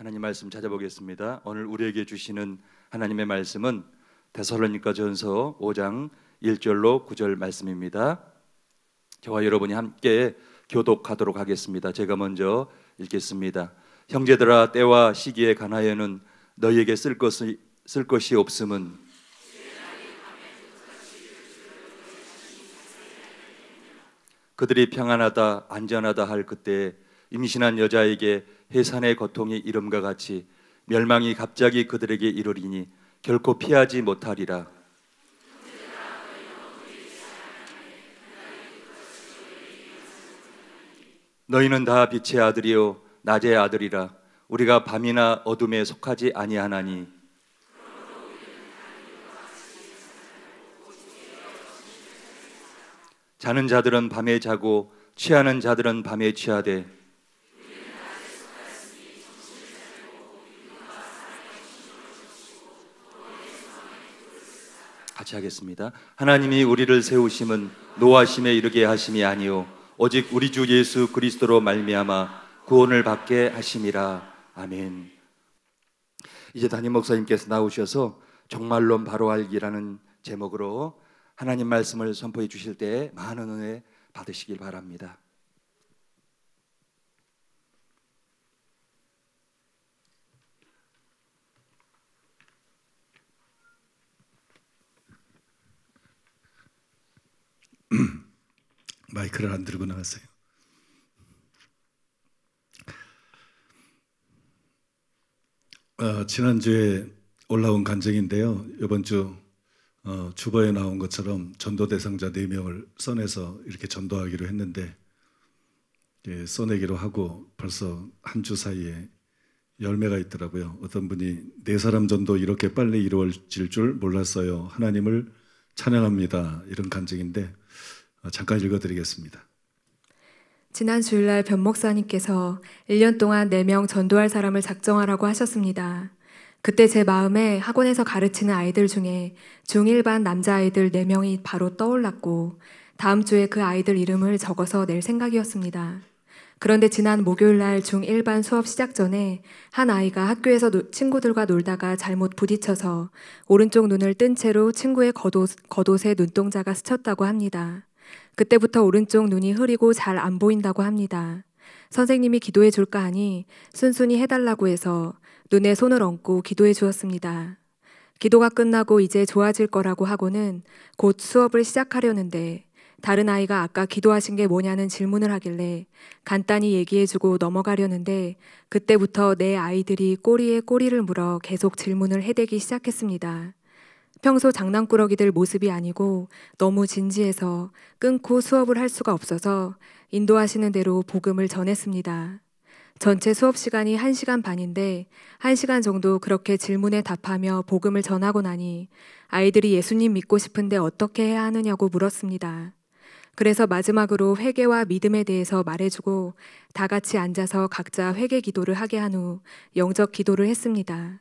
하나님 말씀 찾아보겠습니다. 오늘 우리에게 주시는 하나님의 말씀은 데살로니가 전서 5장 1절로 9절 말씀입니다. 저와 여러분이 함께 교독하도록 하겠습니다. 제가 먼저 읽겠습니다. 형제들아 때와 시기에 관하여는 너희에게 쓸 것이 쓸 것이 없음은 그들이 평안하다 안전하다 할 그때에 임신한 여자에게 해산의 고통이 이름과 같이 멸망이 갑자기 그들에게 이르리니 결코 피하지 못하리라. 너희는 다 빛의 아들이요 낮의 아들이라 우리가 밤이나 어둠에 속하지 아니하나니 자는 자들은 밤에 자고 취하는 자들은 밤에 취하되 같이 하겠습니다. 하나님이 우리를 세우심은 노하심에 이르게 하심이 아니요 오직 우리 주 예수 그리스도로 말미암아 구원을 받게 하심이라. 아멘. 이제 담임 목사님께서 나오셔서 정말로 바로 알기라는 제목으로 하나님 말씀을 선포해 주실 때 많은 은혜 받으시길 바랍니다. 마이크를 안 들고 나갔어요 어, 지난주에 올라온 간증인데요. 이번 주 어, 주보에 나온 것처럼 전도 대상자 4명을 써내서 이렇게 전도하기로 했는데 예, 써내기로 하고 벌써 한 주 사이에 열매가 있더라고요. 어떤 분이 네 사람 전도 이렇게 빨리 이루어질 줄 몰랐어요. 하나님을 찬양합니다. 이런 간증인데 어, 잠깐 읽어드리겠습니다. 지난 주일날 변 목사님께서 1년 동안 4명 전도할 사람을 작정하라고 하셨습니다. 그때 제 마음에 학원에서 가르치는 아이들 중에 중1반 남자아이들 4명이 바로 떠올랐고 다음 주에 그 아이들 이름을 적어서 낼 생각이었습니다. 그런데 지난 목요일 날 중1반 수업 시작 전에 한 아이가 학교에서 노, 친구들과 놀다가 잘못 부딪혀서 오른쪽 눈을 뜬 채로 친구의 겉옷, 겉옷에 눈동자가 스쳤다고 합니다. 그때부터 오른쪽 눈이 흐리고 잘 안 보인다고 합니다. 선생님이 기도해 줄까 하니 순순히 해달라고 해서 눈에 손을 얹고 기도해 주었습니다. 기도가 끝나고 이제 좋아질 거라고 하고는 곧 수업을 시작하려는데 다른 아이가 아까 기도하신 게 뭐냐는 질문을 하길래 간단히 얘기해주고 넘어가려는데 그때부터 내 아이들이 꼬리에 꼬리를 물어 계속 질문을 해대기 시작했습니다. 평소 장난꾸러기들 모습이 아니고 너무 진지해서 끊고 수업을 할 수가 없어서 인도하시는 대로 복음을 전했습니다. 전체 수업 시간이 1시간 반인데 1시간 정도 그렇게 질문에 답하며 복음을 전하고 나니 아이들이 예수님 믿고 싶은데 어떻게 해야 하느냐고 물었습니다. 그래서 마지막으로 회개와 믿음에 대해서 말해주고 다 같이 앉아서 각자 회개 기도를 하게 한 후 영적 기도를 했습니다.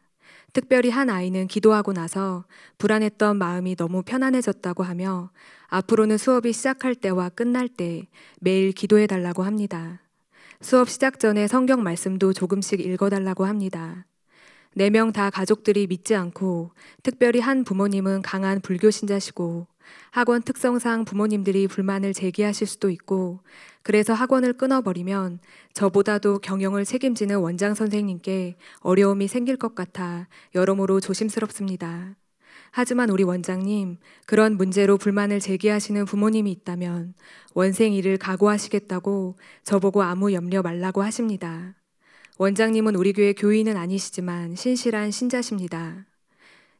특별히 한 아이는 기도하고 나서 불안했던 마음이 너무 편안해졌다고 하며 앞으로는 수업이 시작할 때와 끝날 때 매일 기도해 달라고 합니다. 수업 시작 전에 성경 말씀도 조금씩 읽어 달라고 합니다. 네 명 다 가족들이 믿지 않고 특별히 한 부모님은 강한 불교 신자시고 학원 특성상 부모님들이 불만을 제기하실 수도 있고 그래서 학원을 끊어버리면 저보다도 경영을 책임지는 원장 선생님께 어려움이 생길 것 같아 여러모로 조심스럽습니다. 하지만 우리 원장님, 그런 문제로 불만을 제기하시는 부모님이 있다면 원생 일을 각오하시겠다고 저보고 아무 염려 말라고 하십니다. 원장님은 우리 교회 교인은 아니시지만 신실한 신자십니다.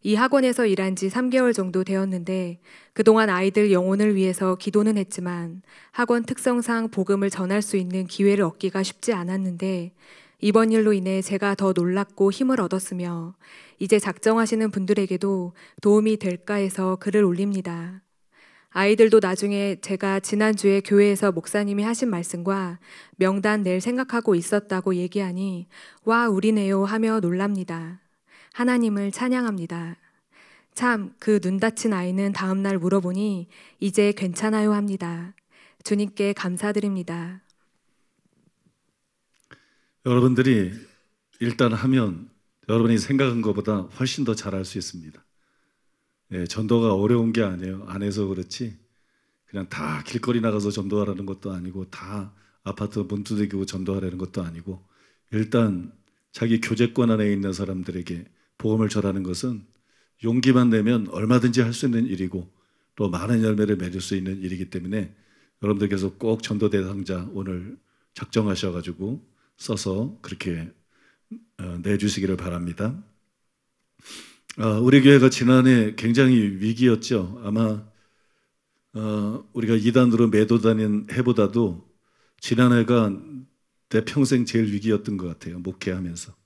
이 학원에서 일한 지 3개월 정도 되었는데 그동안 아이들 영혼을 위해서 기도는 했지만 학원 특성상 복음을 전할 수 있는 기회를 얻기가 쉽지 않았는데 이번 일로 인해 제가 더 놀랐고 힘을 얻었으며 이제 작정하시는 분들에게도 도움이 될까 해서 글을 올립니다. 아이들도 나중에 제가 지난주에 교회에서 목사님이 하신 말씀과 명단 낼 생각하고 있었다고 얘기하니 와, 우리네요 하며 놀랍니다. 하나님을 찬양합니다. 참, 그 눈 다친 아이는 다음날 물어보니 이제 괜찮아요 합니다. 주님께 감사드립니다. 여러분들이 일단 하면 여러분이 생각한 것보다 훨씬 더 잘할 수 있습니다. 예, 전도가 어려운 게 아니에요. 안 해서 그렇지. 그냥 다 길거리 나가서 전도하라는 것도 아니고 다 아파트 문 두들기고 전도하라는 것도 아니고 일단 자기 교제권 안에 있는 사람들에게 복음을 전하는 것은 용기만 내면 얼마든지 할 수 있는 일이고 또 많은 열매를 맺을 수 있는 일이기 때문에 여러분들께서 꼭 전도 대상자 오늘 작정하셔가지고 써서 그렇게 어, 내주시기를 바랍니다. 아, 우리 교회가 지난해 굉장히 위기였죠. 아마 어, 우리가 2단으로 매도 다닌 해보다도 지난해가 내 평생 제일 위기였던 것 같아요. 목회하면서.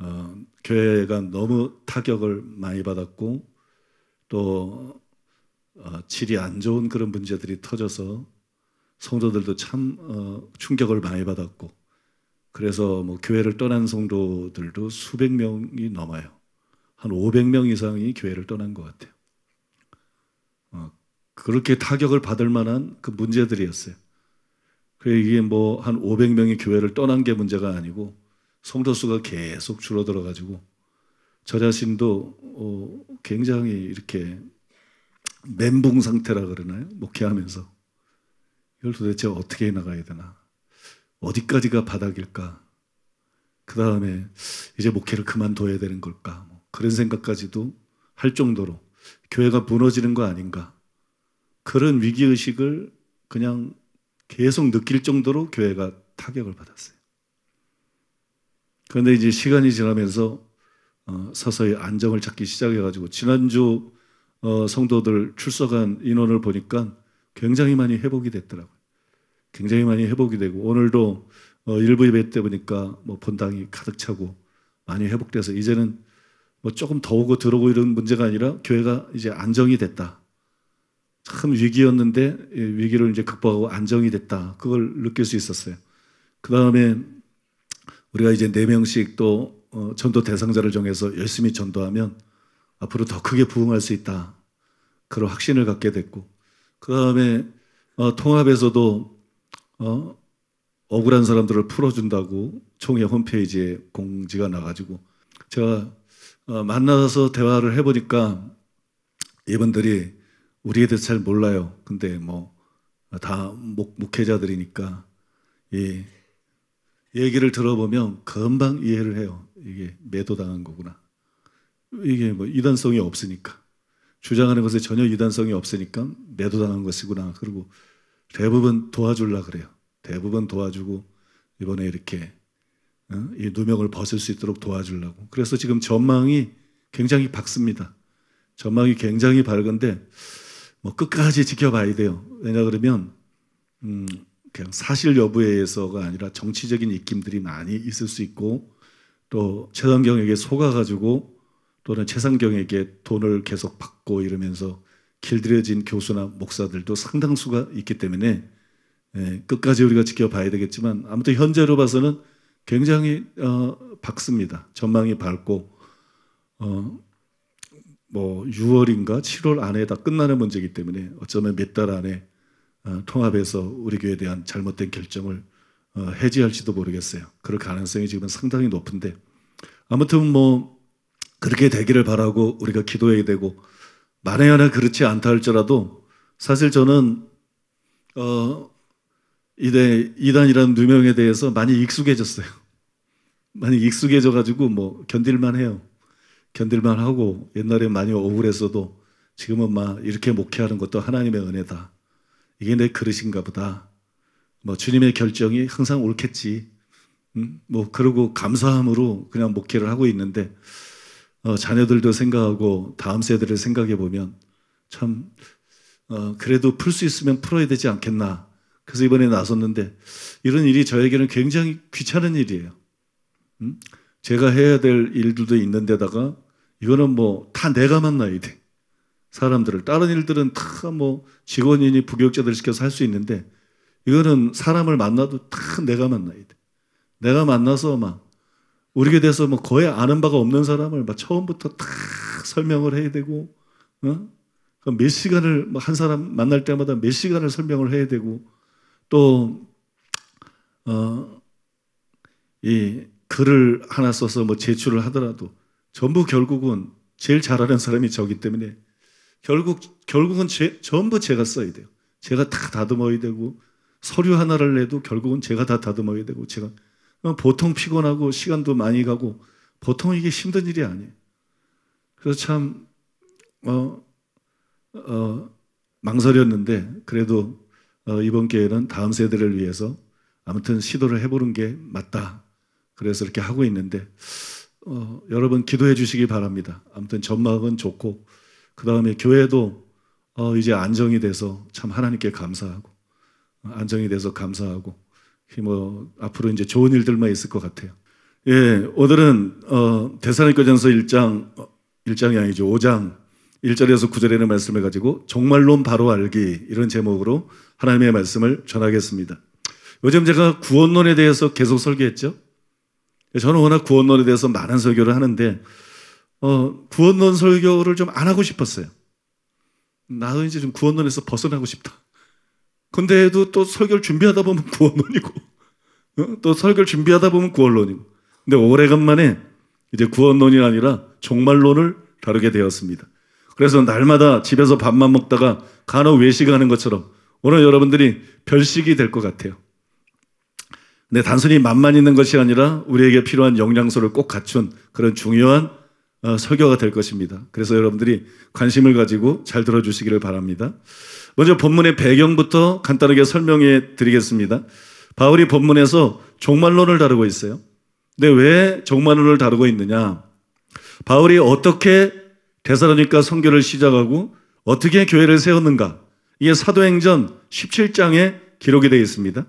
어, 교회가 너무 타격을 많이 받았고 또 어, 질이 안 좋은 그런 문제들이 터져서 성도들도 참 어, 충격을 많이 받았고 그래서 뭐 교회를 떠난 성도들도 수백 명이 넘어요. 한 500명 이상이 교회를 떠난 것 같아요. 어, 그렇게 타격을 받을 만한 그 문제들이었어요. 그 이게 뭐 한 500명이 교회를 떠난 게 문제가 아니고 성도 수가 계속 줄어들어 가지고 저 자신도 어, 굉장히 이렇게 멘붕 상태라 그러나요? 목회하면서 이걸 도대체 어떻게 나가야 되나? 어디까지가 바닥일까? 그 다음에 이제 목회를 그만둬야 되는 걸까? 뭐 그런 생각까지도 할 정도로 교회가 무너지는 거 아닌가? 그런 위기의식을 그냥 계속 느낄 정도로 교회가 타격을 받았어요. 그런데 이제 시간이 지나면서 어, 서서히 안정을 찾기 시작해가지고 지난주 어, 성도들 출석한 인원을 보니까 굉장히 많이 회복이 됐더라고요. 굉장히 많이 회복이 되고 오늘도 어, 일부 예배 때 보니까 뭐 본당이 가득 차고 많이 회복돼서 이제는 뭐 조금 더 오고 들어오고 이런 문제가 아니라 교회가 이제 안정이 됐다. 참 위기였는데 예, 위기를 이제 극복하고 안정이 됐다. 그걸 느낄 수 있었어요. 그 다음에 우리가 이제 네 명씩 또 어, 전도 대상자를 정해서 열심히 전도하면 앞으로 더 크게 부흥할 수 있다. 그런 확신을 갖게 됐고 그 다음에 어, 통합에서도 어, 억울한 사람들을 풀어준다고 총회 홈페이지에 공지가 나가지고 제가 어, 만나서 대화를 해보니까 이분들이 우리에 대해서 잘 몰라요. 근데 뭐 다 목회자들이니까 이 예. 얘기를 들어보면 금방 이해를 해요. 이게 매도당한 거구나. 이게 뭐 이단성이 없으니까. 주장하는 것에 전혀 이단성이 없으니까 매도당한 것이구나. 그리고 대부분 도와줄라 그래요. 대부분 도와주고 이번에 이렇게 어? 이 누명을 벗을 수 있도록 도와주려고. 그래서 지금 전망이 굉장히 밝습니다. 전망이 굉장히 밝은데 뭐 끝까지 지켜봐야 돼요. 왜냐 그러면 음, 그냥 사실 여부에 의해서가 아니라 정치적인 입김들이 많이 있을 수 있고 또 최상경에게 속아가지고 또는 최상경에게 돈을 계속 받고 이러면서 길들여진 교수나 목사들도 상당수가 있기 때문에 예, 끝까지 우리가 지켜봐야 되겠지만 아무튼 현재로 봐서는 굉장히 어, 밝습니다. 전망이 밝고 어, 뭐 6월인가 7월 안에 다 끝나는 문제이기 때문에 어쩌면 몇 달 안에 어, 통합해서 우리 교회에 대한 잘못된 결정을 어, 해지할지도 모르겠어요. 그럴 가능성이 지금은 상당히 높은데 아무튼 뭐 그렇게 되기를 바라고 우리가 기도해야 되고 만에 하나 그렇지 않다 할지라도 사실 저는 어, 이대 이단이라는 누명에 대해서 많이 익숙해졌어요. 많이 익숙해져 가지고 뭐 견딜만 해요. 견딜만 하고 옛날에 많이 억울했어도 지금은 막 이렇게 목회하는 것도 하나님의 은혜다. 이게 내 그릇인가 보다. 뭐 주님의 결정이 항상 옳겠지. 음? 뭐 그러고 감사함으로 그냥 목회를 하고 있는데 어, 자녀들도 생각하고 다음 세대를 생각해 보면 참 어, 그래도 풀 수 있으면 풀어야 되지 않겠나. 그래서 이번에 나섰는데 이런 일이 저에게는 굉장히 귀찮은 일이에요. 음? 제가 해야 될 일들도 있는데다가 이거는 뭐 다 내가 만나야 돼. 사람들을 다른 일들은 다 뭐 직원이니 부교육자들 시켜서 할 수 있는데 이거는 사람을 만나도 다 내가 만나야 돼. 내가 만나서 막우리에대해서뭐 거의 아는 바가 없는 사람을 막 처음부터 다 설명을 해야 되고, 어? 몇 시간을 뭐 한 사람 만날 때마다 몇 시간을 설명을 해야 되고 또 어, 이 글을 하나 써서 뭐 제출을 하더라도 전부 결국은 제일 잘하는 사람이 저기 때문에 결국, 결국은 제, 전부 제가 써야 돼요. 제가 다 다듬어야 되고, 서류 하나를 내도 결국은 제가 다 다듬어야 되고, 제가. 보통 피곤하고, 시간도 많이 가고, 보통 이게 힘든 일이 아니에요. 그래서 참, 어, 어, 망설였는데, 그래도 어, 이번 기회는 다음 세대를 위해서 아무튼 시도를 해보는 게 맞다. 그래서 이렇게 하고 있는데, 어, 여러분 기도해 주시기 바랍니다. 아무튼 전망은 좋고, 그 다음에 교회도 어, 이제 안정이 돼서 참 하나님께 감사하고 안정이 돼서 감사하고 뭐 앞으로 이제 좋은 일들만 있을 것 같아요. 예, 오늘은 어, 대사님께전서 1장 1장이 어, 아니죠. 5장 1절에서 9절에는 말씀을 가지고 정말론 바로 알기 이런 제목으로 하나님의 말씀을 전하겠습니다. 요즘 제가 구원론에 대해서 계속 설교했죠. 저는 워낙 구원론에 대해서 많은 설교를 하는데 어, 구원론 설교를 좀 안 하고 싶었어요. 나도 이제 좀 구원론에서 벗어나고 싶다. 근데도 또 설교를 준비하다 보면 구원론이고, 어? 또 설교를 준비하다 보면 구원론이고. 근데 오래간만에 이제 구원론이 아니라 종말론을 다루게 되었습니다. 그래서 날마다 집에서 밥만 먹다가 간혹 외식하는 것처럼 오늘 여러분들이 별식이 될 것 같아요. 근데 단순히 맛만 있는 것이 아니라 우리에게 필요한 영양소를 꼭 갖춘 그런 중요한 어, 설교가 될 것입니다. 그래서 여러분들이 관심을 가지고 잘 들어주시기를 바랍니다. 먼저 본문의 배경부터 간단하게 설명해 드리겠습니다. 바울이 본문에서 종말론을 다루고 있어요. 근데 왜 종말론을 다루고 있느냐? 바울이 어떻게 대사로니까 선교를 시작하고 어떻게 교회를 세웠는가? 이게 사도행전 17장에 기록이 되어 있습니다.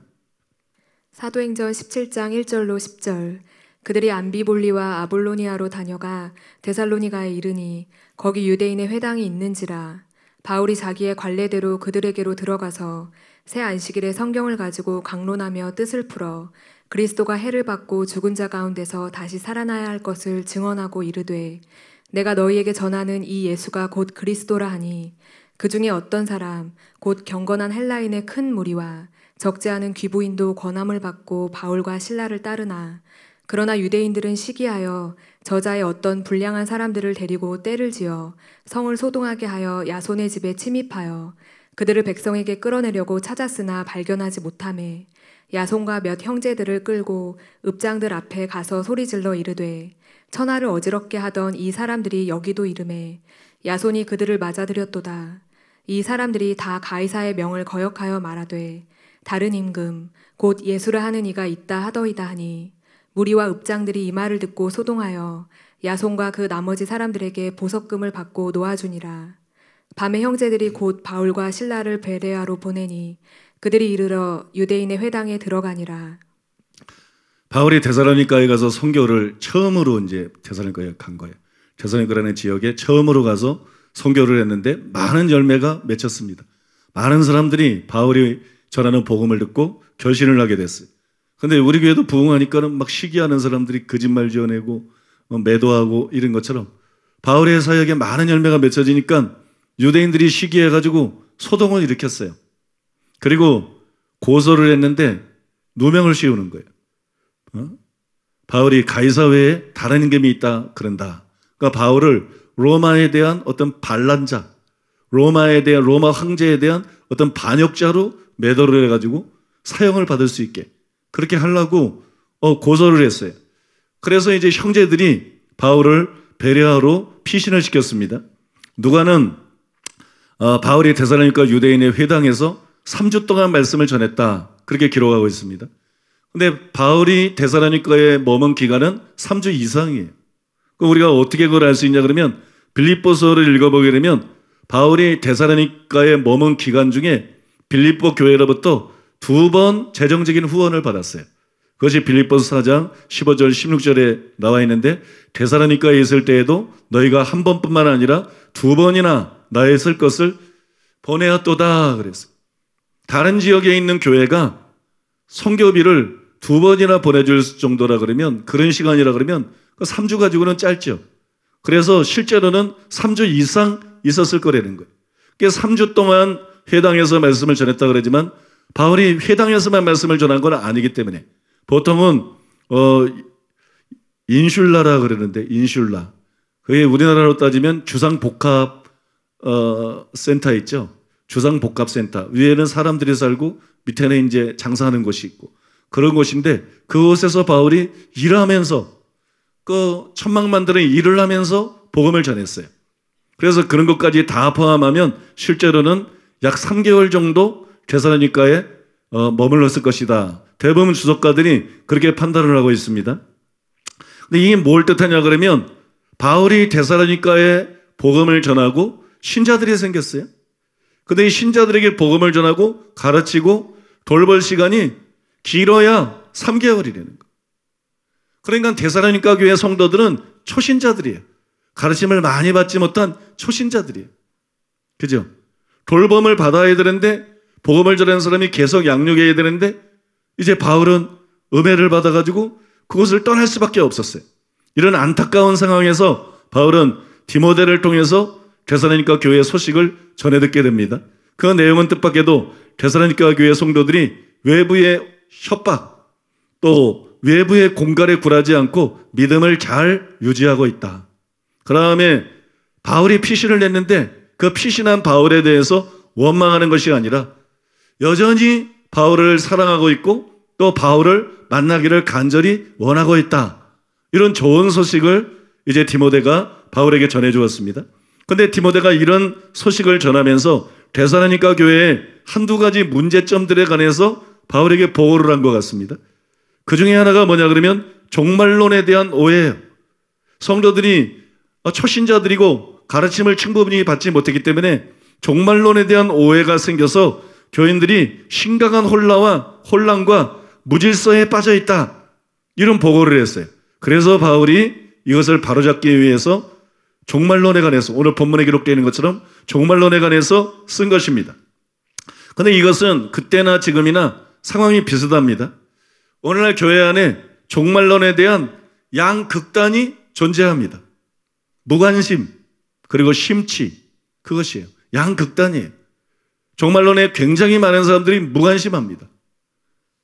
사도행전 17장 1절로 10절 그들이 암비볼리와 아볼로니아로 다녀가 데살로니가에 이르니 거기 유대인의 회당이 있는지라 바울이 자기의 관례대로 그들에게로 들어가서 새 안식일에 성경을 가지고 강론하며 뜻을 풀어 그리스도가 해를 받고 죽은 자 가운데서 다시 살아나야 할 것을 증언하고 이르되 내가 너희에게 전하는 이 예수가 곧 그리스도라 하니 그 중에 어떤 사람 곧 경건한 헬라인의 큰 무리와 적지 않은 귀부인도 권함을 받고 바울과 신라를 따르나 그러나 유대인들은 시기하여 저자의 어떤 불량한 사람들을 데리고 때를 지어 성을 소동하게 하여 야손의 집에 침입하여 그들을 백성에게 끌어내려고 찾았으나 발견하지 못함에 야손과 몇 형제들을 끌고 읍장들 앞에 가서 소리질러 이르되 천하를 어지럽게 하던 이 사람들이 여기도 이름에 야손이 그들을 맞아들였도다. 이 사람들이 다 가이사의 명을 거역하여 말하되 다른 임금 곧 예수를 하는 이가 있다 하더이다 하니 무리와 읍장들이 이 말을 듣고 소동하여 야손과 그 나머지 사람들에게 보석금을 받고 놓아주니라. 밤에 형제들이 곧 바울과 신라를 베레아로 보내니 그들이 이르러 유대인의 회당에 들어가니라. 바울이 데살로니가에 가서 선교를 처음으로 이제 데살로니가에 간 거예요. 데살로니가라는 지역에 처음으로 가서 선교를 했는데 많은 열매가 맺혔습니다. 많은 사람들이 바울이 전하는 복음을 듣고 결신을 하게 됐어요. 근데 우리 교회도 부흥하니까는 막 시기하는 사람들이 거짓말 지어내고 어, 매도하고 이런 것처럼 바울의 사역에 많은 열매가 맺혀지니까 유대인들이 시기해가지고 소동을 일으켰어요. 그리고 고소를 했는데 누명을 씌우는 거예요. 어? 바울이 가이사외에 다른 임금이 있다 그런다. 그러니까 바울을 로마에 대한 어떤 반란자, 로마에 대한 로마 황제에 대한 어떤 반역자로 매도를 해가지고 사형을 받을 수 있게 그렇게 하려고 어, 고소를 했어요. 그래서 이제 형제들이 바울을 베레아로 피신을 시켰습니다. 누가는 어, 바울이 대사로니까 유대인의 회당에서 3주 동안 말씀을 전했다. 그렇게 기록하고 있습니다. 근데 바울이 대사라니까에 머문 기간은 3주 이상이에요. 그 우리가 어떻게 그걸 알 수 있냐 그러면 빌립보서를 읽어보게 되면 바울이 대사라니까에 머문 기간 중에 빌립보 교회로부터 두번 재정적인 후원을 받았어요. 그것이 빌립보스 4장 15절 16절에 나와 있는데 대사라니까 있을 때에도 너희가 한 번뿐만 아니라 두 번이나 나의 쓸 것을 보내었도다 그랬어요. 다른 지역에 있는 교회가 성교비를 두 번이나 보내줄 정도라 그러면 그런 시간이라 그러면 3주 그 가지고는 짧죠. 그래서 실제로는 3주 이상 있었을 거라는 거예요. 그게 3주 동안 회당에서 말씀을 전했다 그러지만 바울이 회당에서만 말씀을 전한 건 아니기 때문에 보통은 어 인슐라라 그러는데 인슐라 그게 우리나라로 따지면 주상복합 어 센터 있죠 주상복합 센터 위에는 사람들이 살고 밑에는 이제 장사하는 곳이 있고 그런 곳인데 그곳에서 바울이 일하면서 그천막만들은 일을 하면서 복음을 전했어요. 그래서 그런 것까지 다 포함하면 실제로는 약 3개월 정도 테살로니카에 어, 머물렀을 것이다. 대부분 주석가들이 그렇게 판단을 하고 있습니다. 근데 이게 뭘 뜻하냐 그러면 바울이 테살로니카에 복음을 전하고 신자들이 생겼어요. 근데 이 신자들에게 복음을 전하고 가르치고 돌볼 시간이 길어야 3개월이라는 거. 그러니까 대사라니까 교회 성도들은 초신자들이에요. 가르침을 많이 받지 못한 초신자들이에요. 그죠? 돌봄을 받아야 되는데 복음을 전하는 사람이 계속 양육해야 되는데 이제 바울은 음해를 받아가지고 그곳을 떠날 수밖에 없었어요. 이런 안타까운 상황에서 바울은 디모데를 통해서 대사니까 교회 소식을 전해 듣게 됩니다. 그 내용은 뜻밖에도 대사니까 교회 성도들이 외부의 협박 또 외부의 공갈에 굴하지 않고 믿음을 잘 유지하고 있다. 그 다음에 바울이 피신을 냈는데그 피신한 바울에 대해서 원망하는 것이 아니라 여전히 바울을 사랑하고 있고 또 바울을 만나기를 간절히 원하고 있다. 이런 좋은 소식을 이제 디모데가 바울에게 전해 주었습니다. 근데 디모데가 이런 소식을 전하면서 대사라니까 교회에 한두 가지 문제점들에 관해서 바울에게 보고를 한 것 같습니다. 그 중에 하나가 뭐냐 그러면 종말론에 대한 오해예요. 성도들이 초신자들이고 가르침을 충분히 받지 못했기 때문에 종말론에 대한 오해가 생겨서 교인들이 심각한 혼란과 혼란과 무질서에 빠져 있다. 이런 보고를 했어요. 그래서 바울이 이것을 바로잡기 위해서 종말론에 관해서 오늘 본문에 기록되어 있는 것처럼 종말론에 관해서 쓴 것입니다. 근데 이것은 그때나 지금이나 상황이 비슷합니다. 오늘날 교회 안에 종말론에 대한 양극단이 존재합니다. 무관심, 그리고 심취, 그것이에요. 양극단이에요. 종말론에 굉장히 많은 사람들이 무관심합니다.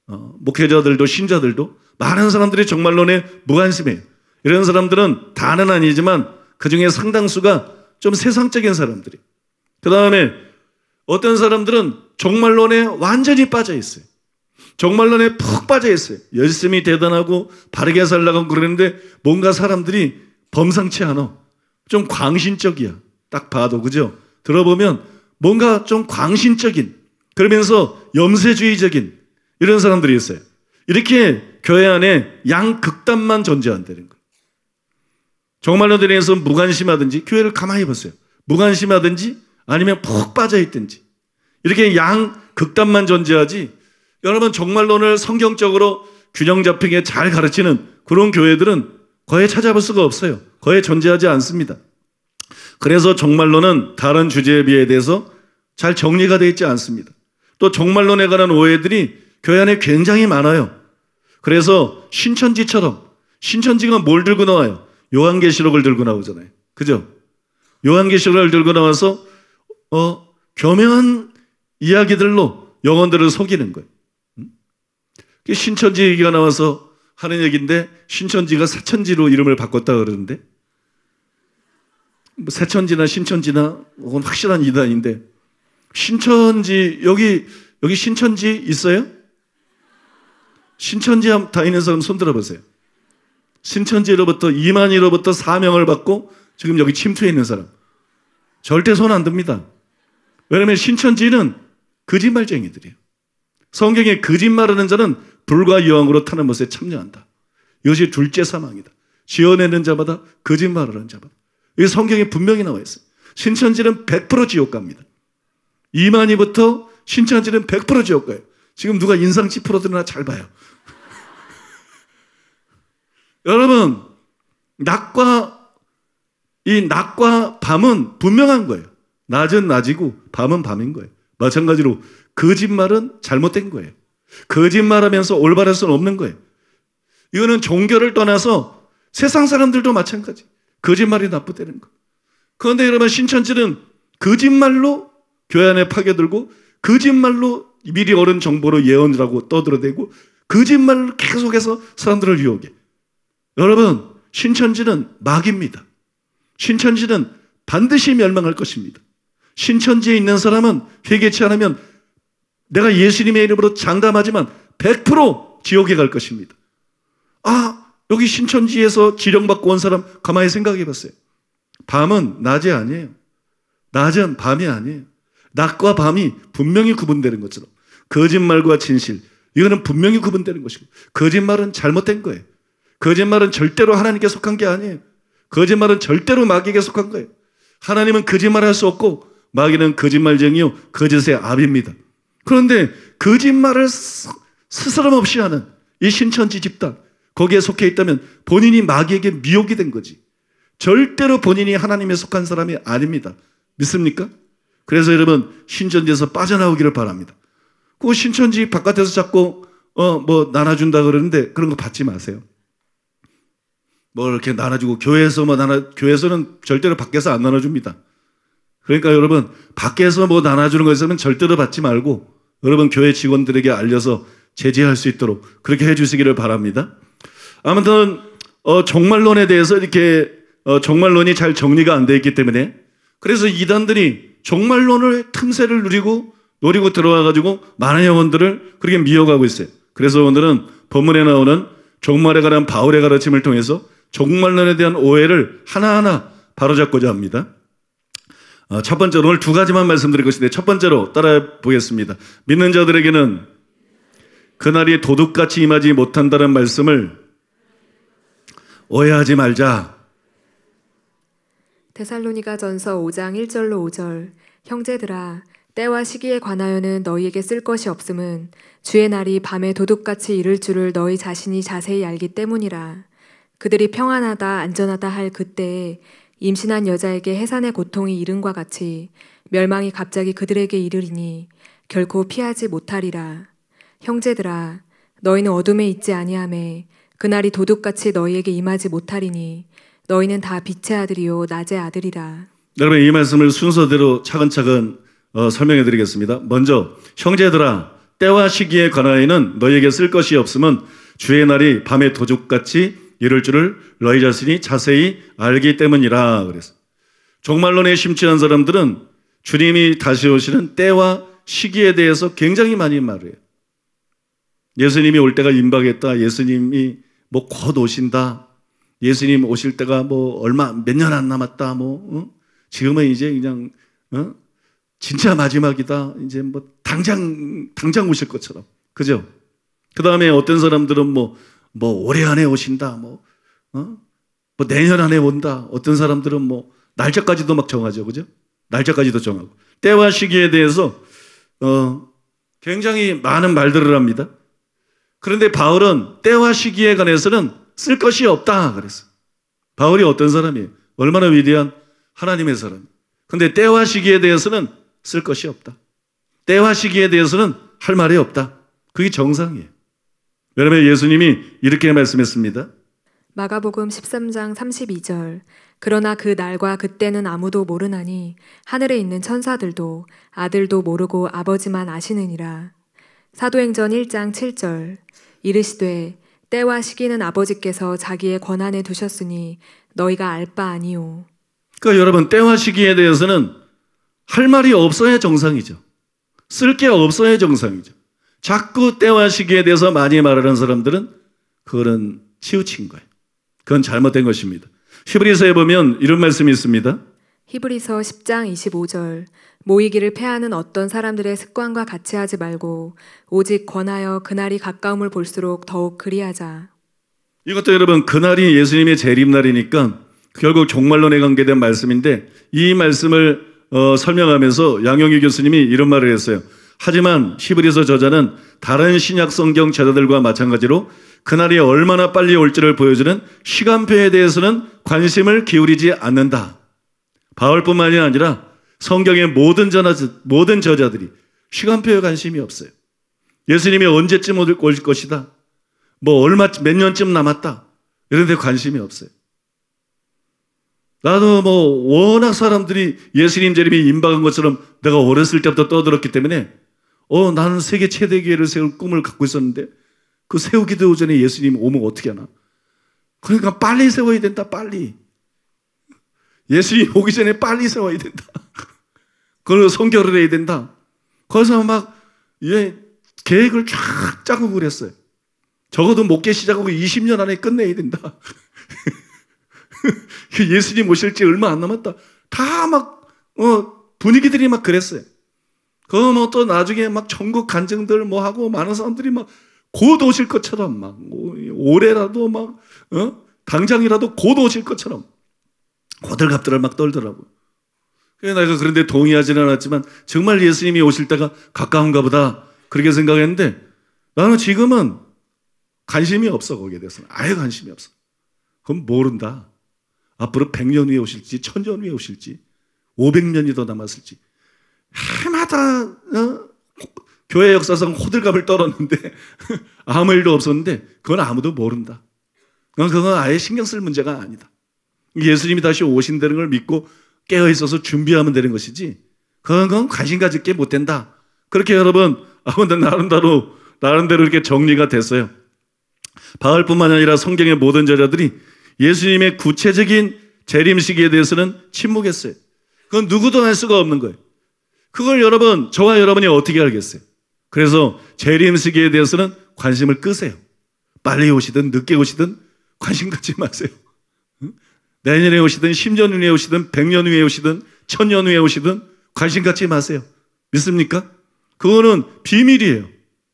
어, 목회자들도 신자들도 많은 사람들이 종말론에 무관심해요. 이런 사람들은 다는 아니지만 그 중에 상당수가 좀 세상적인 사람들이. 그 다음에 어떤 사람들은 종말론에 완전히 빠져 있어요. 종말론에 푹 빠져 있어요. 열심히 대단하고 바르게 살라고 그러는데 뭔가 사람들이 범상치 않아. 좀 광신적이야. 딱 봐도 그죠? 들어보면 뭔가 좀 광신적인 그러면서 염세주의적인 이런 사람들이 있어요. 이렇게 교회 안에 양극단만 존재한다는 거예요. 정말로 들에서 무관심하든지 교회를 가만히 보세요. 무관심하든지 아니면 푹 빠져 있든지 이렇게 양극단만 존재하지 여러분 정말론을 성경적으로 균형 잡히게 잘 가르치는 그런 교회들은 거의 찾아볼 수가 없어요. 거의 존재하지 않습니다. 그래서 정말로는 다른 주제에 비해 대해서 잘 정리가 되어 있지 않습니다. 또 정말론에 관한 오해들이 교회 안에 굉장히 많아요. 그래서 신천지처럼 신천지가 뭘 들고 나와요? 요한계시록을 들고 나오잖아요. 그죠? 요한계시록을 들고 나와서 어, 교묘한 이야기들로 영혼들을 속이는 거예요. 음? 신천지 얘기가 나와서 하는 얘기인데 신천지가 사천지로 이름을 바꿨다 그러는데 뭐 세천지나 신천지나 그건 확실한 이단인데 신천지 여기 여기 신천지 있어요? 신천지 다니는 사람 손 들어보세요. 신천지로부터 이만희로부터 사명을 받고 지금 여기 침투해 있는 사람 절대 손 안 듭니다. 왜냐하면 신천지는 거짓말쟁이들이에요. 성경에 거짓말하는 자는 불과 여왕으로 타는 것에 참여한다. 이것이 둘째 사망이다. 지어내는 자마다 거짓말하는 자마다. 이 성경에 분명히 나와 있어요. 신천지는 100% 지옥 갑니다. 이만희부터 신천지는 100% 지옥 가요. 지금 누가 인상 찌푸러드나 잘 봐요. 여러분, 낮과, 이 낮과 밤은 분명한 거예요. 낮은 낮이고, 밤은 밤인 거예요. 마찬가지로, 거짓말은 잘못된 거예요. 거짓말하면서 올바를 수는 없는 거예요. 이거는 종교를 떠나서 세상 사람들도 마찬가지. 거짓말이 나쁘다는 거. 그런데 여러분 신천지는 거짓말로 교회 안에 파고들고 거짓말로 미리 어른 정보로 예언이라고 떠들어대고 거짓말로 계속해서 사람들을 유혹해. 여러분 신천지는 막입니다. 신천지는 반드시 멸망할 것입니다. 신천지에 있는 사람은 회개치 않으면 내가 예수님의 이름으로 장담하지만 100% 지옥에 갈 것입니다. 아, 여기 신천지에서 지령받고 온 사람 가만히 생각해 봤어요. 밤은 낮이 아니에요. 낮은 밤이 아니에요. 낮과 밤이 분명히 구분되는 것처럼 거짓말과 진실 이거는 분명히 구분되는 것이고 거짓말은 잘못된 거예요. 거짓말은 절대로 하나님께 속한 게 아니에요. 거짓말은 절대로 마귀에게 속한 거예요. 하나님은 거짓말할 수 없고 마귀는 거짓말쟁이요 거짓의 압입니다. 그런데 거짓말을 스스럼 없이 하는 이 신천지 집단 거기에 속해 있다면 본인이 마귀에게 미혹이 된 거지. 절대로 본인이 하나님에 속한 사람이 아닙니다. 믿습니까? 그래서 여러분 신천지에서 빠져나오기를 바랍니다. 그 신천지 바깥에서 자꾸 어 뭐 나눠준다 그러는데 그런 거 받지 마세요. 뭐 이렇게 나눠주고 교회에서 뭐 나눠 교회에서는 절대로 밖에서 안 나눠줍니다. 그러니까 여러분 밖에서 뭐 나눠주는 거 있으면 절대로 받지 말고 여러분 교회 직원들에게 알려서 제재할 수 있도록 그렇게 해주시기를 바랍니다. 아무튼 어, 정말론에 대해서 이렇게 어, 정말론이 잘 정리가 안 돼 있기 때문에 그래서 이단들이 종말론을 틈새를 누리고 노리고 들어와 가지고 많은 영혼들을 그렇게 미워가고 있어요. 그래서 오늘은 법문에 나오는 종말에 관한 바울의 가르침을 통해서 종말론에 대한 오해를 하나하나 바로잡고자 합니다. 어, 첫 번째로 오늘 두 가지만 말씀드릴 것인데 첫 번째로 따라해 보겠습니다. 믿는 자들에게는 그날이 도둑같이 임하지 못한다는 말씀을 오해하지 말자. 데살로니가 전서 5장 1절로 5절 형제들아 때와 시기에 관하여는 너희에게 쓸 것이 없음은 주의 날이 밤에 도둑같이 이를 줄을 너희 자신이 자세히 알기 때문이라 그들이 평안하다 안전하다 할 그때에 임신한 여자에게 해산의 고통이 이른과 같이 멸망이 갑자기 그들에게 이르리니 결코 피하지 못하리라 형제들아 너희는 어둠에 있지 아니하매 그날이 도둑같이 너희에게 임하지 못하리니 너희는 다 빛의 아들이요 낮의 아들이라. 여러분 이 말씀을 순서대로 차근차근 어, 설명해 드리겠습니다. 먼저 형제들아 때와 시기에 관하여는 너희에게 쓸 것이 없으면 주의 날이 밤의 도둑같이 이럴 줄을 너희 자신이 자세히 알기 때문이라 그랬어. 종말론에 심취한 사람들은 주님이 다시 오시는 때와 시기에 대해서 굉장히 많이 말해요. 예수님이 올 때가 임박했다. 예수님이 뭐 곧 오신다. 예수님 오실 때가 뭐 얼마 몇 년 안 남았다. 뭐 응? 어? 지금은 이제 그냥 응? 어? 진짜 마지막이다. 이제 뭐 당장 당장 오실 것처럼 그죠? 그 다음에 어떤 사람들은 뭐뭐 뭐 올해 안에 오신다. 뭐 어? 뭐 내년 안에 온다. 어떤 사람들은 뭐 날짜까지도 막 정하죠, 그죠? 날짜까지도 정하고 때와 시기에 대해서 어, 굉장히 많은 말들을 합니다. 그런데 바울은 때와 시기에 관해서는 쓸 것이 없다 그랬어 바울이 어떤 사람이에요? 얼마나 위대한 하나님의 사람. 근데 때와 시기에 대해서는 쓸 것이 없다. 때와 시기에 대해서는 할 말이 없다. 그게 정상이에요. 여러분 예수님이 이렇게 말씀했습니다. 마가복음 13장 32절. 그러나 그 날과 그때는 아무도 모르나니 하늘에 있는 천사들도 아들도 모르고 아버지만 아시느니라. 사도행전 1장 7절 이르시되 때와 시기는 아버지께서 자기의 권한에 두셨으니 너희가 알 바 아니요. 그러니까 여러분 때와 시기에 대해서는 할 말이 없어야 정상이죠. 쓸 게 없어야 정상이죠. 자꾸 때와 시기에 대해서 많이 말하는 사람들은 그거는 치우친 거예요. 그건 잘못된 것입니다. 히브리서에 보면 이런 말씀이 있습니다. 히브리서 10장 25절 모이기를 패하는 어떤 사람들의 습관과 같이 하지 말고 오직 권하여 그날이 가까움을 볼수록 더욱 그리하자. 이것도 여러분 그날이 예수님의 재림날이니까 결국 종말론에 관계된 말씀인데 이 말씀을 어, 설명하면서 양영희 교수님이 이런 말을 했어요. 하지만 히브리서 저자는 다른 신약 성경 제자들과 마찬가지로 그날이 얼마나 빨리 올지를 보여주는 시간표에 대해서는 관심을 기울이지 않는다. 바울뿐만이 아니라 성경의 모든 전하 모든 저자들이 시간표에 관심이 없어요. 예수님이 언제쯤 올 것이다. 뭐 얼마, 몇 년쯤 남았다. 이런 데 관심이 없어요. 나도 뭐 워낙 사람들이 예수님 재림이 임박한 것처럼 내가 어렸을 때부터 떠들었기 때문에 어, 나는 세계 최대 기회를 세울 꿈을 갖고 있었는데 그 세우기도 전에 예수님 오면 어떻게 하나? 그러니까 빨리 세워야 된다, 빨리. 예수님 오기 전에 빨리 세워야 된다. 그걸 성결을 해야 된다. 거기서 막, 예, 계획을 쫙 짜고 그랬어요. 적어도 목계 시작하고 20년 안에 끝내야 된다. 그 예수님 오실지 얼마 안 남았다. 다 막, 어, 분위기들이 막 그랬어요. 그거 뭐또 나중에 막 전국 간증들 뭐 하고 많은 사람들이 막 곧 오실 것처럼 막, 뭐 올해라도 막, 어? 당장이라도 곧 오실 것처럼 고들갑들을 막 떨더라고요. 내가 그런데 동의하지는 않았지만 정말 예수님이 오실 때가 가까운가 보다 그렇게 생각했는데 나는 지금은 관심이 없어 거기에 대해서는 아예 관심이 없어. 그럼 모른다. 앞으로 100년 후에 오실지 1000년 후에 오실지 500년이 더 남았을지 해마다 어? 교회 역사상 호들갑을 떨었는데 아무 일도 없었는데 그건 아무도 모른다. 그건 아예 신경 쓸 문제가 아니다. 예수님이 다시 오신다는 걸 믿고 깨어 있어서 준비하면 되는 것이지 그건 관심 가질 게 못 된다. 그렇게 여러분 아무튼 나름대로 나름대로 이렇게 정리가 됐어요. 바울뿐만 아니라 성경의 모든 저자들이 예수님의 구체적인 재림 시기에 대해서는 침묵했어요. 그건 누구도 알 수가 없는 거예요. 그걸 여러분 저와 여러분이 어떻게 알겠어요? 그래서 재림 시기에 대해서는 관심을 끄세요. 빨리 오시든 늦게 오시든 관심 갖지 마세요. 내년에 오시든 10년 후에 오시든 100년 후에 오시든 1000년 후에 오시든 관심 갖지 마세요. 믿습니까? 그거는 비밀이에요.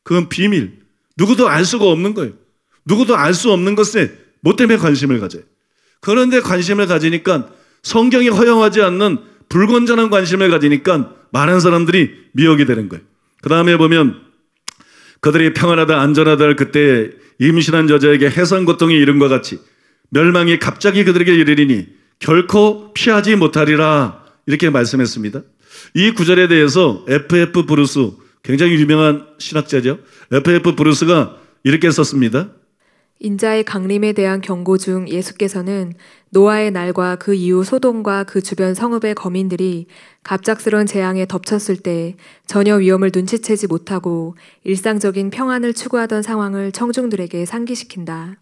그건 비밀. 누구도 알 수가 없는 거예요. 누구도 알 수 없는 것에 뭐 때문에 관심을 가져요. 그런데 관심을 가지니까 성경이 허용하지 않는 불건전한 관심을 가지니까 많은 사람들이 미혹이 되는 거예요. 그 다음에 보면 그들이 평안하다 안전하다를 그때 임신한 여자에게 해산 고통이 이름과 같이 멸망이 갑자기 그들에게 이르리니 결코 피하지 못하리라 이렇게 말씀했습니다. 이 구절에 대해서 F.F. 브루스 굉장히 유명한 신학자죠. F.F. 브루스가 이렇게 썼습니다. 인자의 강림에 대한 경고 중 예수께서는 노아의 날과 그 이후 소돔과 그 주변 성읍의 거민들이 갑작스런 재앙에 덮쳤을 때 전혀 위험을 눈치채지 못하고 일상적인 평안을 추구하던 상황을 청중들에게 상기시킨다.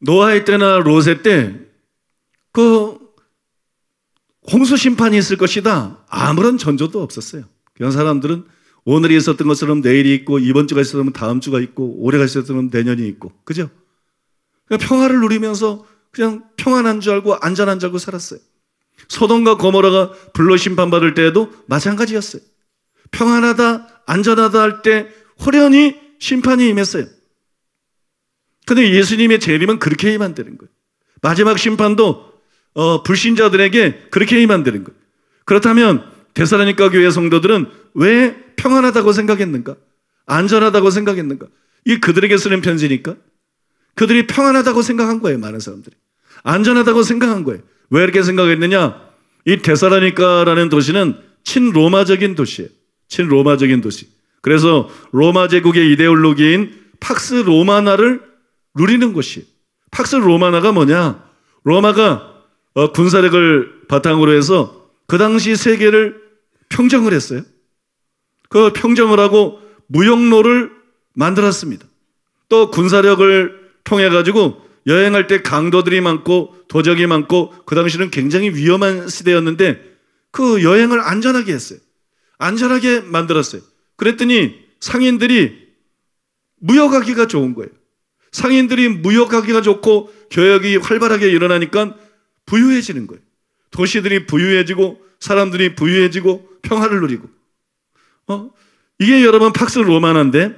노아의 때나 로세 때그 홍수 심판이 있을 것이다. 아무런 전조도 없었어요. 그런 사람들은 오늘이 있었던 것처럼 내일이 있고 이번 주가 있었으면 다음 주가 있고 올해가 있었으면 내년이 있고 그죠? 그냥 평화를 누리면서 그냥 평안한 줄 알고 안전한 줄 알고 살았어요. 소돔과 고모라가 불로 심판받을 때에도 마찬가지였어요. 평안하다 안전하다 할때 호련히 심판이 임했어요. 근데 예수님의 재림은 그렇게 해야만 되는 거예요. 마지막 심판도 어, 불신자들에게 그렇게 해야만 되는 거예요. 그렇다면 대사라니까 교회 성도들은 왜 평안하다고 생각했는가? 안전하다고 생각했는가? 이 그들에게 쓰는 편지니까 그들이 평안하다고 생각한 거예요. 많은 사람들이 안전하다고 생각한 거예요. 왜 이렇게 생각했느냐? 이 대사라니까라는 도시는 친로마적인 도시예요. 친로마적인 도시. 그래서 로마 제국의 이데올로기인 팍스 로마나를 누리는 것이. 팍스 로마나가 뭐냐? 로마가 어, 군사력을 바탕으로 해서 그 당시 세계를 평정을 했어요. 그 평정을 하고 무역로를 만들었습니다. 또 군사력을 통해 가지고 여행할 때 강도들이 많고 도적이 많고 그 당시는 굉장히 위험한 시대였는데 그 여행을 안전하게 했어요. 안전하게 만들었어요. 그랬더니 상인들이 무역하기가 좋은 거예요. 상인들이 무역하기가 좋고 교역이 활발하게 일어나니까 부유해지는 거예요. 도시들이 부유해지고 사람들이 부유해지고 평화를 누리고. 어? 이게 여러분 팍스 로마나인데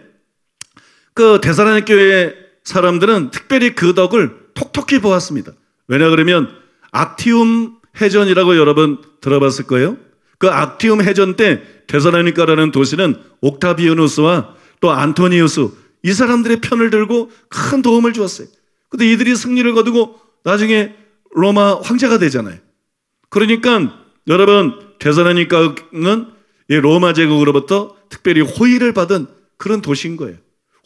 그 대사라니 교회 사람들은 특별히 그 덕을 톡톡히 보았습니다. 왜냐 그러면 악티움 해전이라고 여러분 들어봤을 거예요. 그 악티움 해전 때 데살로니가라는 도시는 옥타비아누스와 또 안토니우스 이 사람들의 편을 들고 큰 도움을 주었어요. 근데 이들이 승리를 거두고 나중에 로마 황제가 되잖아요. 그러니까 여러분 대사라니까는 로마 제국으로부터 특별히 호의를 받은 그런 도시인 거예요.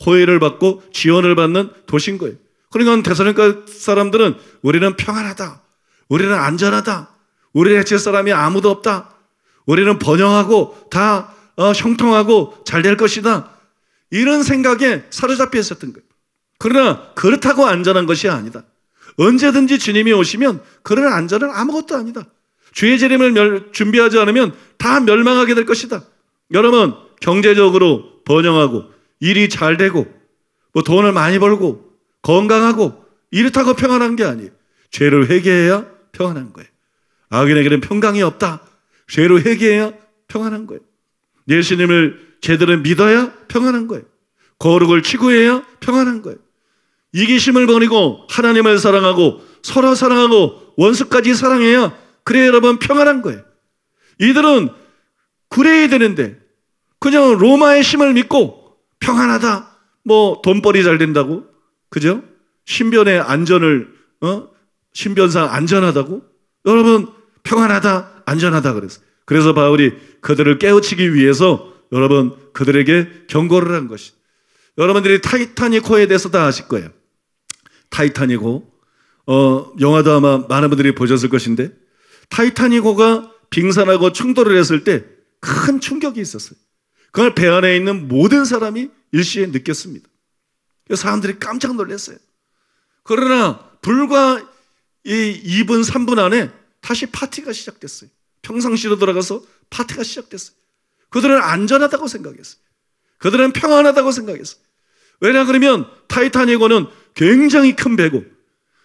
호의를 받고 지원을 받는 도시인 거예요. 그러니까 대사라니까 사람들은 우리는 평안하다. 우리는 안전하다. 우리 해체 사람이 아무도 없다. 우리는 번영하고 다 어, 형통하고 잘 될 것이다. 이런 생각에 사로잡혀 있었던 거예요. 그러나 그렇다고 안전한 것이 아니다. 언제든지 주님이 오시면 그런 안전은 아무것도 아니다. 주의 재림을 멸, 준비하지 않으면 다 멸망하게 될 것이다. 여러분, 경제적으로 번영하고 일이 잘 되고 뭐 돈을 많이 벌고 건강하고 이렇다고 평안한 게 아니에요. 죄를 회개해야 평안한 거예요. 악인에게는 평강이 없다. 죄로 회개해야 평안한 거예요. 예수님을 제대로 믿어야 평안한 거예요. 거룩을 추구해야 평안한 거예요. 이기심을 버리고 하나님을 사랑하고 서로 사랑하고 원수까지 사랑해야 그래 여러분 평안한 거예요. 이들은 그래야 되는데 그냥 로마의 힘을 믿고 평안하다. 뭐 돈벌이 잘 된다고. 그죠? 신변의 안전을 어? 신변상 안전하다고? 여러분 평안하다, 안전하다 그랬어요. 그래서 바울이 그들을 깨우치기 위해서 여러분 그들에게 경고를 한 것이 여러분들이 타이타닉호에 대해서 다 아실 거예요. 타이타닉호 어, 영화도 아마 많은 분들이 보셨을 것인데 타이타닉호가 빙산하고 충돌을 했을 때 큰 충격이 있었어요. 그걸 배 안에 있는 모든 사람이 일시에 느꼈습니다. 사람들이 깜짝 놀랐어요. 그러나 불과 이 2분, 3분 안에 다시 파티가 시작됐어요. 평상시로 돌아가서 파티가 시작됐어요. 그들은 안전하다고 생각했어요. 그들은 평안하다고 생각했어요. 왜냐 그러면 타이타닉호는 굉장히 큰 배고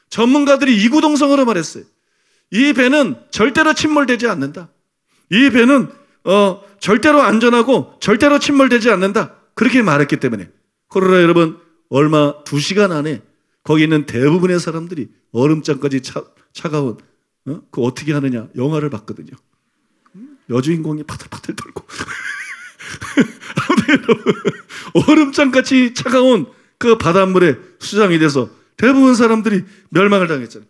전문가들이 이구동성으로 말했어요. 이 배는 절대로 침몰되지 않는다. 이 배는 어, 절대로 안전하고 절대로 침몰되지 않는다. 그렇게 말했기 때문에 그러나 여러분 얼마 두 시간 안에 거기 있는 대부분의 사람들이 얼음장까지 차, 차가운 어? 그 어떻게 하느냐 영화를 봤거든요. 여주인공이 파들파들 떨고 얼음장같이 차가운 그 바닷물에 수장이 돼서 대부분 사람들이 멸망을 당했잖아요.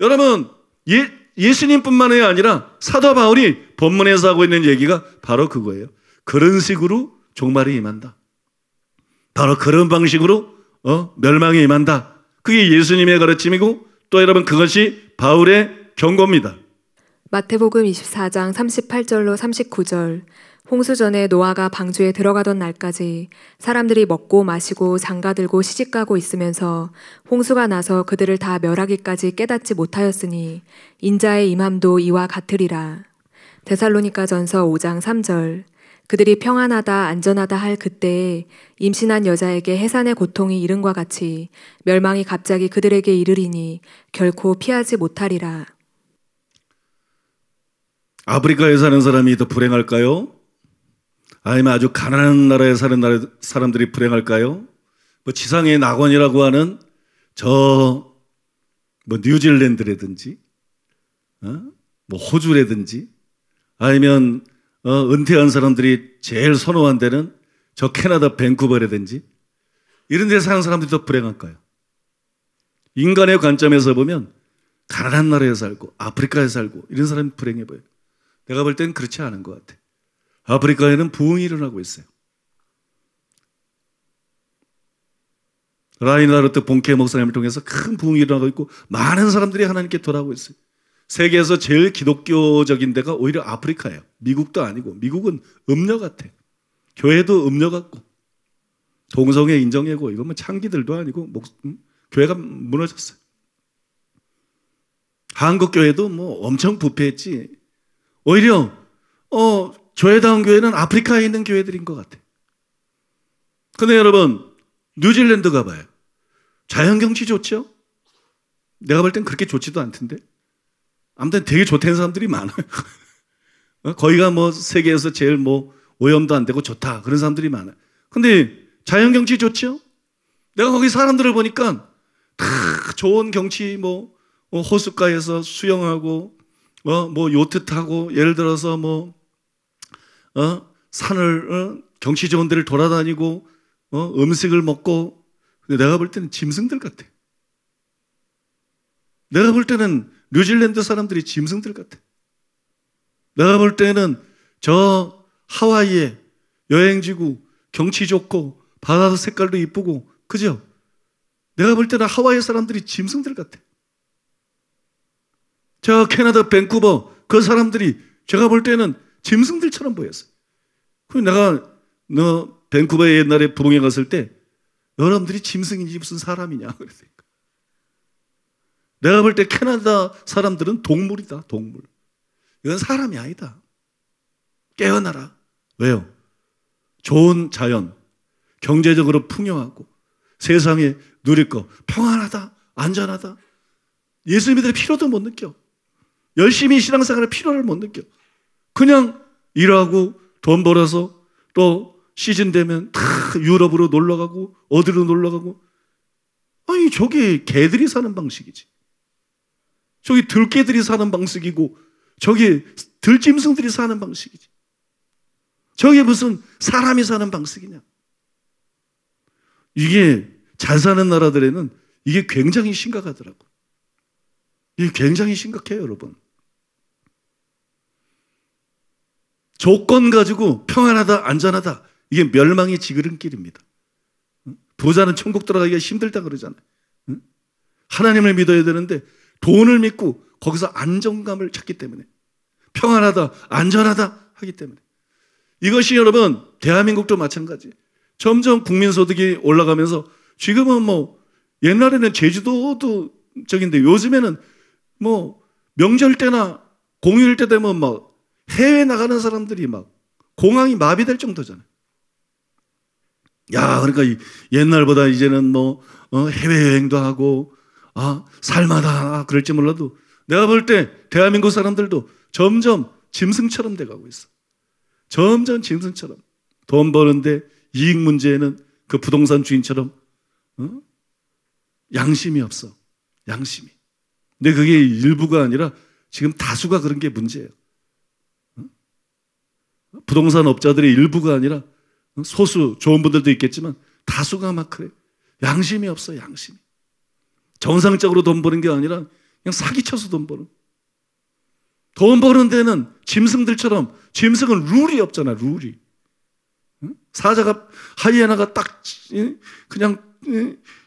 여러분 예, 예수님뿐만이 아니라 사도 바울이 본문에서 하고 있는 얘기가 바로 그거예요. 그런 식으로 종말이 임한다. 바로 그런 방식으로 어? 멸망이 임한다. 그게 예수님의 가르침이고 또 여러분 그것이 바울의 경고입니다. 마태복음 24장 38절로 39절 홍수 전에 노아가 방주에 들어가던 날까지 사람들이 먹고 마시고 장가 들고 시집 가고 있으면서 홍수가 나서 그들을 다 멸하기까지 깨닫지 못하였으니 인자의 임함도 이와 같으리라. 데살로니가 전서 5장 3절 그들이 평안하다 안전하다 할 그때에 임신한 여자에게 해산의 고통이 이른과 같이 멸망이 갑자기 그들에게 이르리니 결코 피하지 못하리라. 아프리카에 사는 사람이 더 불행할까요? 아니면 아주 가난한 나라에 사는 나라 사람들이 불행할까요? 뭐 지상의 낙원이라고 하는 저뭐 뉴질랜드라든지, 어? 뭐 호주라든지, 아니면 어, 은퇴한 사람들이 제일 선호한 데는 저 캐나다 밴쿠버라든지 이런 데 사는 사람들이 더 불행할까요? 인간의 관점에서 보면 가난한 나라에 살고 아프리카에 살고 이런 사람이 불행해 보여요. 내가 볼 땐 그렇지 않은 것 같아. 아프리카에는 부흥이 일어나고 있어요. 라인하르트 본케 목사님을 통해서 큰 부흥이 일어나고 있고 많은 사람들이 하나님께 돌아오고 있어요. 세계에서 제일 기독교적인 데가 오히려 아프리카예요. 미국도 아니고 미국은 음녀 같아. 교회도 음녀 같고 동성애 인정해고이거뭐 창기들도 아니고 목, 음? 교회가 무너졌어요. 한국 교회도 뭐 엄청 부패했지 오히려 어 저에다운 교회는 아프리카에 있는 교회들인 것 같아. 근데 여러분 뉴질랜드 가봐요. 자연경치 좋죠? 내가 볼 땐 그렇게 좋지도 않던데. 아무튼 되게 좋다는 사람들이 많아요. 어? 거기가 뭐 세계에서 제일 뭐 오염도 안 되고 좋다 그런 사람들이 많아요. 근데 자연경치 좋죠? 내가 거기 사람들을 보니까 다 좋은 경치 뭐, 뭐 호숫가에서 수영하고 어, 뭐 요트 타고 예를 들어서 뭐 어, 산을 어, 경치 좋은 데를 돌아다니고 어, 음식을 먹고 근데 내가 볼 때는 짐승들 같아. 내가 볼 때는 뉴질랜드 사람들이 짐승들 같아. 내가 볼 때는 저 하와이에 여행지고 경치 좋고 바다 색깔도 이쁘고 그죠? 내가 볼 때는 하와이 사람들이 짐승들 같아. 저 캐나다 밴쿠버 그 사람들이 제가 볼 때는 짐승들처럼 보였어요. 그래서 내가 너밴쿠버 옛날에 부흥회 갔을 때 여러분들이 짐승인지 무슨 사람이냐 그랬으니까. 내가 볼 때 캐나다 사람들은 동물이다, 동물. 이건 사람이 아니다. 깨어나라. 왜요? 좋은 자연, 경제적으로 풍요하고 세상에 누릴 거 평안하다, 안전하다. 예수 믿을 필요도 못 느껴. 열심히 신앙생활에 필요를 못 느껴. 그냥 일하고 돈 벌어서 또 시즌 되면 다 유럽으로 놀러 가고 어디로 놀러 가고 아니 저게 개들이 사는 방식이지. 저기 들개들이 사는 방식이고 저기 들짐승들이 사는 방식이지. 저게 무슨 사람이 사는 방식이냐. 이게 잘 사는 나라들에는 이게 굉장히 심각하더라고. 이게 굉장히 심각해요, 여러분. 조건 가지고 평안하다, 안전하다. 이게 멸망의 지그름길입니다. 부자는 천국 들어가기가 힘들다 그러잖아요. 하나님을 믿어야 되는데 돈을 믿고 거기서 안정감을 찾기 때문에 평안하다, 안전하다 하기 때문에 이것이 여러분 대한민국도 마찬가지. 점점 국민 소득이 올라가면서 지금은 뭐 옛날에는 제주도도 적인데 요즘에는 뭐 명절 때나 공휴일 때 되면 막 해외 나가는 사람들이 막 공항이 마비될 정도잖아요. 야, 그러니까 옛날보다 이제는 뭐 어, 해외 여행도 하고 아 살마다 그럴지 몰라도 내가 볼 때 대한민국 사람들도 점점 짐승처럼 돼가고 있어. 점점 짐승처럼 돈 버는데 이익 문제에는 그 부동산 주인처럼 어? 양심이 없어. 양심이. 근데 그게 일부가 아니라 지금 다수가 그런 게 문제예요. 부동산 업자들의 일부가 아니라 소수 좋은 분들도 있겠지만 다수가 막 그래. 양심이 없어, 양심. 이 정상적으로 돈 버는 게 아니라 그냥 사기쳐서 돈 버는. 돈 버는 데는 짐승들처럼 짐승은 룰이 없잖아, 룰이. 사자가 하이에나가 딱 그냥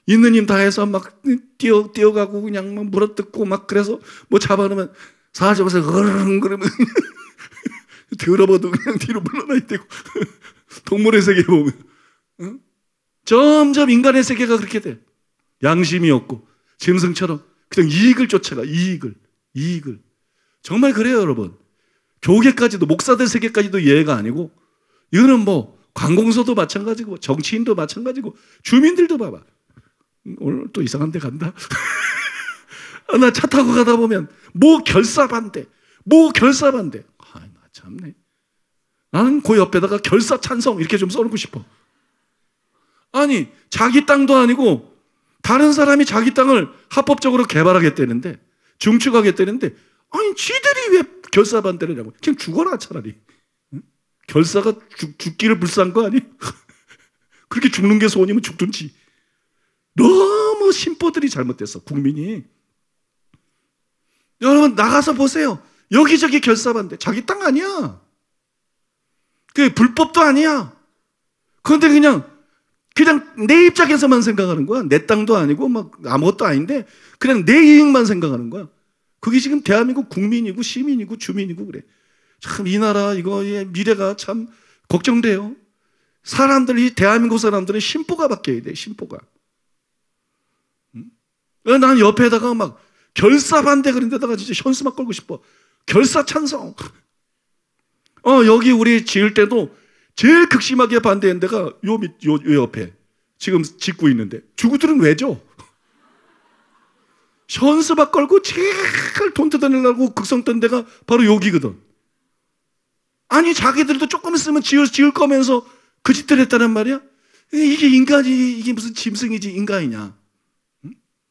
있는 힘 다해서 막 뛰어, 뛰어가고 그냥 막 물어뜯고 막 그래서 뭐 잡아놓으면 사라져서 으르릉 그러면 더러워도 그냥 뒤로 물러나야 되고 동물의 세계 보면 응? 점점 인간의 세계가 그렇게 돼 양심이 없고 짐승처럼 그냥 이익을 쫓아가 이익을 이익을 정말 그래요 여러분 교계까지도 목사들 세계까지도 예가 아니고 이거는 뭐 관공서도 마찬가지고 정치인도 마찬가지고 주민들도 봐봐 오늘 또 이상한 데 간다? 아, 나차 타고 가다 보면 뭐 결사반대, 뭐 결사반대. 아, 나 참네. 나는 그 옆에다가 결사 찬성 이렇게 좀 써놓고 싶어. 아니, 자기 땅도 아니고 다른 사람이 자기 땅을 합법적으로 개발하겠다는데, 중축하겠다는데, 아니, 지들이 왜 결사 반대냐고 그냥 죽어라, 차라리. 응? 결사가 죽, 기를 불쌍한 거 아니? 그렇게 죽는 게 소원이면 죽든지. 너무 심보들이 잘못됐어 국민이 여러분 나가서 보세요. 여기저기 결사반대. 자기 땅 아니야. 그 불법도 아니야. 그런데 그냥 그냥 내 입장에서만 생각하는 거야. 내 땅도 아니고 막 아무것도 아닌데 그냥 내 이익만 생각하는 거야. 그게 지금 대한민국 국민이고 시민이고 주민이고 그래. 참 이 나라 이거의 예, 미래가 참 걱정돼요. 사람들 이 대한민국 사람들은 심보가 바뀌어야 돼. 심보가. 난 옆에다가 막 결사 반대 그런 데다가 진짜 현수 막 걸고 싶어. 결사 찬성. 어, 여기 우리 지을 때도 제일 극심하게 반대한 데가 요 밑, 요, 요 옆에. 지금 짓고 있는데. 주구들은 왜죠? 현수 막 걸고 제일 돈 뜯어내려고 극성 뜬 데가 바로 여기거든. 아니, 자기들도 조금 있으면 지을, 지을 거면서 그 짓들 했다는 말이야? 이게 인간이, 이게 무슨 짐승이지 인간이냐.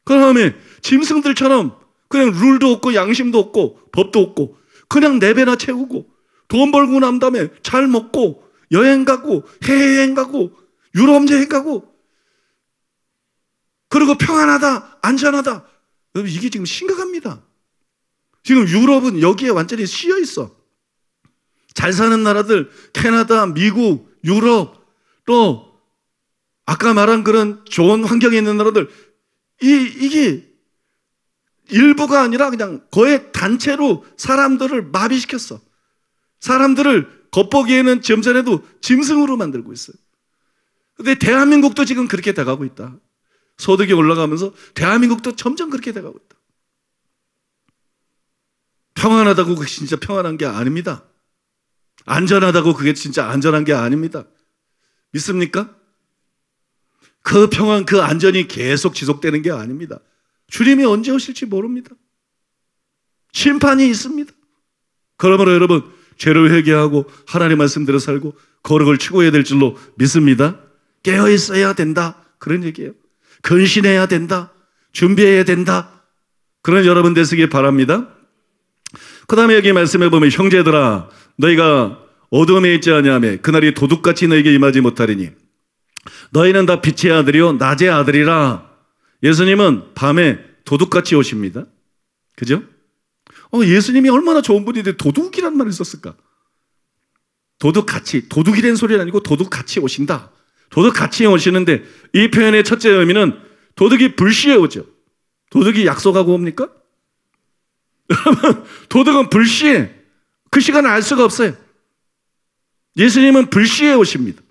그 다음에 짐승들처럼 그냥 룰도 없고 양심도 없고 법도 없고 그냥 네 배나 채우고 돈 벌고 난 다음에 잘 먹고 여행 가고 해외여행 가고 유럽 여행 가고 그리고 평안하다 안전하다 이게 지금 심각합니다. 지금 유럽은 여기에 완전히 씌여 있어. 잘 사는 나라들 캐나다, 미국, 유럽 또 아까 말한 그런 좋은 환경에 있는 나라들 이, 이게 일부가 아니라 그냥 거의 단체로 사람들을 마비시켰어. 사람들을 겉보기에는 점잖에도 짐승으로 만들고 있어요. 근데 대한민국도 지금 그렇게 돼가고 있다. 소득이 올라가면서 대한민국도 점점 그렇게 돼가고 있다. 평안하다고 그게 진짜 평안한 게 아닙니다. 안전하다고 그게 진짜 안전한 게 아닙니다. 믿습니까? 그 평안, 그 안전이 계속 지속되는 게 아닙니다. 주님이 언제 오실지 모릅니다. 심판이 있습니다. 그러므로 여러분, 죄를 회개하고 하나님 말씀대로 살고 거룩을 추구해야 될 줄로 믿습니다. 깨어 있어야 된다. 그런 얘기예요. 근신해야 된다. 준비해야 된다. 그런 여러분 되시길 바랍니다. 그 다음에 여기 말씀해 보면 형제들아 너희가 어둠에 있지 아니며 그날이 도둑같이 너에게 임하지 못하리니 너희는 다 빛의 아들이요 낮의 아들이라. 예수님은 밤에 도둑같이 오십니다. 그죠? 어, 예수님이 얼마나 좋은 분인데 도둑이란 말을 썼을까? 도둑같이 도둑이란 소리는 아니고 도둑같이 오신다. 도둑같이 오시는데 이 표현의 첫째 의미는 도둑이 불시에 오죠. 도둑이 약속하고 옵니까? 여러분 도둑은 불시에 그 시간을 알 수가 없어요. 예수님은 불시에 오십니다.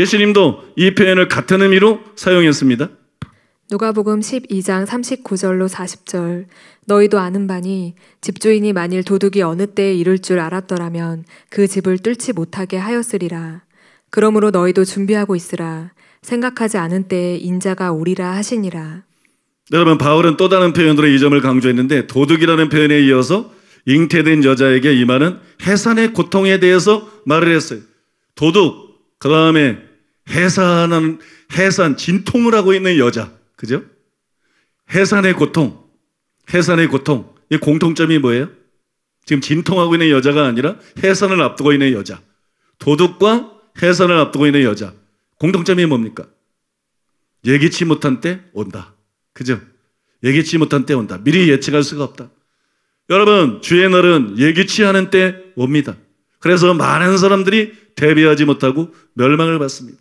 예수님도 이 표현을 같은 의미로 사용했습니다. 누가복음 12장 39절로 40절 너희도 아는 바니 집주인이 만일 도둑이 어느 때에 이룰 줄 알았더라면 그 집을 뚫지 못하게 하였으리라 그러므로 너희도 준비하고 있으라 생각하지 않은 때에 인자가 오리라 하시니라 네, 여러분 바울은 또 다른 표현으로 이 점을 강조했는데 도둑이라는 표현에 이어서 잉태된 여자에게 임하는 해산의 고통에 대해서 말을 했어요 도둑 그 다음에 해산은 해산 진통을 하고 있는 여자. 그죠? 해산의 고통. 해산의 고통. 이 공통점이 뭐예요? 지금 진통하고 있는 여자가 아니라 해산을 앞두고 있는 여자. 도둑과 해산을 앞두고 있는 여자. 공통점이 뭡니까? 예기치 못한 때 온다. 그죠? 예기치 못한 때 온다. 미리 예측할 수가 없다. 여러분, 주의 날은 예기치 않은 때 옵니다. 그래서 많은 사람들이 대비하지 못하고 멸망을 받습니다.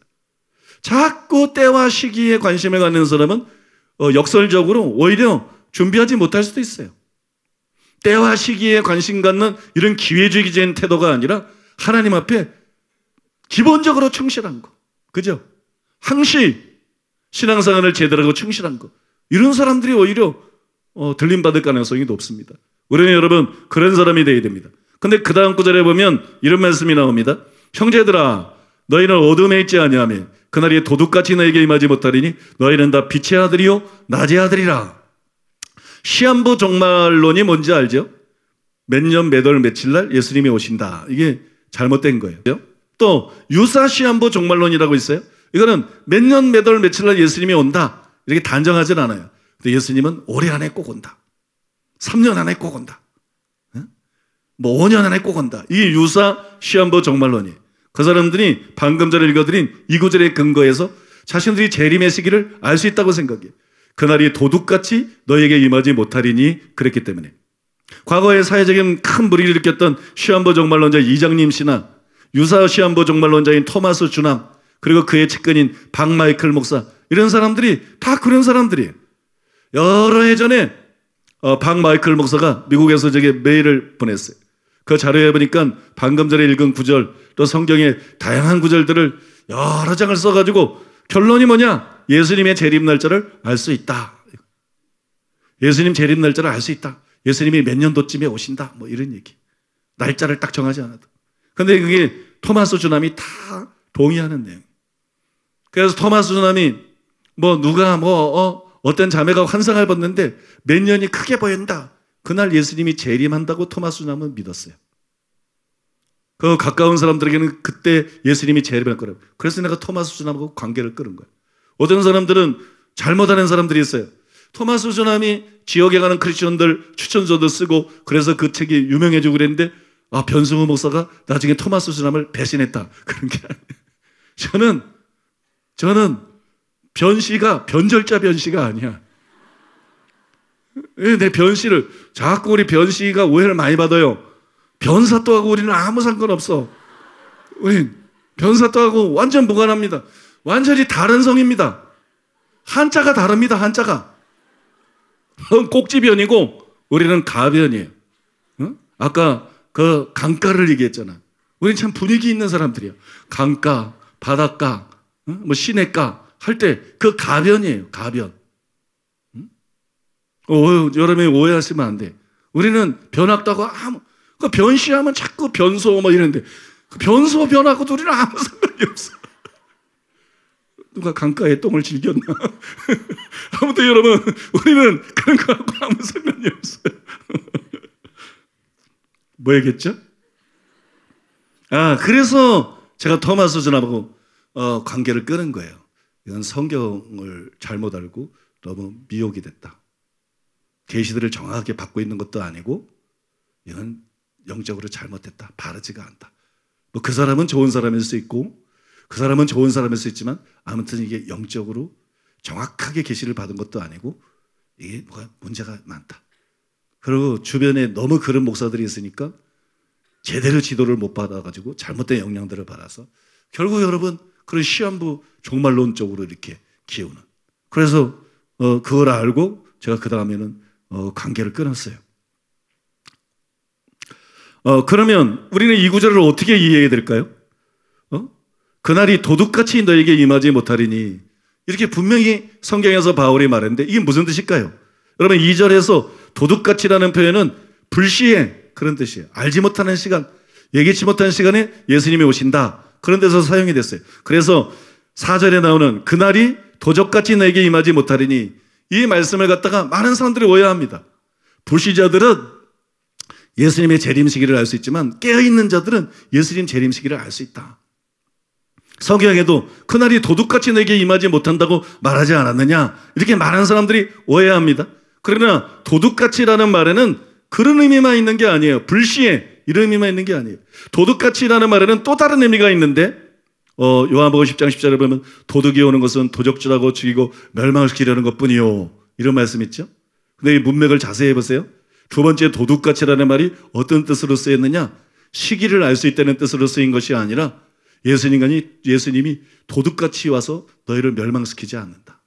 자꾸 때와 시기에 관심을 갖는 사람은 어, 역설적으로 오히려 준비하지 못할 수도 있어요. 때와 시기에 관심 갖는 이런 기회주의적인 태도가 아니라 하나님 앞에 기본적으로 충실한 거. 그죠? 항시 신앙생활을 제대로 하고 충실한 거. 이런 사람들이 오히려 어, 들림받을 가능성이 높습니다. 우리는 여러분 그런 사람이 되어야 됩니다. 근데 그 다음 구절에 보면 이런 말씀이 나옵니다. 형제들아 너희는 어둠에 있지 아니며 그날이 도둑같이 너에게 임하지 못하리니 너희는 다 빛의 아들이요 낮의 아들이라. 시한부 종말론이 뭔지 알죠? 몇 년, 몇 월, 며칠 날 예수님이 오신다. 이게 잘못된 거예요. 또 유사 시한부 종말론이라고 있어요. 이거는 몇 년, 몇 월, 며칠 날 예수님이 온다. 이렇게 단정하진 않아요. 근데 예수님은 올해 안에 꼭 온다. 3년 안에 꼭 온다. 뭐 5년 안에 꼭 온다. 이게 유사 시한부 종말론이에요. 그 사람들이 방금 전에 읽어드린 이 구절의 근거에서 자신들이 재림의 시기를 알 수 있다고 생각해. 그날이 도둑같이 너에게 임하지 못하리니 그랬기 때문에. 과거에 사회적인 큰 불의를 일으켰던 시한보 종말론자 이장님 씨나 유사 시한보 종말론자인 토마스 주남 그리고 그의 측근인 박마이클 목사 이런 사람들이 다 그런 사람들이 에요 여러 해 전에 어, 박마이클 목사가 미국에서 저게 메일을 보냈어요. 그 자료에 보니까 방금 전에 읽은 구절 또 성경의 다양한 구절들을 여러 장을 써가지고 결론이 뭐냐? 예수님의 재림 날짜를 알 수 있다. 예수님 재림 날짜를 알 수 있다. 예수님이 몇 년도쯤에 오신다. 뭐 이런 얘기. 날짜를 딱 정하지 않아도. 근데 그게 토마스 주남이 다 동의하는 내용. 그래서 토마스 주남이 뭐 누가 뭐 어, 어떤 자매가 환상을 봤는데 몇 년이 크게 보인다. 그날 예수님이 재림한다고 토마스 남은 믿었어요. 그 가까운 사람들에게는 그때 예수님이 재림할 거라고. 그래서 내가 토마스 수남하고 관계를 끊은 거예요. 어떤 사람들은 잘못하는 사람들이 있어요. 토마스 수남이 지역에 가는 크리스천들 추천서도 쓰고 그래서 그 책이 유명해지고 그랬는데 아 변승우 목사가 나중에 토마스 수남을 배신했다 그런 게 아니에요. 저는 저는 변씨가 변절자 변씨가 아니야. 예, 내 변씨를 자꾸 우리 변씨가 오해를 많이 받아요. 변사 또 하고 우리는 아무 상관없어. 우린 예, 변사 또 하고 완전 무관합니다. 완전히 다른 성입니다. 한자가 다릅니다. 한자가. 어, 꼭지변이고 우리는 가변이에요. 응? 아까 그 강가를 얘기했잖아. 우리참 분위기 있는 사람들이야. 강가, 바닷가, 응? 뭐 시내가 할 때 그 가변이에요. 가변. 오, 여러분이 오해하시면 안 돼. 우리는 변학다고 아무, 그 변시하면 자꾸 변소 막 뭐 이러는데, 그 변소 변하고도 우는 아무 상관이 없어. 누가 강가에 똥을 즐겼나? 아무튼 여러분, 우리는 그런 거하고 아무 상관이 없어 뭐였겠죠? 아, 그래서 제가 토마스 전하고 어, 관계를 끄는 거예요. 이건 성경을 잘못 알고 너무 미혹이 됐다. 계시들을 정확하게 받고 있는 것도 아니고 이건 영적으로 잘못됐다. 바르지가 않다. 뭐 그 사람은 좋은 사람일 수 있고 그 사람은 좋은 사람일 수 있지만 아무튼 이게 영적으로 정확하게 계시를 받은 것도 아니고 이게 뭐가 문제가 많다. 그리고 주변에 너무 그런 목사들이 있으니까 제대로 지도를 못 받아가지고 잘못된 영향들을 받아서 결국 여러분 그런 시한부 종말론 쪽으로 이렇게 키우는 그래서 어, 그걸 알고 제가 그 다음에는 어, 관계를 끊었어요. 어, 그러면 우리는 이 구절을 어떻게 이해해야 될까요? 어? 그날이 도둑같이 너에게 임하지 못하리니 이렇게 분명히 성경에서 바울이 말했는데 이게 무슨 뜻일까요? 여러분 2절에서 도둑같이라는 표현은 불시행 그런 뜻이에요. 알지 못하는 시간, 예기치 못한 시간에 예수님이 오신다. 그런 데서 사용이 됐어요. 그래서 4절에 나오는 그날이 도적같이 내게 임하지 못하리니 이 말씀을 갖다가 많은 사람들이 오해합니다. 불신자들은 예수님의 재림시기를 알 수 있지만 깨어있는 자들은 예수님 재림시기를 알 수 있다. 성경에도 그날이 도둑같이 내게 임하지 못한다고 말하지 않았느냐 이렇게 많은 사람들이 오해합니다. 그러나 도둑같이라는 말에는 그런 의미만 있는 게 아니에요. 불시에 이런 의미만 있는 게 아니에요. 도둑같이라는 말에는 또 다른 의미가 있는데 어, 요한복음 10장 10절에 보면 도둑이 오는 것은 도적질하고 죽이고 멸망시키려는 을 것뿐이요. 이런 말씀 있죠? 근데 이 문맥을 자세히 보세요. 두 번째 도둑같이라는 말이 어떤 뜻으로 쓰였느냐? 시기를 알 수 있다는 뜻으로 쓰인 것이 아니라 예수님이, 예수님이 도둑같이 와서 너희를 멸망시키지 않는다.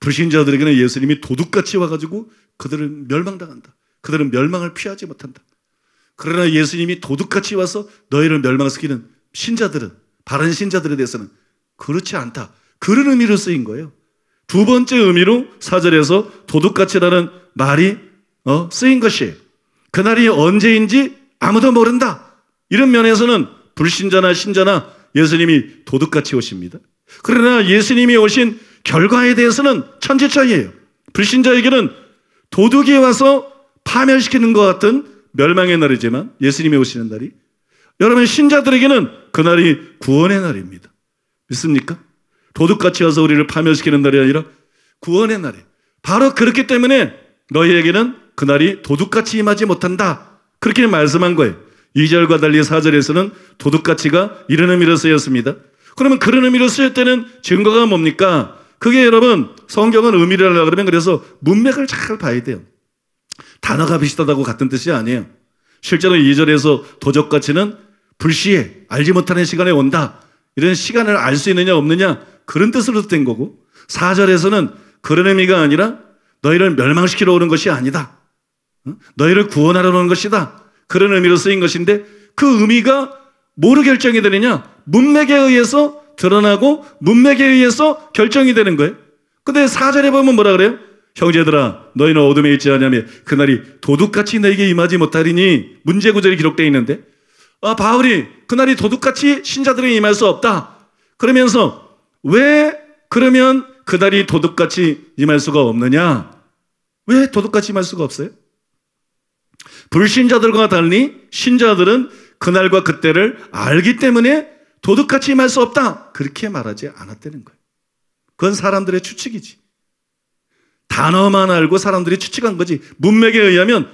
불신자들에게는 예수님이 도둑같이 와가지고 그들을 멸망당한다. 그들은 멸망을 피하지 못한다. 그러나 예수님이 도둑같이 와서 너희를 멸망시키는 신자들은 바른 신자들에 대해서는 그렇지 않다. 그런 의미로 쓰인 거예요. 두 번째 의미로 사절에서 도둑같이라는 말이 어, 쓰인 것이 그날이 언제인지 아무도 모른다. 이런 면에서는 불신자나 신자나 예수님이 도둑같이 오십니다. 그러나 예수님이 오신 결과에 대해서는 천지창이에요. 불신자에게는 도둑이 와서 파멸시키는 것 같은 멸망의 날이지만 예수님이 오시는 날이 여러분 신자들에게는 그날이 구원의 날입니다. 믿습니까? 도둑같이 와서 우리를 파멸시키는 날이 아니라 구원의 날이 바로 그렇기 때문에 너희에게는 그날이 도둑같이 임하지 못한다. 그렇게 말씀한 거예요. 2절과 달리 4절에서는 도둑같이가 이런 의미로 쓰였습니다. 그러면 그런 의미로 쓰일 때는 증거가 뭡니까? 그게 여러분 성경은 의미를 하려고 그러면 그래서 문맥을 잘 봐야 돼요. 단어가 비슷하다고 같은 뜻이 아니에요. 실제로 2절에서 도적같이는 불시에 알지 못하는 시간에 온다. 이런 시간을 알 수 있느냐 없느냐 그런 뜻으로 된 거고 4절에서는 그런 의미가 아니라 너희를 멸망시키러 오는 것이 아니다. 어? 너희를 구원하러 오는 것이다. 그런 의미로 쓰인 것인데 그 의미가 뭐로 결정이 되느냐? 문맥에 의해서 드러나고 문맥에 의해서 결정이 되는 거예요. 근데 4절에 보면 뭐라 그래요? 형제들아 너희는 어둠에 있지 않냐며 그날이 도둑같이 내게 임하지 못하리니 문제 구절이 기록되어 있는데 아, 바울이 그날이 도둑같이 신자들에 임할 수 없다. 그러면서 왜 그러면 그날이 도둑같이 임할 수가 없느냐? 왜 도둑같이 임할 수가 없어요? 불신자들과 달리 신자들은 그날과 그때를 알기 때문에 도둑같이 임할 수 없다. 그렇게 말하지 않았다는 거예요. 그건 사람들의 추측이지. 단어만 알고 사람들이 추측한 거지. 문맥에 의하면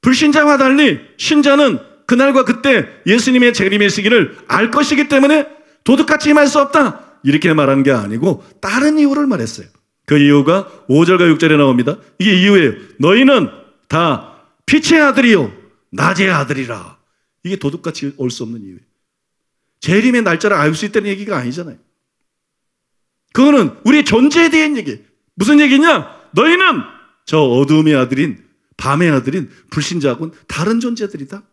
불신자와 달리 신자는 그날과 그때 예수님의 재림의 시기를 알 것이기 때문에 도둑같이 임할 수 없다. 이렇게 말한 게 아니고 다른 이유를 말했어요. 그 이유가 5절과 6절에 나옵니다. 이게 이유예요. 너희는 다 빛의 아들이요. 낮의 아들이라. 이게 도둑같이 올 수 없는 이유예요. 재림의 날짜를 알 수 있다는 얘기가 아니잖아요. 그거는 우리 존재에 대한 얘기. 무슨 얘기냐? 너희는 저 어둠의 아들인 밤의 아들인 불신자군 다른 존재들이다.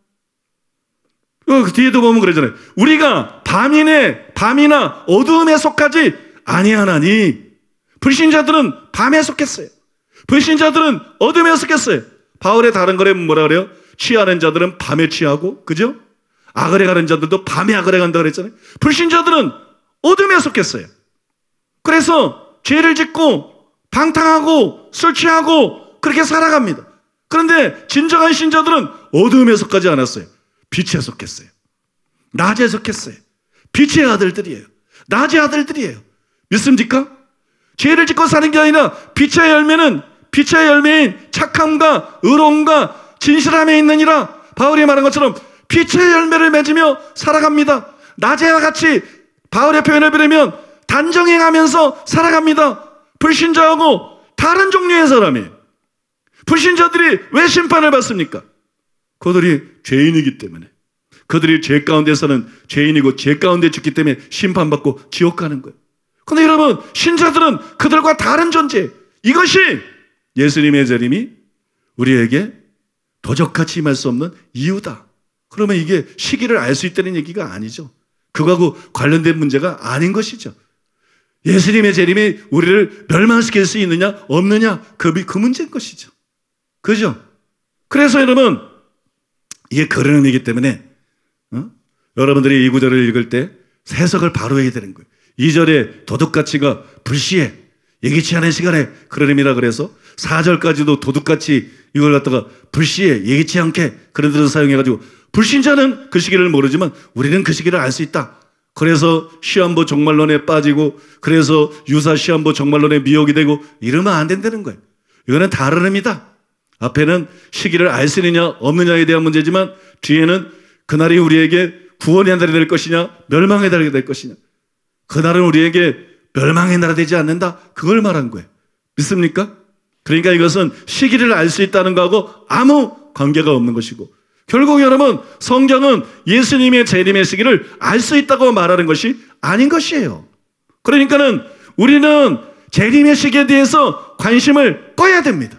어, 그 뒤에도 보면 그러잖아요. 우리가 밤이네, 밤이나 어두움에 속하지 아니하나니. 불신자들은 밤에 속했어요. 불신자들은 어둠에 속했어요. 바울의 다른 거에 뭐라 그래요? 취하는 자들은 밤에 취하고, 그죠? 악을에 가는 자들도 밤에 악을에 간다 그랬잖아요. 불신자들은 어둠에 속했어요. 그래서 죄를 짓고 방탕하고 술 취하고 그렇게 살아갑니다. 그런데 진정한 신자들은 어둠에속하지 않았어요. 빛에 속했어요. 낮에 속했어요. 빛의 아들들이에요. 낮의 아들들이에요. 믿습니까? 죄를 짓고 사는 게 아니라 빛의 열매는 빛의 열매인 착함과 의로움과 진실함에 있느니라 바울이 말한 것처럼 빛의 열매를 맺으며 살아갑니다. 낮에와 같이 바울의 표현을 빌리면 단정행하면서 살아갑니다. 불신자하고 다른 종류의 사람이 불신자들이 왜 심판을 받습니까? 그들이 죄인이기 때문에 그들이 죄 가운데서는 죄인이고 죄 가운데 죽기 때문에 심판받고 지옥 가는 거예요. 근데 여러분 신자들은 그들과 다른 존재 이것이 예수님의 재림이 우리에게 도적같이 임할 수 없는 이유다. 그러면 이게 시기를 알 수 있다는 얘기가 아니죠. 그거하고 관련된 문제가 아닌 것이죠. 예수님의 재림이 우리를 멸망시킬 수 있느냐 없느냐 그, 그 문제인 것이죠. 그죠? 그래서 여러분 이게 그런 의미이기 때문에 어? 여러분들이 이 구절을 읽을 때 해석을 바로 해야 되는 거예요. 2절에 도둑가치가 불시에 예기치 않은 시간에 그런 의미라 그래서 4절까지도 도둑같이 이걸 갖다가 불시에 예기치 않게 그런 데서 사용해가지고 불신자는 그 시기를 모르지만 우리는 그 시기를 알 수 있다. 그래서 시한부 정말론에 빠지고 그래서 유사 시한부 정말론에 미혹이 되고 이러면 안 된다는 거예요. 이거는 다른 의미다. 앞에는 시기를 알 수있느냐 없느냐에 대한 문제지만 뒤에는 그날이 우리에게 구원의 날이 될 것이냐 멸망의 날이 될 것이냐 그날은 우리에게 멸망의 날이 되지 않는다 그걸 말한 거예요 믿습니까? 그러니까 이것은 시기를 알 수 있다는 거하고 아무 관계가 없는 것이고 결국 여러분 성경은 예수님의 재림의 시기를 알 수 있다고 말하는 것이 아닌 것이에요 그러니까는 우리는 재림의 시기에 대해서 관심을 꺼야 됩니다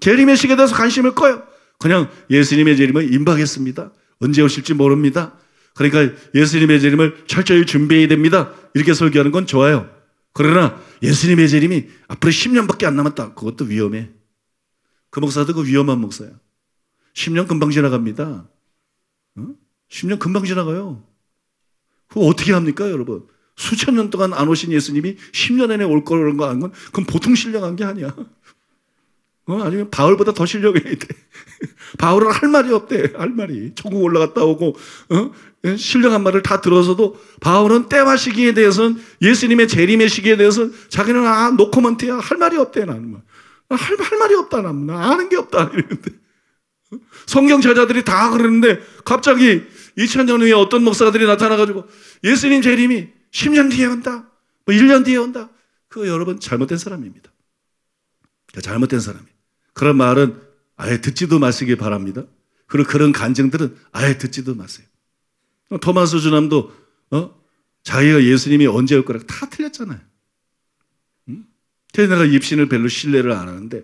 재림의시기에 대해서 관심을 꺼요. 그냥 예수님의 재림은 임박했습니다. 언제 오실지 모릅니다. 그러니까 예수님의 재림을 철저히 준비해야 됩니다. 이렇게 설교하는 건 좋아요. 그러나 예수님의 재림이 앞으로 10년밖에 안 남았다. 그것도 위험해. 그 목사도 그 위험한 목사야. 10년 금방 지나갑니다. 응? 10년 금방 지나가요. 그거 어떻게 합니까, 여러분? 수천 년 동안 안 오신 예수님이 10년 안에 올 거라는 거 아는 건 그건 보통 실력한 게 아니야. 어, 아니면 바울보다 더 실력이 있대. 바울은 할 말이 없대. 할 말이. 천국 올라갔다 오고, 어? 실력한 예, 말을 다 들어서도 바울은 때와 시기에 대해서는 예수님의 재림의 시기에 대해서는 자기는 아, 노코먼트야. 할 말이 없대. 나는 뭐. 할, 할 말이 없다. 나는 아는 게 없다. 이러는데. 어? 성경 제자들이 다 그러는데 갑자기 2000년 후에 어떤 목사들이 나타나가지고 예수님 재림이 10년 뒤에 온다. 뭐 1년 뒤에 온다. 그 여러분 잘못된 사람입니다. 잘못된 사람이 그런 말은 아예 듣지도 마시기 바랍니다. 그리고 그런 간증들은 아예 듣지도 마세요. 토마스 주남도 어? 자기가 예수님이 언제 올 거라고 다 틀렸잖아요. 그래서 내가 입신을 별로 신뢰를 안 하는데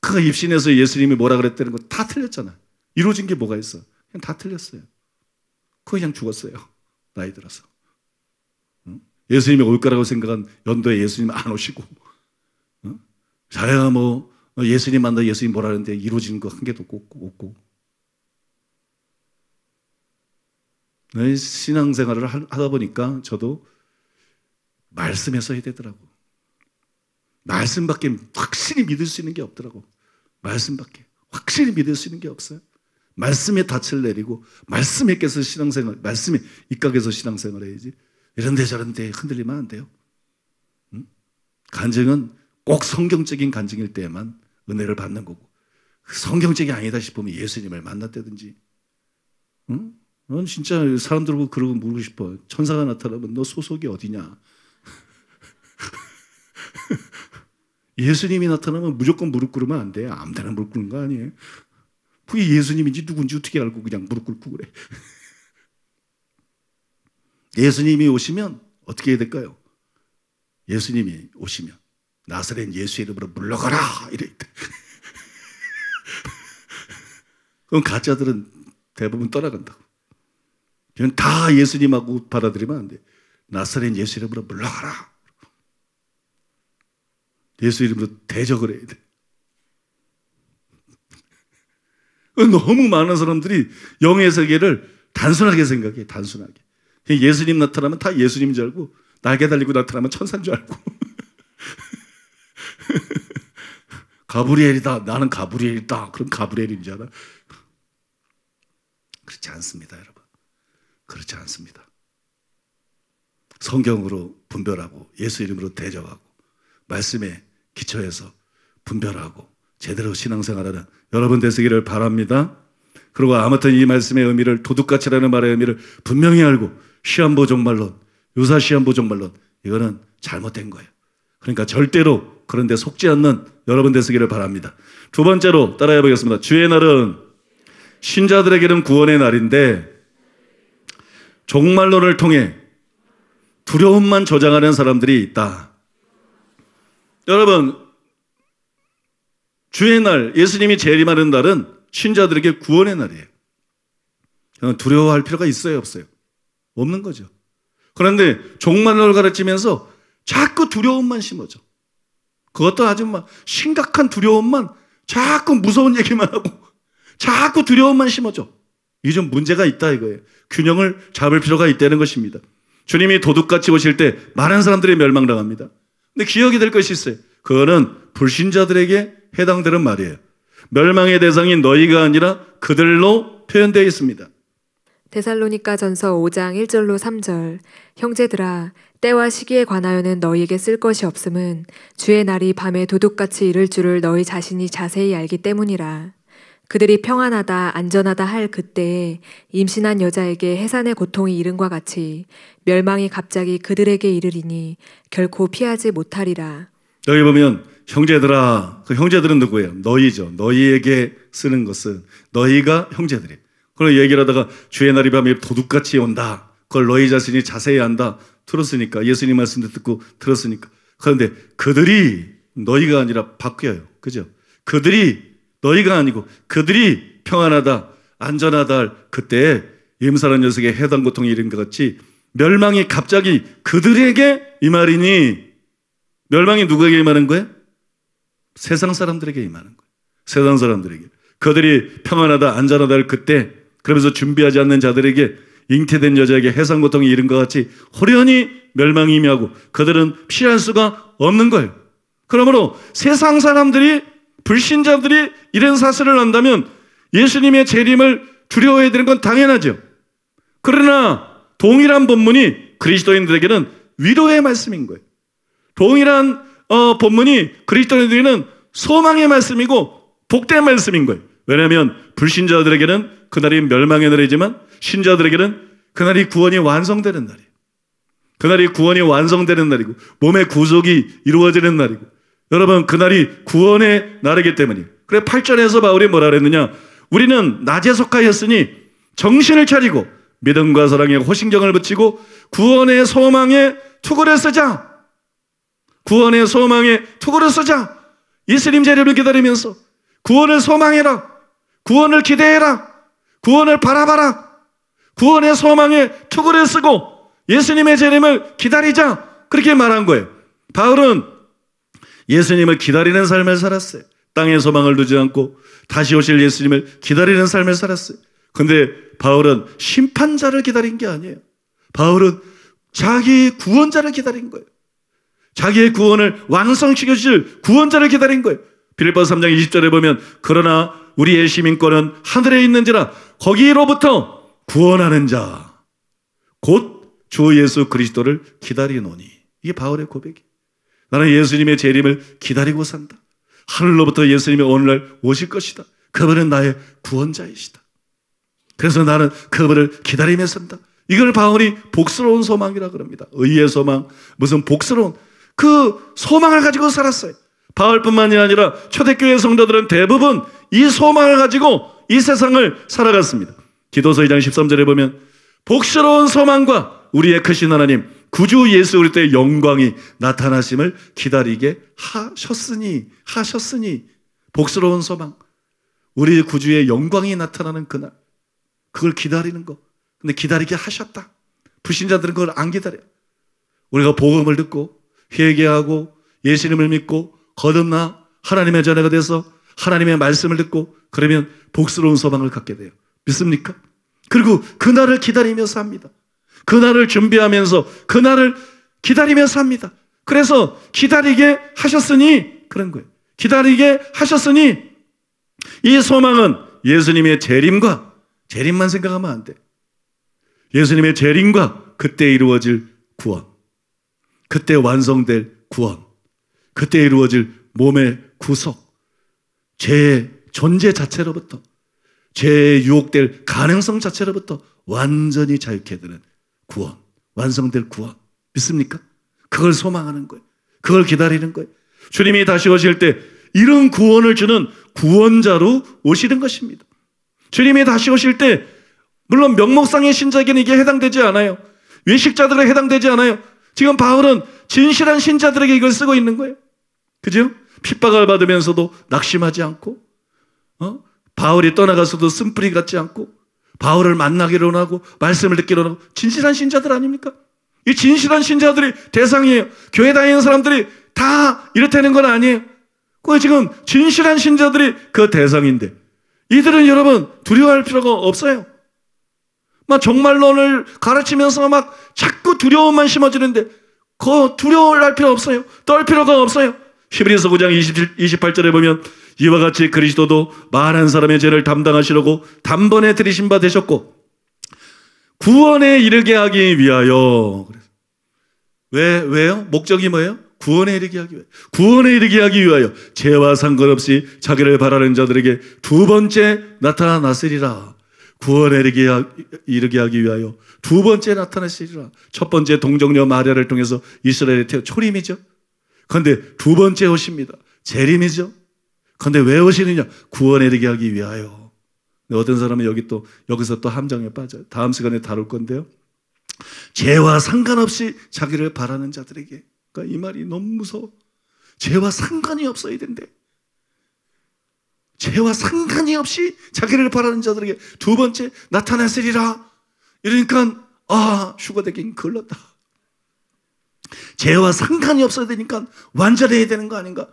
그 입신에서 예수님이 뭐라 그랬다는 거 다틀렸잖아 이루어진 게 뭐가 있어? 그냥 다 틀렸어요. 그냥 죽었어요. 나이 들어서. 예수님이 올 거라고 생각한 연도에 예수님 안 오시고 응? 자야 뭐 어, 예수님 만나 예수님 뭐라는데 이루어지는 거 한 개도 없고, 없 네, 신앙생활을 하다 보니까 저도 말씀에서 해야 되더라고. 말씀밖에 확실히 믿을 수 있는 게 없더라고. 말씀밖에 확실히 믿을 수 있는 게 없어요. 말씀에 닻을 내리고 말씀에 깨서 신앙생활, 말씀에 입각해서 신앙생활 해야지. 이런데 저런데 흔들리면 안 돼요. 응? 간증은 꼭 성경적인 간증일 때만 은혜를 받는 거고 성경적이 아니다 싶으면 예수님을 만났다든지 응? 넌 진짜 사람들 보고 그러고 물고 싶어. 천사가 나타나면 너 소속이 어디냐? 예수님이 나타나면 무조건 무릎 꿇으면 안 돼. 아무 데나 무릎 꿇는 거 아니에요. 그게 예수님인지 누군지 어떻게 알고 그냥 무릎 꿇고 그래. 예수님이 오시면 어떻게 해야 될까요? 예수님이 오시면 나사렛 예수 이름으로 물러가라 이랬대. 그럼 가짜들은 대부분 떠나간다고. 이건 다 예수님하고 받아들이면 안 돼. 나사렛 예수 이름으로 물러가라. 예수 이름으로 대적을 해야 돼. 너무 많은 사람들이 영의 세계를 단순하게 생각해, 단순하게. 예수님 나타나면 다 예수님인 줄 알고, 날개 달리고 나타나면 천사인 줄 알고. 가브리엘이다. 나는 가브리엘이다. 그럼 가브리엘인 줄 알아? 그렇지 않습니다, 여러분. 그렇지 않습니다. 성경으로 분별하고 예수 이름으로 대적하고 말씀에 기초해서 분별하고 제대로 신앙생활하는 여러분 되시기를 바랍니다. 그리고 아무튼 이 말씀의 의미를 도둑같이라는 말의 의미를 분명히 알고 시한보종말론, 유사시한보종말론 이거는 잘못된 거예요. 그러니까 절대로 그런데 속지 않는 여러분 되시기를 바랍니다. 두 번째로 따라해 보겠습니다. 주의 날은 신자들에게는 구원의 날인데 종말론을 통해 두려움만 저장하는 사람들이 있다. 여러분, 주의 날, 예수님이 재림하는 날은 신자들에게 구원의 날이에요. 두려워할 필요가 있어요, 없어요? 없는 거죠. 그런데 종말론을 가르치면서 자꾸 두려움만 심어져. 그것도 아주 막 심각한 두려움만 자꾸 무서운 얘기만 하고 자꾸 두려움만 심어줘. 이게 좀 문제가 있다 이거예요. 균형을 잡을 필요가 있다는 것입니다. 주님이 도둑같이 오실 때 많은 사람들이 멸망당합니다. 근데 기억이 될 것이 있어요. 그거는 불신자들에게 해당되는 말이에요. 멸망의 대상인 너희가 아니라 그들로 표현되어 있습니다. 데살로니가 전서 5장 1절로 3절 형제들아 때와 시기에 관하여는 너희에게 쓸 것이 없음은 주의 날이 밤에 도둑같이 이를 줄을 너희 자신이 자세히 알기 때문이라 그들이 평안하다 안전하다 할 그때에 임신한 여자에게 해산의 고통이 이른과 같이 멸망이 갑자기 그들에게 이르리니 결코 피하지 못하리라 여기 보면 형제들아 그 형제들은 누구예요? 너희죠 너희에게 쓰는 것은 너희가 형제들이에요 그걸 얘기를 하다가 주의 날이 밤에 도둑같이 온다. 그걸 너희 자신이 자세히 안다. 들었으니까 예수님 말씀도 듣고 들었으니까. 그런데 그들이 너희가 아니라 바뀌어요. 그죠? 그들이 너희가 아니고 그들이 평안하다, 안전하다 할 그때 임사는 녀석의 해당 고통이 이른 것 같이 멸망이 갑자기 그들에게 이 말이니 멸망이 누구에게 임하는 거예요? 세상 사람들에게 임하는 거예요. 세상 사람들에게. 그들이 평안하다, 안전하다 할 그때 그러면서 준비하지 않는 자들에게 잉태된 여자에게 해상 고통이 이른 것 같이 호련히 멸망이 임하고 그들은 피할 수가 없는 거예요. 그러므로 세상 사람들이 불신자들이 이런 사실을 안다면 예수님의 재림을 두려워해야 되는 건 당연하죠. 그러나 동일한 본문이 그리스도인들에게는 위로의 말씀인 거예요. 동일한 어, 본문이 그리스도인들에게는 소망의 말씀이고 복된 말씀인 거예요. 왜냐하면 불신자들에게는 그날이 멸망의 날이지만 신자들에게는 그날이 구원이 완성되는 날이에요. 그날이 구원이 완성되는 날이고 몸의 구속이 이루어지는 날이고 여러분 그날이 구원의 날이기 때문이에요. 그래 8절에서 바울이 뭐라 그랬느냐? 우리는 낮에 속하였으니 정신을 차리고 믿음과 사랑에 호신경을 붙이고 구원의 소망에 투구를 쓰자. 구원의 소망에 투구를 쓰자. 예수님 재림을 기다리면서 구원을 소망해라. 구원을 기대해라. 구원을 바라봐라. 구원의 소망에 투구를 쓰고 예수님의 재림을 기다리자. 그렇게 말한 거예요. 바울은 예수님을 기다리는 삶을 살았어요. 땅의 소망을 두지 않고 다시 오실 예수님을 기다리는 삶을 살았어요. 근데 바울은 심판자를 기다린 게 아니에요. 바울은 자기 구원자를 기다린 거예요. 자기의 구원을 완성시켜 주실 구원자를 기다린 거예요. 빌립보 3장 20절에 보면 그러나 우리의 시민권은 하늘에 있는지라 거기로부터 구원하는 자, 곧 주 예수 그리스도를 기다리노니. 이게 바울의 고백이. 나는 예수님의 재림을 기다리고 산다. 하늘로부터 예수님이 오늘날 오실 것이다. 그분은 나의 구원자이시다. 그래서 나는 그분을 기다리며 산다. 이걸 바울이 복스러운 소망이라 그럽니다. 의의 소망, 무슨 복스러운 그 소망을 가지고 살았어요. 바울뿐만이 아니라 초대교회 성도들은 대부분 이 소망을 가지고 이 세상을 살아갔습니다. 기도서 2장 13절에 보면 복스러운 소망과 우리의 크신 하나님 구주 예수 그리스 영광이 나타나심을 기다리게 하셨으니 하셨으니 복스러운 소망 우리 구주의 영광이 나타나는 그날 그걸 기다리는 거 근데 기다리게 하셨다 불신자들은 그걸 안 기다려 우리가 복음을 듣고 회개하고 예수님을 믿고 거듭나 하나님의 자녀가 돼서 하나님의 말씀을 듣고 그러면 복스러운 소망을 갖게 돼요. 믿습니까? 그리고 그날을 기다리며 삽니다. 그날을 준비하면서 그날을 기다리며 삽니다. 그래서 기다리게 하셨으니 그런 거예요. 기다리게 하셨으니 이 소망은 예수님의 재림과 재림만 생각하면 안 돼. 예수님의 재림과 그때 이루어질 구원. 그때 완성될 구원. 그때 이루어질 몸의 구속. 죄의 존재 자체로부터 죄에 유혹될 가능성 자체로부터 완전히 자유케 되는 구원, 완성될 구원. 믿습니까? 그걸 소망하는 거예요. 그걸 기다리는 거예요. 주님이 다시 오실 때 이런 구원을 주는 구원자로 오시는 것입니다. 주님이 다시 오실 때 물론 명목상의 신자에게는 이게 해당되지 않아요. 외식자들에 해당되지 않아요. 지금 바울은 진실한 신자들에게 이걸 쓰고 있는 거예요. 그죠? 핍박을 받으면서도 낙심하지 않고 어? 바울이 떠나가서도 쓴뿌리 같지 않고 바울을 만나기로 하고 말씀을 듣기로 하고 진실한 신자들 아닙니까? 이 진실한 신자들이 대상이에요. 교회 다니는 사람들이 다 이렇다는 건 아니에요. 그 지금 진실한 신자들이 그 대상인데 이들은 여러분 두려워할 필요가 없어요. 막 정말론을 가르치면서 막 자꾸 두려움만 심어지는데 그 두려워할 필요 없어요. 떨 필요가 없어요. 히브리서 9장 27, 28절에 보면 이와 같이 그리스도도 많은 사람의 죄를 담당하시려고 단번에 드리신바 되셨고 구원에 이르게 하기 위하여 왜 왜요? 목적이 뭐예요? 구원에 이르게 하기 위하여 구원에 이르게 하기 위하여 죄와 상관없이 자기를 바라는 자들에게 두 번째 나타나시리라 구원에 이르게, 하, 이르게 하기 위하여 두 번째 나타나시리라 첫 번째 동정녀 마리아를 통해서 이스라엘의 태어 초림이죠 그런데 두 번째 옷입니다. 재림이죠. 그런데 왜 오시느냐? 구원에 이르게 하기 위하여. 어떤 사람은 여기 또, 여기서 또 함정에 빠져요. 다음 시간에 다룰 건데요. 죄와 상관없이 자기를 바라는 자들에게. 그러니까 이 말이 너무 무서워. 죄와 상관이 없어야 된대. 죄와 상관이 없이 자기를 바라는 자들에게 두 번째 나타났으리라. 이러니까, 아, 슈가대긴 걸렀다. 죄와 상관이 없어야 되니까 완전해야 되는 거 아닌가?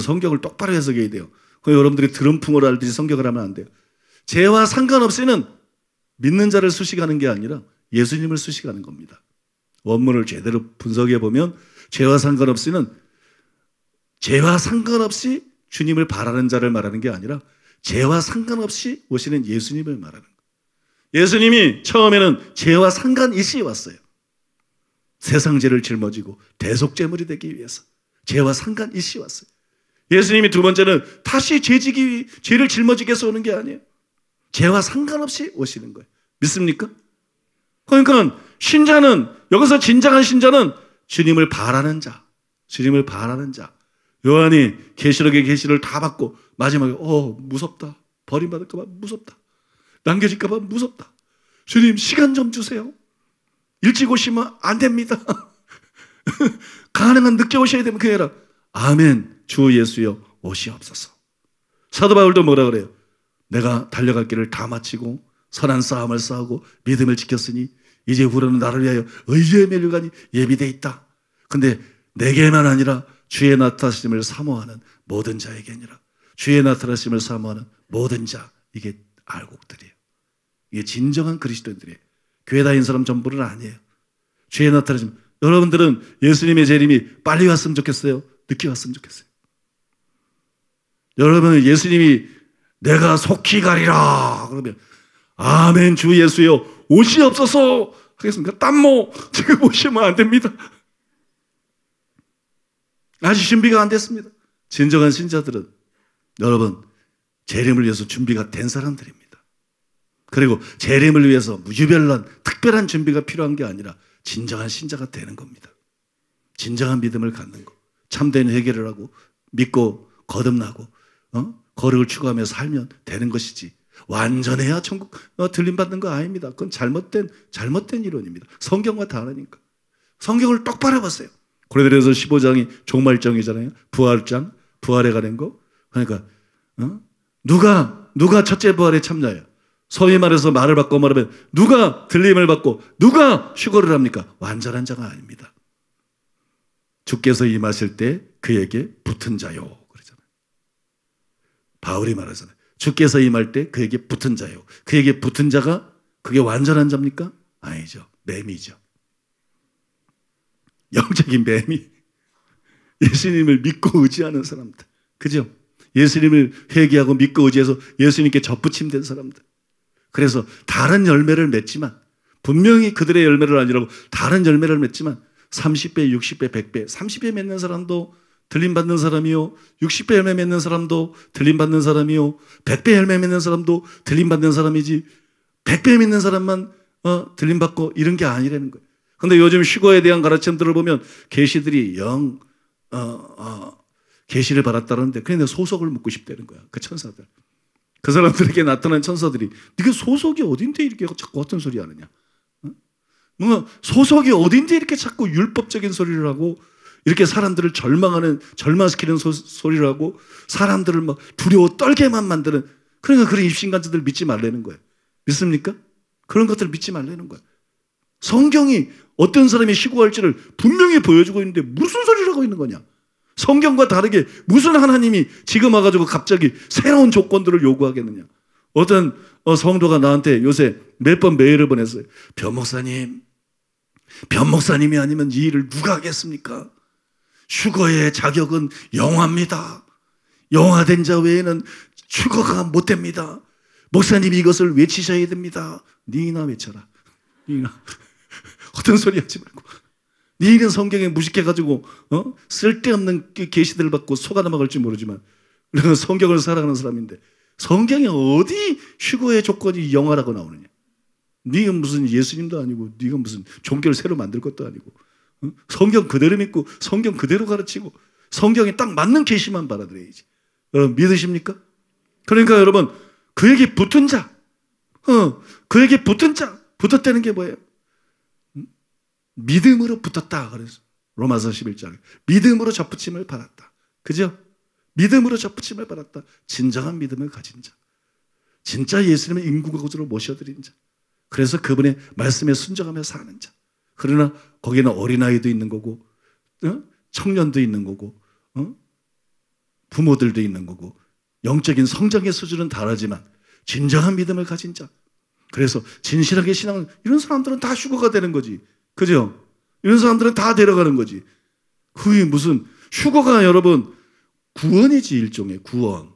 성경을 똑바로 해석해야 돼요. 그 여러분들이 드럼풍을 알듯이 성경을 하면 안 돼요. 죄와 상관없이는 믿는 자를 수식하는 게 아니라 예수님을 수식하는 겁니다. 원문을 제대로 분석해 보면 죄와 상관없이는 죄와 상관없이 주님을 바라는 자를 말하는 게 아니라 죄와 상관없이 오시는 예수님을 말하는 거예요. 예수님이 처음에는 죄와 상관이시 왔어요. 세상 죄를 짊어지고 대속제물이 되기 위해서 죄와 상관이 씌왔어요 예수님이 두 번째는 다시 죄지기 죄를 짊어지기 해서 오는 게 아니에요. 죄와 상관없이 오시는 거예요. 믿습니까? 그러니까 신자는 여기서 진정한 신자는 주님을 바라는 자, 주님을 바라는 자. 요한이 계시록의 계시를 다 받고 마지막에 어 무섭다 버림받을까봐 무섭다 남겨질까봐 무섭다 주님 시간 좀 주세요 일찍 오시면 안 됩니다. 가능한 늦게 오셔야 되면 그해라. 아멘. 주 예수여 오시옵소서. 사도 바울도 뭐라 그래요? 내가 달려갈 길을 다 마치고 선한 싸움을 싸우고 믿음을 지켰으니 이제 후로는 나를 위하여 의지의 멸류관이 예비돼 있다. 근데 내게만 아니라 주의 나타나심을 사모하는 모든 자에게니라. 주의 나타나심을 사모하는 모든 자 이게 알곡들이에요. 이게 진정한 그리스도인들이에요. 교회 다닌 사람 전부는 아니에요. 죄에 나타나지만 여러분들은 예수님의 재림이 빨리 왔으면 좋겠어요. 늦게 왔으면 좋겠어요. 여러분은 예수님이 내가 속히 가리라 그러면 아멘 주 예수여 옷이 없어서 하겠습니까? 땀모 뭐 지금 오시면 안 됩니다. 아직 준비가 안 됐습니다. 진정한 신자들은 여러분 재림을 위해서 준비가 된 사람들입니다. 그리고 재림을 위해서 무유별난 특별한 준비가 필요한 게 아니라 진정한 신자가 되는 겁니다. 진정한 믿음을 갖는 거. 참된 회개를 하고 믿고 거듭나고 어? 거룩을 추구하며 살면 되는 것이지. 완전해야 천국 어, 들림 받는 거 아닙니다. 그건 잘못된 잘못된 이론입니다. 성경과 다르니까. 성경을 똑바로 보세요. 고린도서 15장이 종말장이잖아요. 부활장, 부활에 관한 거. 그러니까 어? 누가 누가 첫째 부활에 참여해요? 소위 말해서 말을 받고 말하면 누가 들림을 받고 누가 휴거를 합니까? 완전한 자가 아닙니다. 주께서 임하실 때 그에게 붙은 자요. 바울이 말하잖아요. 주께서 임할 때 그에게 붙은 자요. 그에게 붙은 자가 그게 완전한 자입니까? 아니죠. 매미죠. 영적인 매미. 예수님을 믿고 의지하는 사람들. 그죠? 예수님을 회개하고 믿고 의지해서 예수님께 접붙임된 사람들. 그래서 다른 열매를 맺지만 분명히 그들의 열매를 아니라고 다른 열매를 맺지만 30배, 60배, 100배, 30배 맺는 사람도 들림 받는 사람이요. 60배 열매 맺는 사람도 들림 받는 사람이요. 100배 열매 맺는 사람도 들림 받는 사람이지 100배 맺는 사람만 어, 들림 받고 이런 게 아니라는 거예요. 근데 요즘 휴거에 대한 가르침들을 보면 계시들이 영 어, 어, 계시를 받았다는데 그냥데 소속을 묻고 싶다는 거야. 그 천사들. 그 사람들에게 나타난 천사들이 네가 소속이 어딘데 이렇게 자꾸 어떤 소리 하느냐? 어? 뭔가 소속이 어딘데 이렇게 자꾸 율법적인 소리를 하고 이렇게 사람들을 절망하는 절망시키는 소, 소리를 하고 사람들을 막 두려워 떨게만 만드는 그러니까 그런 입신간자들 믿지 말라는 거예요. 믿습니까? 그런 것들 믿지 말라는 거예요. 성경이 어떤 사람이 시구할지를 분명히 보여주고 있는데 무슨 소리를 하고 있는 거냐? 성경과 다르게 무슨 하나님이 지금 와가지고 갑자기 새로운 조건들을 요구하겠느냐. 어떤 어, 성도가 나한테 요새 몇 번 메일을 보냈어요. 변 목사님, 변 목사님이 아니면 이 일을 누가 하겠습니까? 슈거의 자격은 영화입니다. 영화된 자 외에는 슈거가 못 됩니다. 목사님이 이것을 외치셔야 됩니다. 니나 외쳐라. 니나. 어떤 소리 하지 말고. 네 일은 성경에 무식해가지고 어? 쓸데없는 계시들 받고 속아 넘어갈지 모르지만 우리 성경을 사랑하는 사람인데 성경에 어디 휴거의 조건이 영화라고 나오느냐? 네가 무슨 예수님도 아니고 네가 무슨 종교를 새로 만들 것도 아니고 어? 성경 그대로 믿고 성경 그대로 가르치고 성경에 딱 맞는 계시만 받아들여야지. 여러분 믿으십니까? 그러니까 여러분 그에게 붙은 자, 어, 그에게 붙은 자, 붙었다는 게 뭐예요? 믿음으로 붙었다. 그래서 로마서 11장에. 믿음으로 접붙임을 받았다. 그죠? 믿음으로 접붙임을 받았다. 진정한 믿음을 가진 자. 진짜 예수님을 인구가 구주로 모셔드린 자. 그래서 그분의 말씀에 순종하며 사는 자. 그러나 거기는 어린아이도 있는 거고, 어? 청년도 있는 거고, 어? 부모들도 있는 거고, 영적인 성장의 수준은 다르지만, 진정한 믿음을 가진 자. 그래서 진실하게 신앙 이런 사람들은 다 휴거가 되는 거지. 그죠? 이런 사람들은 다 데려가는 거지. 그게 무슨 휴거가 여러분 구원이지 일종의 구원.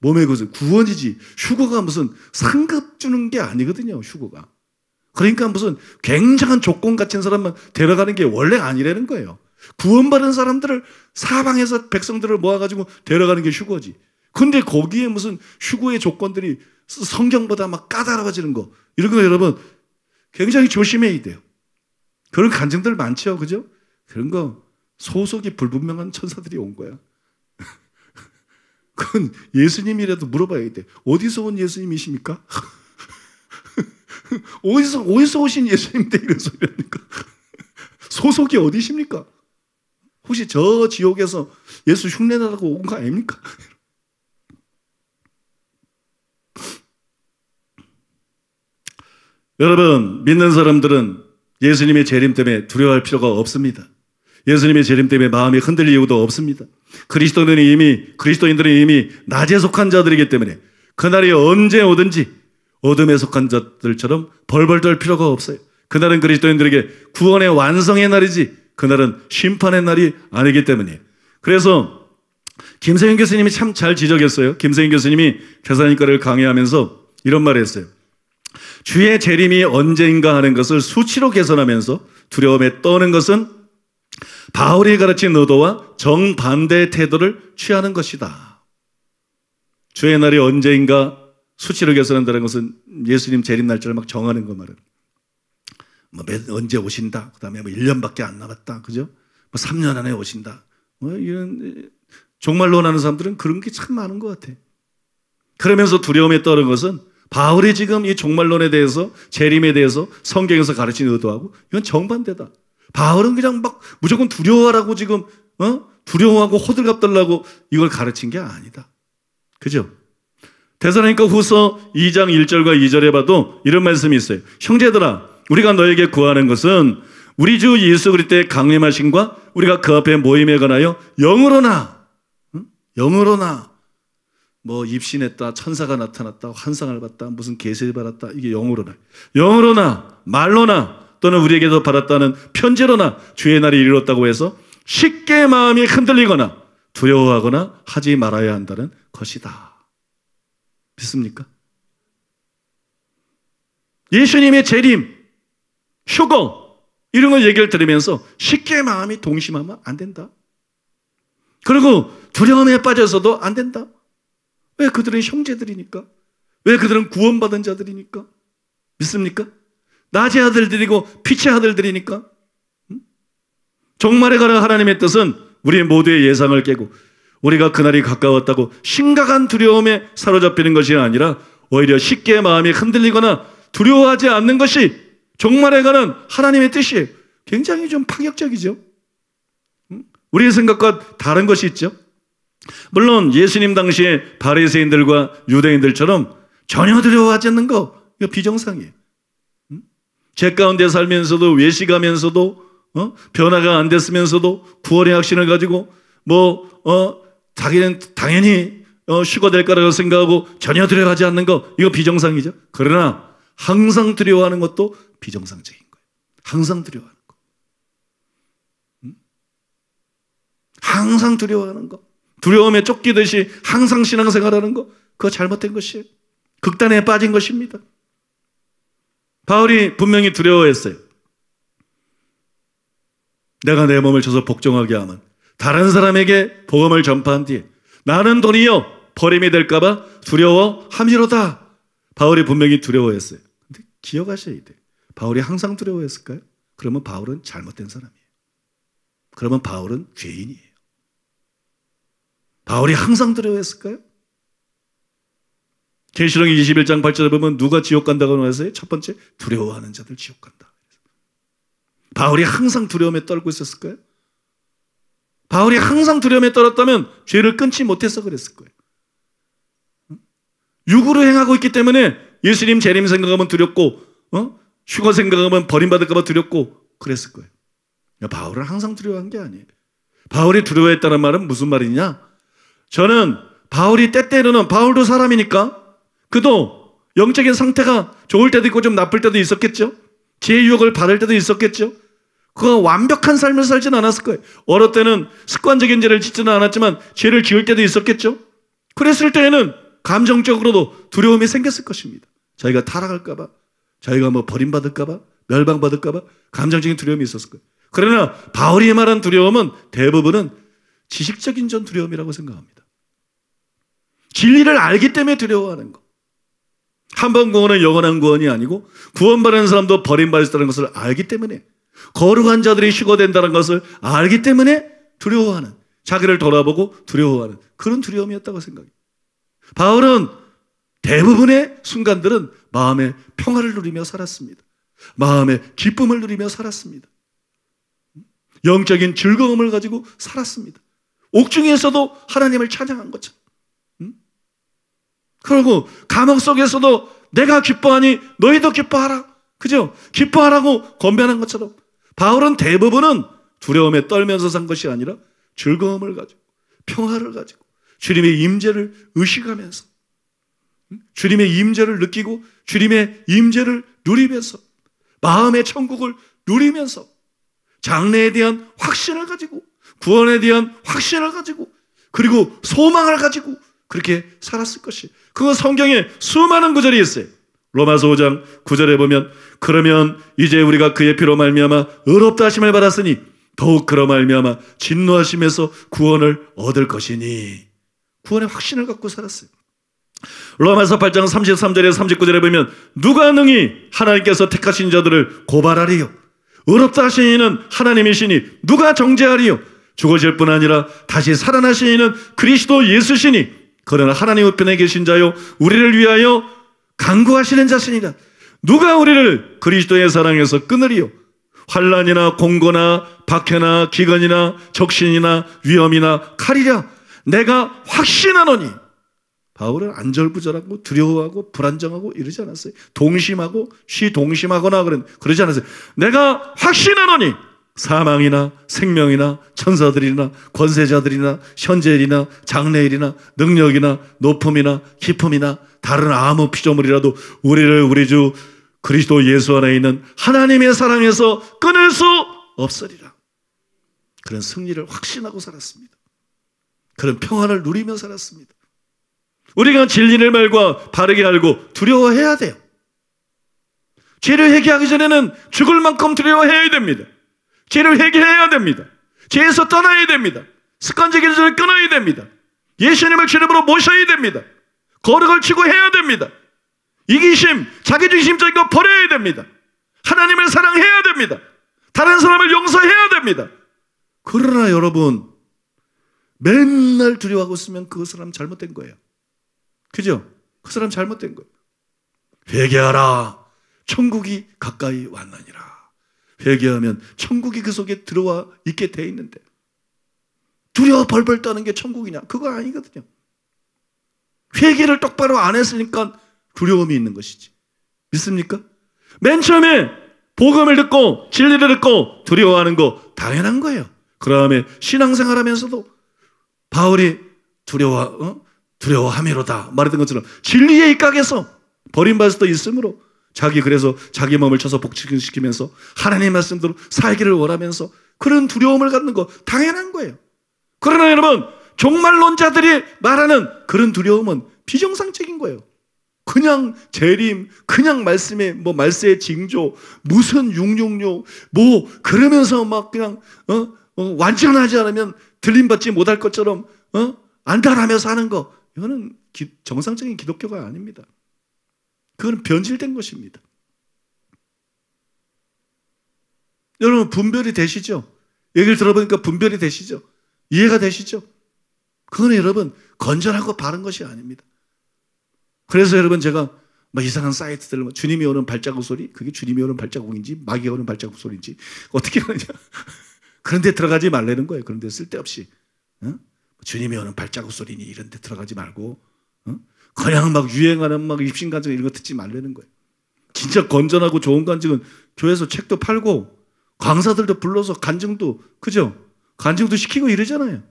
몸의 것은 구원이지 휴거가 무슨 상급 주는 게 아니거든요. 휴거가. 그러니까 무슨 굉장한 조건 같은 사람만 데려가는 게 원래 아니라는 거예요. 구원받은 사람들을 사방에서 백성들을 모아가지고 데려가는 게 휴거지. 근데 거기에 무슨 휴거의 조건들이 성경보다 막 까다로워지는 거. 이런 거 여러분 굉장히 조심해야 돼요. 그런 간증들 많죠. 그죠? 그런 거 소속이 불분명한 천사들이 온 거야. 그건 예수님이라도 물어봐야 돼. 어디서 온 예수님이십니까? 어디서, 어디서 오신 예수님인데 이런 소리라니까. 소속이 어디십니까? 혹시 저 지옥에서 예수 흉내나라고 온 거 아닙니까? 여러분, 믿는 사람들은 예수님의 재림 때문에 두려워할 필요가 없습니다. 예수님의 재림 때문에 마음이 흔들릴 이유도 없습니다. 그리스도는 이미 그리스도인들은 이미 낮에 속한 자들이기 때문에 그날이 언제 오든지 어둠에 속한 자들처럼 벌벌 떨 필요가 없어요. 그날은 그리스도인들에게 구원의 완성의 날이지 그날은 심판의 날이 아니기 때문에 그래서 김세윤 교수님이 참 잘 지적했어요. 김세윤 교수님이 대사니까를 강의하면서 이런 말을 했어요. 주의 재림이 언제인가 하는 것을 수치로 개선하면서 두려움에 떠는 것은 바울이 가르친 의도와 정반대의 태도를 취하는 것이다. 주의 날이 언제인가 수치로 개선한다는 것은 예수님 재림 날짜를 막 정하는 것 말은 뭐 언제 오신다. 그다음에 뭐 1년밖에 안 남았다. 그죠? 뭐 3년 안에 오신다. 뭐 이런 정말로 하는 사람들은 그런 게 참 많은 것 같아. 그러면서 두려움에 떠는 것은 바울이 지금 이 종말론에 대해서 재림에 대해서 성경에서 가르치는 의도하고 이건 정반대다. 바울은 그냥 막 무조건 두려워하라고 지금 어? 두려워하고 호들갑 떨라고 이걸 가르친 게 아니다. 그죠? 대사로니까 후서 2장 1절과 2절에 봐도 이런 말씀이 있어요. 형제들아 우리가 너에게 구하는 것은 우리 주 예수 그리스도의 강림하신과 우리가 그 앞에 모임에 관하여 영으로나 영으로나 뭐 입신했다, 천사가 나타났다, 환상을 봤다, 무슨 계세를 받았다. 이게 영어로나, 영어로나, 말로나, 또는 우리에게서 받았다는 편지로나 주의 날이 이르렀다고 해서 쉽게 마음이 흔들리거나 두려워하거나 하지 말아야 한다는 것이다. 믿습니까? 예수님의 재림, 휴거, 이런 걸 얘기를 들으면서 쉽게 마음이 동심하면 안 된다. 그리고 두려움에 빠져서도 안 된다. 왜 그들은 형제들이니까? 왜 그들은 구원받은 자들이니까? 믿습니까? 낮의 아들들이고 빛의 아들들이니까? 종말에 관한 하나님의 뜻은 우리 모두의 예상을 깨고 우리가 그날이 가까웠다고 심각한 두려움에 사로잡히는 것이 아니라 오히려 쉽게 마음이 흔들리거나 두려워하지 않는 것이 종말에 관한 하나님의 뜻이에요. 굉장히 좀 파격적이죠. 우리의 생각과 다른 것이 있죠. 물론 예수님 당시에 바리새인들과 유대인들처럼 전혀 두려워하지 않는 거 이거 비정상이에요. 죄 가운데 살면서도 외식하면서도 어? 변화가 안 됐으면서도 구원의 확신을 가지고 뭐 어, 자기는 당연히 어, 쉬가 될 거라고 생각하고 전혀 두려워하지 않는 거 이거 비정상이죠. 그러나 항상 두려워하는 것도 비정상적인 거예요. 항상 두려워하는 거. 음? 항상 두려워하는 거. 두려움에 쫓기듯이 항상 신앙생활하는 거 그거 잘못된 것이에요. 극단에 빠진 것입니다. 바울이 분명히 두려워했어요. 내가 내 몸을 쳐서 복종하게 하면 다른 사람에게 복음을 전파한 뒤 나는 돈이요 버림이 될까봐 두려워함이로다. 바울이 분명히 두려워했어요. 근데 기억하셔야 돼. 바울이 항상 두려워했을까요? 그러면 바울은 잘못된 사람이에요. 그러면 바울은 죄인이에요. 바울이 항상 두려워했을까요? 계시록 21장 8절에 보면 누가 지옥 간다고 하세요? 첫 번째 두려워하는 자들 지옥 간다. 바울이 항상 두려움에 떨고 있었을까요? 바울이 항상 두려움에 떨었다면 죄를 끊지 못해서 그랬을 거예요. 육으로 행하고 있기 때문에 예수님 재림 생각하면 두렵고 어? 휴거 생각하면 버림받을까 봐 두렵고 그랬을 거예요. 바울은 항상 두려워한 게 아니에요. 바울이 두려워했다는 말은 무슨 말이냐? 저는 바울이 때때로는 바울도 사람이니까 그도 영적인 상태가 좋을 때도 있고 좀 나쁠 때도 있었겠죠. 제 유혹을 받을 때도 있었겠죠. 그가 완벽한 삶을 살진 않았을 거예요. 어릴 때는 습관적인 죄를 짓지는 않았지만 죄를 지을 때도 있었겠죠. 그랬을 때에는 감정적으로도 두려움이 생겼을 것입니다. 자기가 타락할까봐, 자기가 뭐 버림받을까봐, 멸망받을까봐 감정적인 두려움이 있었을 거예요. 그러나 바울이 말한 두려움은 대부분은 지식적인 전 두려움이라고 생각합니다. 진리를 알기 때문에 두려워하는 것. 한번 구원은 영원한 구원이 아니고 구원받은 사람도 버림받았다는 것을 알기 때문에 거룩한 자들이 휴거된다는 것을 알기 때문에 두려워하는 자기를 돌아보고 두려워하는 그런 두려움이었다고 생각해요. 바울은 대부분의 순간들은 마음의 평화를 누리며 살았습니다. 마음의 기쁨을 누리며 살았습니다. 영적인 즐거움을 가지고 살았습니다. 옥중에서도 하나님을 찬양한 것처럼. 그리고 감옥 속에서도 내가 기뻐하니 너희도 기뻐하라. 그죠? 기뻐하라고 건변한 것처럼 바울은 대부분은 두려움에 떨면서 산 것이 아니라 즐거움을 가지고 평화를 가지고 주님의 임재를 의식하면서 주님의 임재를 느끼고 주님의 임재를 누리면서 마음의 천국을 누리면서 장래에 대한 확신을 가지고 구원에 대한 확신을 가지고 그리고 소망을 가지고 그렇게 살았을 것이. 그건 성경에 수많은 구절이 있어요. 로마서 5장 9절에 보면 그러면 이제 우리가 그의 피로 말미암아 의롭다 하심을 받았으니 더욱 그러 말미암아 진노하심에서 구원을 얻을 것이니 구원의 확신을 갖고 살았어요. 로마서 8장 3 3절에 39절에 보면 누가 능히 하나님께서 택하신 자들을 고발하리요 의롭다 하시니는 하나님이시니 누가 정죄하리요 죽으실 뿐 아니라 다시 살아나시니는 그리스도 예수시니 그러나 하나님 우편에 계신 자요 우리를 위하여 강구하시는 자신이다. 누가 우리를 그리스도의 사랑에서 끊으리요? 환란이나 공고나 박해나 기근이나 적신이나 위험이나 칼이랴 내가 확신하노니 바울은 안절부절하고 두려워하고 불안정하고 이러지 않았어요. 동심하고 시동심하거나 그런 그러지 않았어요. 내가 확신하노니 사망이나 생명이나 천사들이나 권세자들이나 현재일이나 장래일이나 능력이나 높음이나 깊음이나 다른 아무 피조물이라도 우리를 우리 주 그리스도 예수 안에 있는 하나님의 사랑에서 끊을 수 없으리라. 그런 승리를 확신하고 살았습니다. 그런 평안을 누리며 살았습니다. 우리가 진리를 말과 바르게 알고 두려워해야 돼요. 죄를 회개하기 전에는 죽을 만큼 두려워해야 됩니다. 죄를 회개해야 됩니다. 죄에서 떠나야 됩니다. 습관적인 죄를 끊어야 됩니다. 예수님을 주님으로 모셔야 됩니다. 거룩을 추구해야 됩니다. 이기심, 자기중심적인 거 버려야 됩니다. 하나님을 사랑해야 됩니다. 다른 사람을 용서해야 됩니다. 그러나 여러분, 맨날 두려워하고 있으면 그 사람 잘못된 거예요. 그죠? 그 사람 잘못된 거예요. 회개하라. 천국이 가까이 왔느니라. 회개하면 천국이 그 속에 들어와 있게 돼 있는데 두려워 벌벌 떠는 게 천국이냐? 그거 아니거든요. 회개를 똑바로 안 했으니까 두려움이 있는 것이지. 믿습니까? 맨 처음에 복음을 듣고 진리를 듣고 두려워하는 거 당연한 거예요. 그 다음에 신앙생활 하면서도 바울이 두려워, 어? 두려워함이로다 말했던 것처럼 진리의 입각에서 버림받을 수도 있으므로 자기 그래서 자기 몸을 쳐서 복직시키면서 하나님의 말씀대로 살기를 원하면서 그런 두려움을 갖는 거 당연한 거예요. 그러나 여러분, 종말론자들이 말하는 그런 두려움은 비정상적인 거예요. 그냥 재림, 그냥 말씀의 뭐 말세의 징조, 무슨 융용료, 뭐 그러면서 막 그냥 어? 어 완전하지 않으면 들림받지 못할 것처럼 어? 안달하면서 는거 이거는 기, 정상적인 기독교가 아닙니다. 그건 변질된 것입니다. 여러분 분별이 되시죠? 얘기를 들어보니까 분별이 되시죠? 이해가 되시죠? 그건 여러분 건전하고 바른 것이 아닙니다. 그래서 여러분 제가 막 이상한 사이트들 주님이 오는 발자국 소리 그게 주님이 오는 발자국인지 마귀 오는 발자국 소리인지 어떻게 하냐 그런데 들어가지 말라는 거예요. 그런데 쓸데없이 어? 주님이 오는 발자국 소리니 이런데 들어가지 말고 어? 그냥 막 유행하는 막 입신간증 이런 거 듣지 말라는 거예요. 진짜 건전하고 좋은 간증은 교회에서 책도 팔고 강사들도 불러서 간증도 그죠? 간증도 시키고 이러잖아요.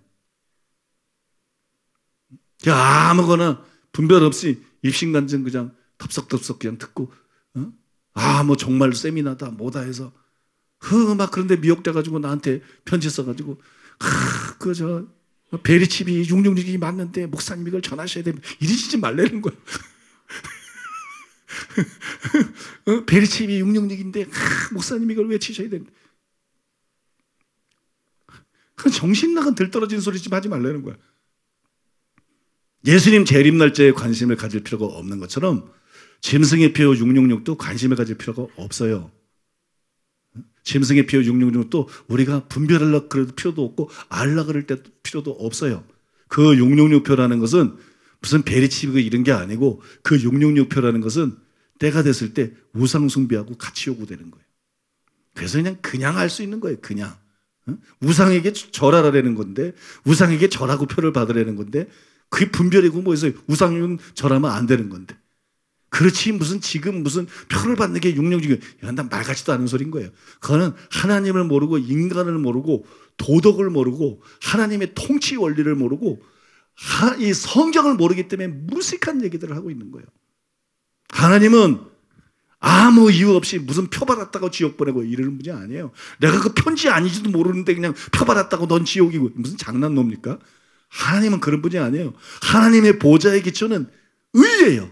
아무거나 분별 없이 입신 간증 그냥 덥석덥석 그냥 듣고 어? 아뭐 정말 세미나다 뭐다 해서 흐막 그런데 미혹돼 가지고 나한테 편지 써 가지고 그저 뭐 베리칩이 6 6 6이 맞는데 목사님 이걸 전하셔야 됩니다. 이러시지 말라는 거예요. 어? 베리칩이 육령직인데 목사님 이걸 외치셔야 됩니다. 정신 나간 들떨어진 소리 좀 하지 말라는 거야. 예수님 재림 날짜에 관심을 가질 필요가 없는 것처럼 짐승의 피와 육룡도 관심을 가질 필요가 없어요. 짐승의 피요 육룡중 또 우리가 분별하려 그럴 필요도 없고 알라 그럴 때 필요도 없어요. 그6 6 6표라는 것은 무슨 베리치고 이런 게 아니고 그6 6 6표라는 것은 때가 됐을 때 우상 숭배하고 같이 요구되는 거예요. 그래서 그냥 그냥 할 수 있는 거예요. 그냥 우상에게 절하라는 건데 우상에게 절하고 표를 받으라는 건데 그게 분별이고 뭐해서 우상은 절하면 안 되는 건데 그렇지 무슨 지금 무슨 표를 받는 게육룡주의 이건 말 같지도 않은 소린 거예요. 그거는 하나님을 모르고 인간을 모르고 도덕을 모르고 하나님의 통치 원리를 모르고 이 성경을 모르기 때문에 무식한 얘기들을 하고 있는 거예요. 하나님은 아무 이유 없이 무슨 표 받았다고 지옥 보내고 이러는 분이 아니에요. 내가 그 편지 아닌지도 모르는데 그냥 표 받았다고 넌 지옥이고 무슨 장난놈니까 하나님은 그런 분이 아니에요. 하나님의 보좌의 기초는 의예요.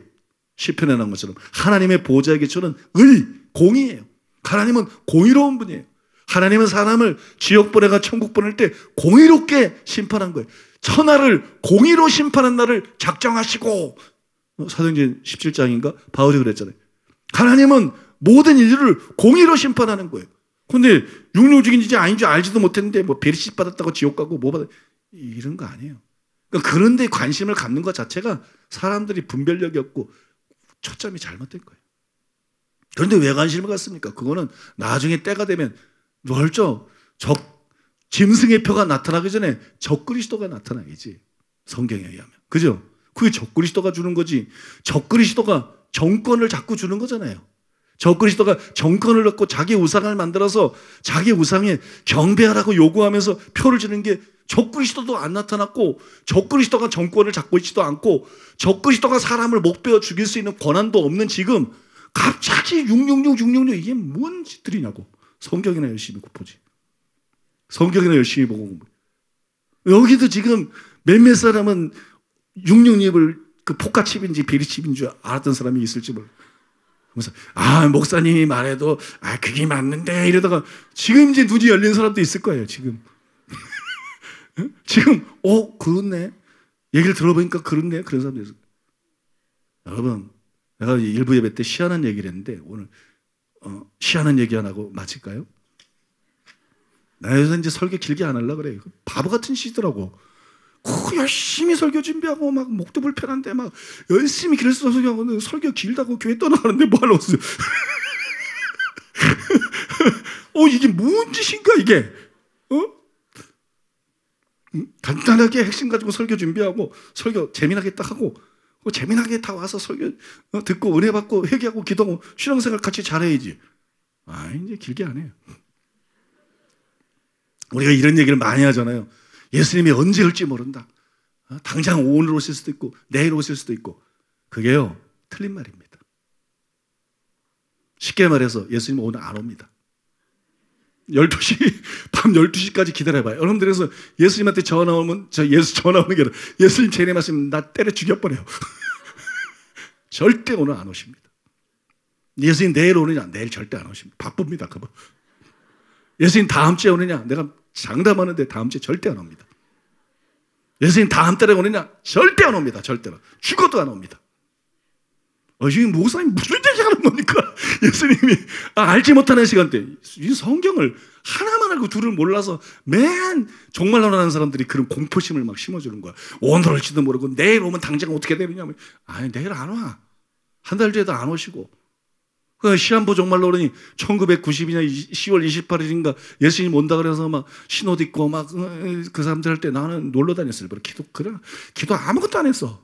시편에 나온 것처럼 하나님의 보좌의 기초는 의, 공의예요. 하나님은 공의로운 분이에요. 하나님은 사람을 지옥 보내가 천국 보낼 때 공의롭게 심판한 거예요. 천하를 공의로 심판한 날을 작정하시고 어, 사도행전 17장인가 바울이 그랬잖아요. 하나님은 모든 인류를 공의로 심판하는 거예요. 근데 육류적인지 아닌지 알지도 못했는데 뭐 베리시 받았다고 지옥 가고 뭐 받아 이런 거 아니에요. 그러니까 그런데 관심을 갖는 것 자체가 사람들이 분별력이 없고 초점이 잘못된 거예요. 그런데 왜 관심을 갖습니까? 그거는 나중에 때가 되면 뭘죠? 적 짐승의 표가 나타나기 전에 적그리스도가 나타나야지. 성경에 의하면. 그죠? 그게 적그리스도가 주는 거지. 적그리스도가 정권을 자꾸 주는 거잖아요. 적그리스도가 정권을 얻고 자기 우상을 만들어서 자기 우상에 경배하라고 요구하면서 표를 주는 게 적그리스도도 안 나타났고 적그리스도가 정권을 잡고 있지도 않고 적그리스도가 사람을 목베어 죽일 수 있는 권한도 없는 지금 갑자기 666, 666 이게 뭔 짓들이냐고 성경이나 열심히 보지 성경이나 열심히 보고 여기도 지금 몇몇 사람은 666을 그 포카칩인지 비리칩인 줄 알았던 사람이 있을지 몰라 그래서 아 목사님이 말해도 아 그게 맞는데 이러다가 지금 이제 눈이 열린 사람도 있을 거예요 지금 지금 오 어? 그렇네. 얘기를 들어보니까 그렇네. 그런 사람도 있어요. 여러분 내가 일부 예배 때시안한 얘기를 했는데 오늘 어, 시안한 얘기 안 하고 마칠까요? 나 요새 이제 설교 길게 안 하려고 그래. 바보 같은 시더라고. 그 열심히 설교 준비하고 막 목도 불편한데 막 열심히 길에서 설교하고 설교 길다고 교회 떠나가는데 뭐 하러 왔어요? 어 이게 뭔 짓인가 이게? 어? 음, 간단하게 핵심 가지고 설교 준비하고 설교 재미나게 딱 하고 어, 재미나게 다 와서 설교 어, 듣고 은혜 받고 회개하고 기도하고 신앙생활 같이 잘해야지. 아 이제 길게 안 해요. 우리가 이런 얘기를 많이 하잖아요. 예수님이 언제 올지 모른다. 어, 당장 오늘 오실 수도 있고 내일 오실 수도 있고 그게요 틀린 말입니다. 쉽게 말해서 예수님 오늘 안 옵니다. 12시, 밤 12시까지 기다려봐요. 여러분들 에서 예수님한테 전화 오면, 저 예수 전화 오는 게 아니라 예수님 제인의 말씀 나 때려 죽여버려요. 절대 오늘 안 오십니다. 예수님 내일 오느냐? 내일 절대 안 오십니다. 바쁩니다, 그분. 예수님 다음 주에 오느냐? 내가 장담하는데 다음 주에 절대 안 옵니다. 예수님 다음 달에 오느냐? 절대 안 옵니다, 절대로. 죽어도 안 옵니다. 어, 이 목사님 무슨 대작하는 겁니까? 예수님이 아, 알지 못하는 시간대. 이 성경을 하나만 알고 둘을 몰라서 맨 정말로 하는 사람들이 그런 공포심을 막 심어주는 거야. 오늘 올지도 모르고 내일 오면 당장 어떻게 되느냐면 아니 내일 안 와. 한 달 뒤에도 안 오시고. 그 시한부 정말로 니 1992년 10월 28일인가 예수님 온다 그래서 막 신옷 입고 막그 어, 사람들 할 때 나는 놀러 다녔을 뿐 기도 그래 기도 아무것도 안 했어.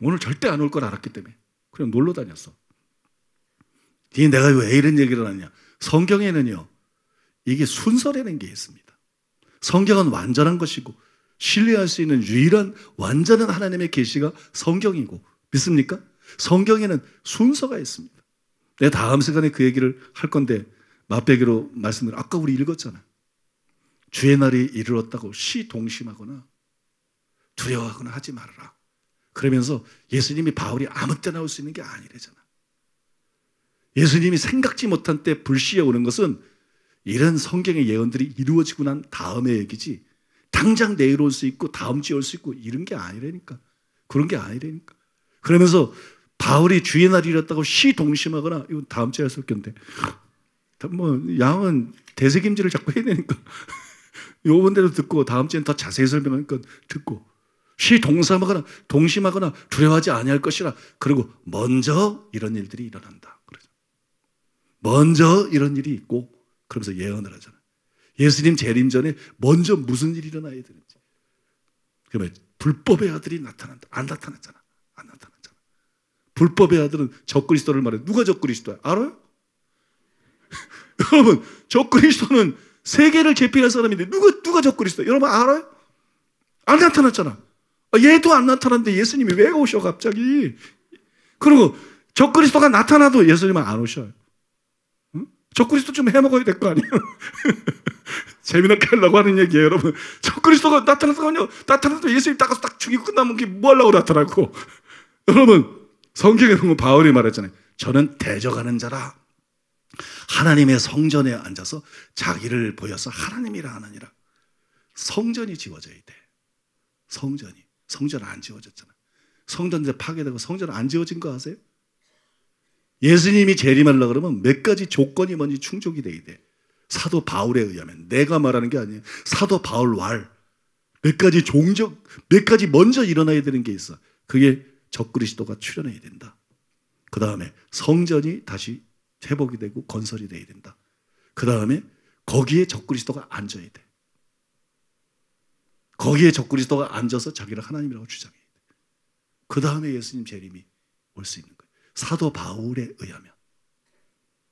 오늘 절대 안 올 걸 알았기 때문에. 그냥 놀러 다녔어. 이 내가 왜 이런 얘기를 하냐? 성경에는요, 이게 순서라는 게 있습니다. 성경은 완전한 것이고 신뢰할 수 있는 유일한 완전한 하나님의 계시가 성경이고 믿습니까? 성경에는 순서가 있습니다. 내 다음 시간에 그 얘기를 할 건데 맛배기로 말씀을 아까 우리 읽었잖아. 주의 날이 이르렀다고 시 동심하거나 두려워하거나 하지 말라. 그러면서 예수님이 바울이 아무 때나 올 수 있는 게 아니래잖아. 예수님이 생각지 못한 때 불시에 오는 것은 이런 성경의 예언들이 이루어지고 난 다음의 얘기지 당장 내일 올 수 있고 다음 주에 올 수 있고 이런 게 아니라니까. 그런 게 아니라니까. 그러면서 바울이 주의 날이었다고 시동심하거나 이건 다음 주에 할수 없겠는데 뭐 양은 대세김질을 자꾸 해야 니까 요번대로 듣고 다음 주엔 더 자세히 설명하니까 듣고 시동사하거나 동심하거나 두려워하지 아니할 것이라. 그리고 먼저 이런 일들이 일어난다. 그러죠. 먼저 이런 일이 있고 그러면서 예언을 하잖아요. 예수님 재림 전에 먼저 무슨 일이 일어나야 되는지. 그러면 불법의 아들이 나타난다. 안 나타났잖아. 안 나타났잖아. 불법의 아들은 적그리스도를 말해. 누가 적그리스도야? 알아요? 여러분, 적그리스도는 세계를 제필한 사람인데 누가 누가 적그리스도? 여러분 알아요? 안 나타났잖아. 아, 얘도 안 나타났는데 예수님이 왜 오셔 갑자기? 그리고 적그리스도가 나타나도 예수님은 안 오셔요. 적그리스도 좀 해먹어야 될 거 아니에요? 재미나게 하려고 하는 얘기예요, 여러분. 적그리스도가 나타나서요 나타나서 예수님 딱 가서 딱 죽이고 끝나면 뭐 하려고 나타나고. 여러분, 성경에 보면 바울이 말했잖아요. 저는 대적하는 자라. 하나님의 성전에 앉아서 자기를 보여서 하나님이라 하느니라. 성전이 지워져야 돼. 성전이. 성전 안지워졌잖아 성전이 파괴되고 성전 안 지워진 거 아세요? 예수님이 재림하려 그러면 몇 가지 조건이 먼저 충족이 돼야 돼. 사도 바울에 의하면 내가 말하는 게 아니에요. 사도 바울 왈몇 가지 종적 몇 가지 먼저 일어나야 되는 게 있어. 그게 적그리스도가 출현해야 된다. 그 다음에 성전이 다시 회복이 되고 건설이 돼야 된다. 그 다음에 거기에 적그리스도가 앉아야 돼. 거기에 적그리스도가 앉아서 자기를 하나님이라고 주장해요. 그 다음에 예수님 재림이 올 수 있는 거예요. 사도 바울에 의하면.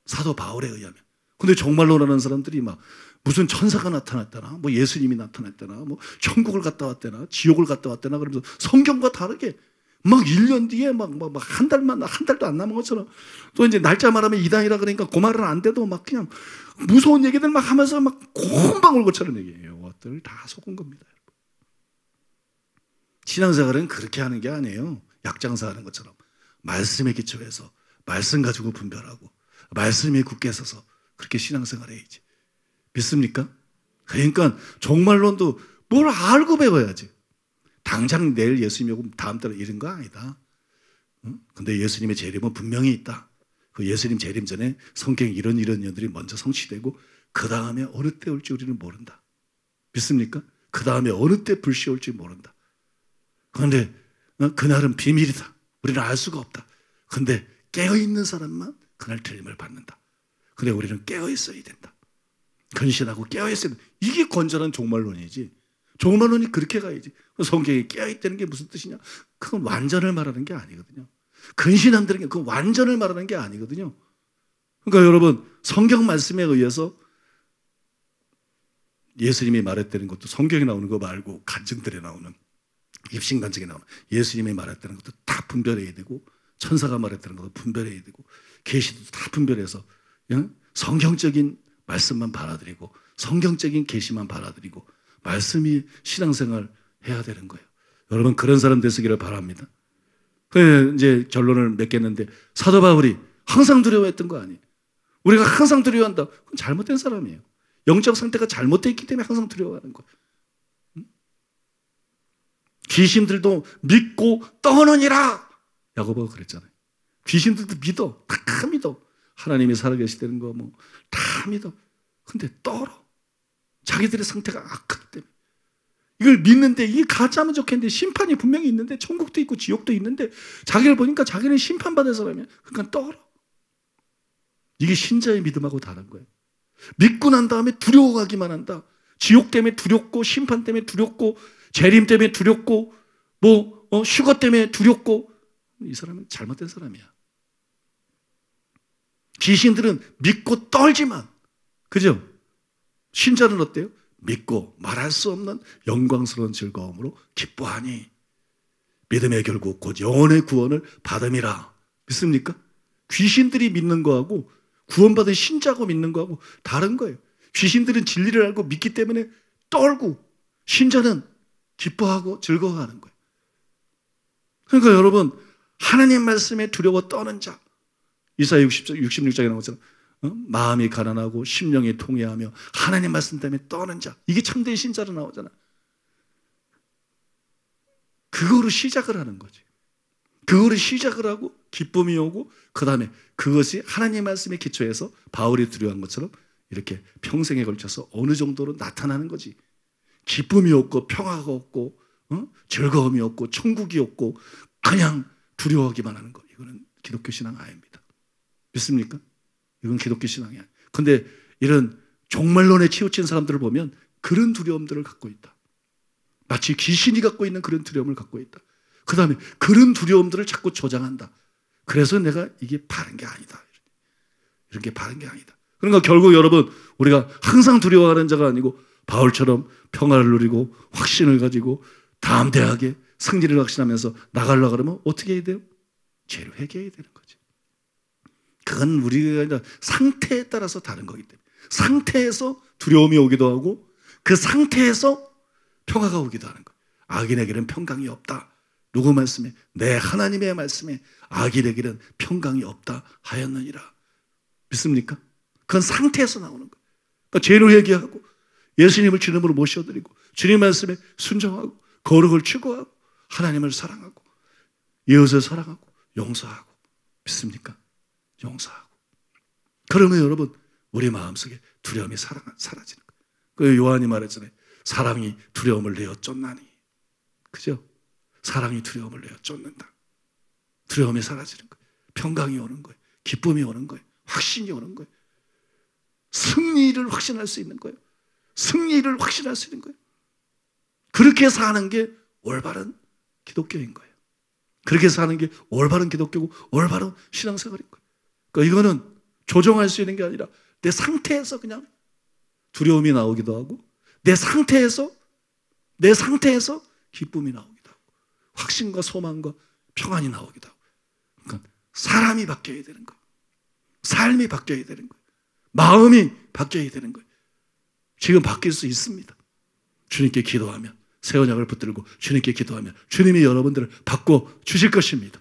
사도 바울에 의하면. 근데 정말로라는 사람들이 막 무슨 천사가 나타났다나, 뭐 예수님이 나타났다나, 뭐 천국을 갔다 왔다나, 지옥을 갔다 왔다나 그러면서 성경과 다르게 막 1년 뒤에 막, 막, 막한 달만, 한 달도 안 남은 것처럼 또 이제 날짜 말하면 이단이라 그러니까 그 말은 안 돼도 막 그냥 무서운 얘기들 막 하면서 막 곰방울 것처럼 얘기해요. 것들 다 속은 겁니다. 신앙생활은 그렇게 하는 게 아니에요. 약장사 하는 것처럼. 말씀에 기초해서, 말씀 가지고 분별하고, 말씀에 굳게 서서 그렇게 신앙생활 해야지. 믿습니까? 그러니까 종말론도 뭘 알고 배워야지. 당장 내일 예수님이고 다음 달에 이런 거 아니다. 근데 예수님의 재림은 분명히 있다. 그 예수님 재림 전에 성경 이런 이런 년들이 먼저 성취되고 그 다음에 어느 때 올지 우리는 모른다. 믿습니까? 그 다음에 어느 때 불시 올지 모른다. 그런데 어, 그날은 비밀이다. 우리는 알 수가 없다. 근데 깨어있는 사람만 그날 들림을 받는다. 근데 우리는 깨어있어야 된다. 근신하고 깨어있어야 된다. 이게 건전한 종말론이지. 종말론이 그렇게 가야지. 그 성경이 깨어있다는 게 무슨 뜻이냐? 그건 완전을 말하는 게 아니거든요. 근신한다는 게 그건 완전을 말하는 게 아니거든요. 그러니까 여러분 성경 말씀에 의해서 예수님이 말했다는 것도 성경에 나오는 거 말고 간증들에 나오는 입신 간증에 나오는 예수님이 말했다는 것도 다 분별해야 되고 천사가 말했다는 것도 분별해야 되고 계시도 다 분별해서 성경적인 말씀만 받아들이고 성경적인 계시만 받아들이고 말씀이 신앙생활 해야 되는 거예요. 여러분 그런 사람 되시기를 바랍니다. 그 이제 결론을 맺겠는데 사도 바울이 항상 두려워했던 거 아니에요. 우리가 항상 두려워한다. 그건 잘못된 사람이에요. 영적 상태가 잘못되어 있기 때문에 항상 두려워하는 거예요. 귀신들도 믿고 떠느니라. 야고보가 그랬잖아요. 귀신들도 믿어. 다 믿어. 하나님이 살아계시다는 거뭐 다 믿어. 근데 떨어. 자기들의 상태가 악하기 때문에. 이걸 믿는데 이 가짜면 좋겠는데 심판이 분명히 있는데 천국도 있고 지옥도 있는데 자기를 보니까 자기는 심판받을 사람이야. 그러니까 떨어. 이게 신자의 믿음하고 다른 거예요. 믿고 난 다음에 두려워하기만 한다. 지옥 때문에 두렵고 심판 때문에 두렵고 재림 때문에 두렵고 뭐 어, 휴거 때문에 두렵고 이 사람은 잘못된 사람이야. 귀신들은 믿고 떨지만 그죠? 신자는 어때요? 믿고 말할 수 없는 영광스러운 즐거움으로 기뻐하니 믿음의 결국 곧 영혼의 구원을 받음이라 믿습니까? 귀신들이 믿는 거하고 구원받은 신자고 믿는 거하고 다른 거예요. 귀신들은 진리를 알고 믿기 때문에 떨고 신자는 기뻐하고 즐거워하는 거예요. 그러니까 여러분, 하나님 말씀에 두려워 떠는 자. 이사 66장에 나온 것처럼 어? 마음이 가난하고 심령이 통해하며 하나님 말씀 때문에 떠는 자. 이게 참된 신자로 나오잖아. 그거로 시작을 하는 거지. 그거를 시작을 하고 기쁨이 오고 그 다음에 그것이 하나님 말씀에 기초해서 바울이 두려워한 것처럼 이렇게 평생에 걸쳐서 어느 정도로 나타나는 거지. 기쁨이 없고 평화가 없고 어? 즐거움이 없고 천국이 없고 그냥 두려워하기만 하는 거. 이거는 기독교 신앙 아닙니다. 믿습니까? 이건 기독교 신앙이 아니에데 이런 종말론에 치우친 사람들을 보면 그런 두려움들을 갖고 있다. 마치 귀신이 갖고 있는 그런 두려움을 갖고 있다. 그 다음에 그런 두려움들을 자꾸 조장한다. 그래서 내가 이게 바른 게 아니다. 이런 게 바른 게 아니다. 그러니까 결국 여러분, 우리가 항상 두려워하는 자가 아니고 바울처럼 평화를 누리고 확신을 가지고 담대하게 승리를 확신하면서 나가려 고 그러면 어떻게 해야 돼요? 죄를 회개해야 되는 거지. 그건 우리가 상태에 따라서 다른 거기 때문에 상태에서 두려움이 오기도 하고 그 상태에서 평화가 오기도 하는 거예요. 악인에게는 평강이 없다. 누구 말씀에? 내 네, 하나님의 말씀에 악인에게는 평강이 없다 하였느니라. 믿습니까? 그건 상태에서 나오는 거예요. 그러니까 죄를 회개하고 예수님을 주님으로 모셔드리고 주님 말씀에 순종하고 거룩을 추구하고 하나님을 사랑하고 이웃을 사랑하고 용서하고 믿습니까? 용서하고 그러면 여러분 우리 마음속에 두려움이 사라지는 거예요. 그 요한이 말했잖아요. 사랑이 두려움을 내어 쫓나니 그죠? 사랑이 두려움을 내어 쫓는다. 두려움이 사라지는 거예요. 평강이 오는 거예요. 기쁨이 오는 거예요. 확신이 오는 거예요. 승리를 확신할 수 있는 거예요. 승리를 확신할 수 있는 거예요. 그렇게 사는 게 올바른 기독교인 거예요. 그렇게 사는 게 올바른 기독교고 올바른 신앙생활인 거예요. 그러니까 이거는 조정할 수 있는 게 아니라 내 상태에서 그냥 두려움이 나오기도 하고 내 상태에서 내 상태에서 기쁨이 나오기도 하고 확신과 소망과 평안이 나오기도 하고 그러니까 사람이 바뀌어야 되는 거 삶이 바뀌어야 되는 거 마음이 바뀌어야 되는 거예요. 지금 바뀔 수 있습니다. 주님께 기도하면, 새 언약을 붙들고 주님께 기도하면 주님이 여러분들을 바꿔 주실 것입니다.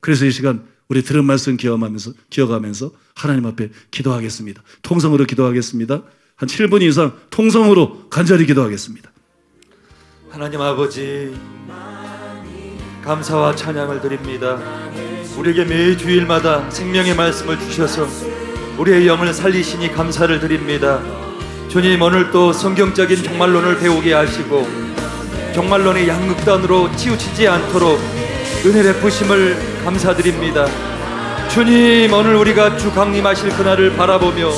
그래서 이 시간 우리 들은 말씀 기억하면서, 기억하면서 하나님 앞에 기도하겠습니다. 통성으로 기도하겠습니다. 한 7분 이상 통성으로 간절히 기도하겠습니다. 하나님 아버지, 감사와 찬양을 드립니다. 우리에게 매 주일마다 생명의 말씀을 주셔서 우리의 영을 살리시니 감사를 드립니다. 주님 오늘 또 성경적인 종말론을 배우게 하시고 종말론의 양극단으로 치우치지 않도록 은혜 베푸심을 감사드립니다. 주님 오늘 우리가 주 강림하실 그날을 바라보며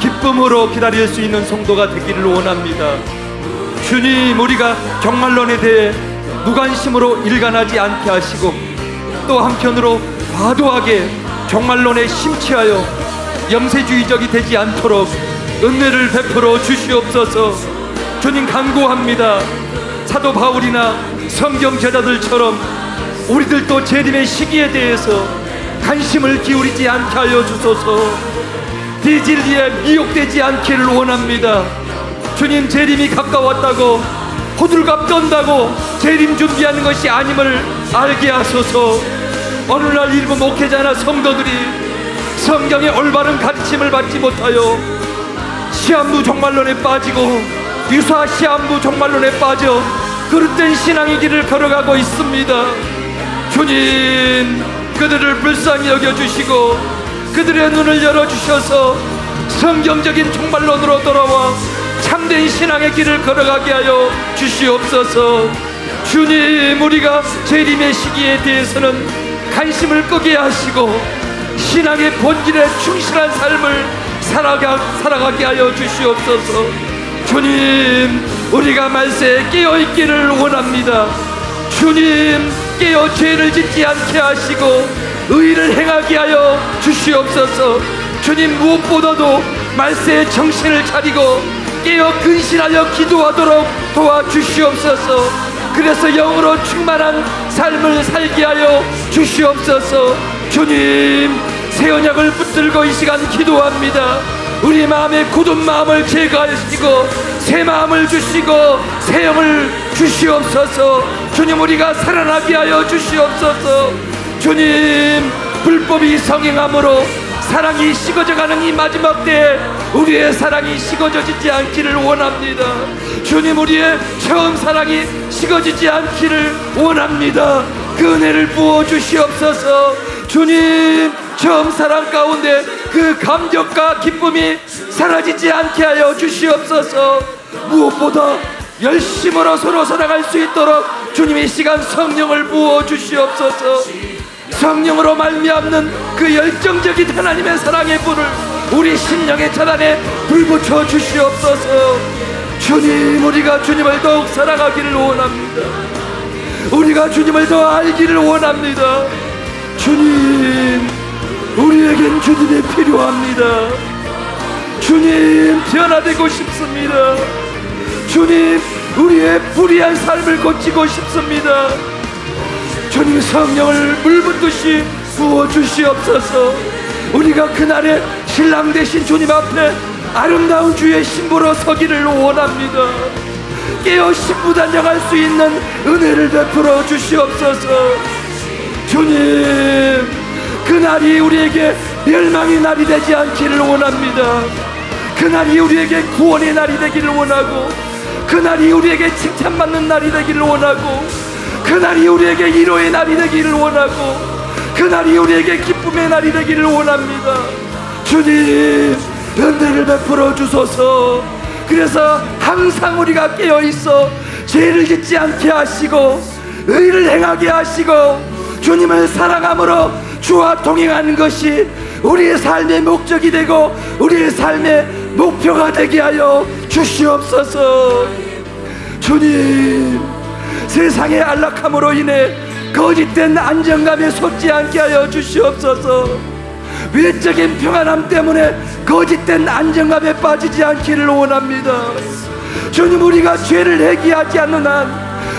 기쁨으로 기다릴 수 있는 성도가 되기를 원합니다. 주님 우리가 종말론에 대해 무관심으로 일관하지 않게 하시고 또 한편으로 과도하게 종말론에 심취하여 염세주의적이 되지 않도록 은혜를 베풀어 주시옵소서 주님 강구합니다 사도 바울이나 성경 제자들처럼 우리들도 재림의 시기에 대해서 관심을 기울이지 않게 하여 주소서 비진리에 미혹되지 않기를 원합니다 주님 재림이 가까웠다고 호들갑 떤다고 재림 준비하는 것이 아님을 알게 하소서 어느날 일부 목회자나 성도들이 성경의 올바른 가르침을 받지 못하여 시한부 종말론에 빠지고 유사 시한부 종말론에 빠져 그릇된 신앙의 길을 걸어가고 있습니다 주님 그들을 불쌍히 여겨주시고 그들의 눈을 열어주셔서 성경적인 정말론으로 돌아와 참된 신앙의 길을 걸어가게 하여 주시옵소서 주님 우리가 재림의 시기에 대해서는 관심을 끄게 하시고 신앙의 본질에 충실한 삶을 살아가, 살아가게 하여 주시옵소서 주님 우리가 말세에 깨어있기를 원합니다 주님 깨어 죄를 짓지 않게 하시고 의를 행하게 하여 주시옵소서 주님 무엇보다도 말세에 정신을 차리고 깨어 근신하여 기도하도록 도와주시옵소서 그래서 영으로 충만한 삶을 살게 하여 주시옵소서 주님 새 언약을 붙들고 이 시간 기도합니다 우리 마음의 굳은 마음을 제거하시고 새 마음을 주시고 새 영을 주시옵소서 주님 우리가 살아나게 하여 주시옵소서 주님 불법이 성행함으로 사랑이 식어져가는 이 마지막 때에 우리의 사랑이 식어져지지 않기를 원합니다 주님 우리의 처음 사랑이 식어지지 않기를 원합니다 그 은혜를 부어주시옵소서 주님 처음 사랑 가운데 그 감격과 기쁨이 사라지지 않게 하여 주시옵소서 무엇보다 열심으로 서로 사랑할 수 있도록 주님 이 시간 성령을 부어 주시옵소서 성령으로 말미암는 그 열정적인 하나님의 사랑의 불을 우리 심령의 차단에 불붙여 주시옵소서 주님 우리가 주님을 더욱 사랑하기를 원합니다 우리가 주님을 더 알기를 원합니다 주님 우리에겐 주님이 필요합니다. 주님 변화되고 싶습니다. 주님 우리의 불의한 삶을 고치고 싶습니다. 주님 성령을 물붓듯이 부어주시옵소서 우리가 그날에 신랑 되신 주님 앞에 아름다운 주의 신부로 서기를 원합니다. 깨어 신부단장할 수 있는 은혜를 베풀어 주시옵소서 주님 그날이 우리에게 멸망의 날이 되지 않기를 원합니다. 그날이 우리에게 구원의 날이 되기를 원하고 그날이 우리에게 칭찬받는 날이 되기를 원하고 그날이 우리에게 위로의 날이 되기를 원하고 그날이 우리에게 기쁨의 날이 되기를 원합니다. 주님 은혜를 베풀어 주소서 그래서 항상 우리가 깨어있어 죄를 짓지 않게 하시고 의를 행하게 하시고 주님을 사랑함으로 주와 동행하는 것이 우리의 삶의 목적이 되고 우리의 삶의 목표가 되게 하여 주시옵소서 주님 세상의 안락함으로 인해 거짓된 안정감에 속지 않게 하여 주시옵소서 외적인 평안함 때문에 거짓된 안정감에 빠지지 않기를 원합니다. 주님 우리가 죄를 회개하지 않는 한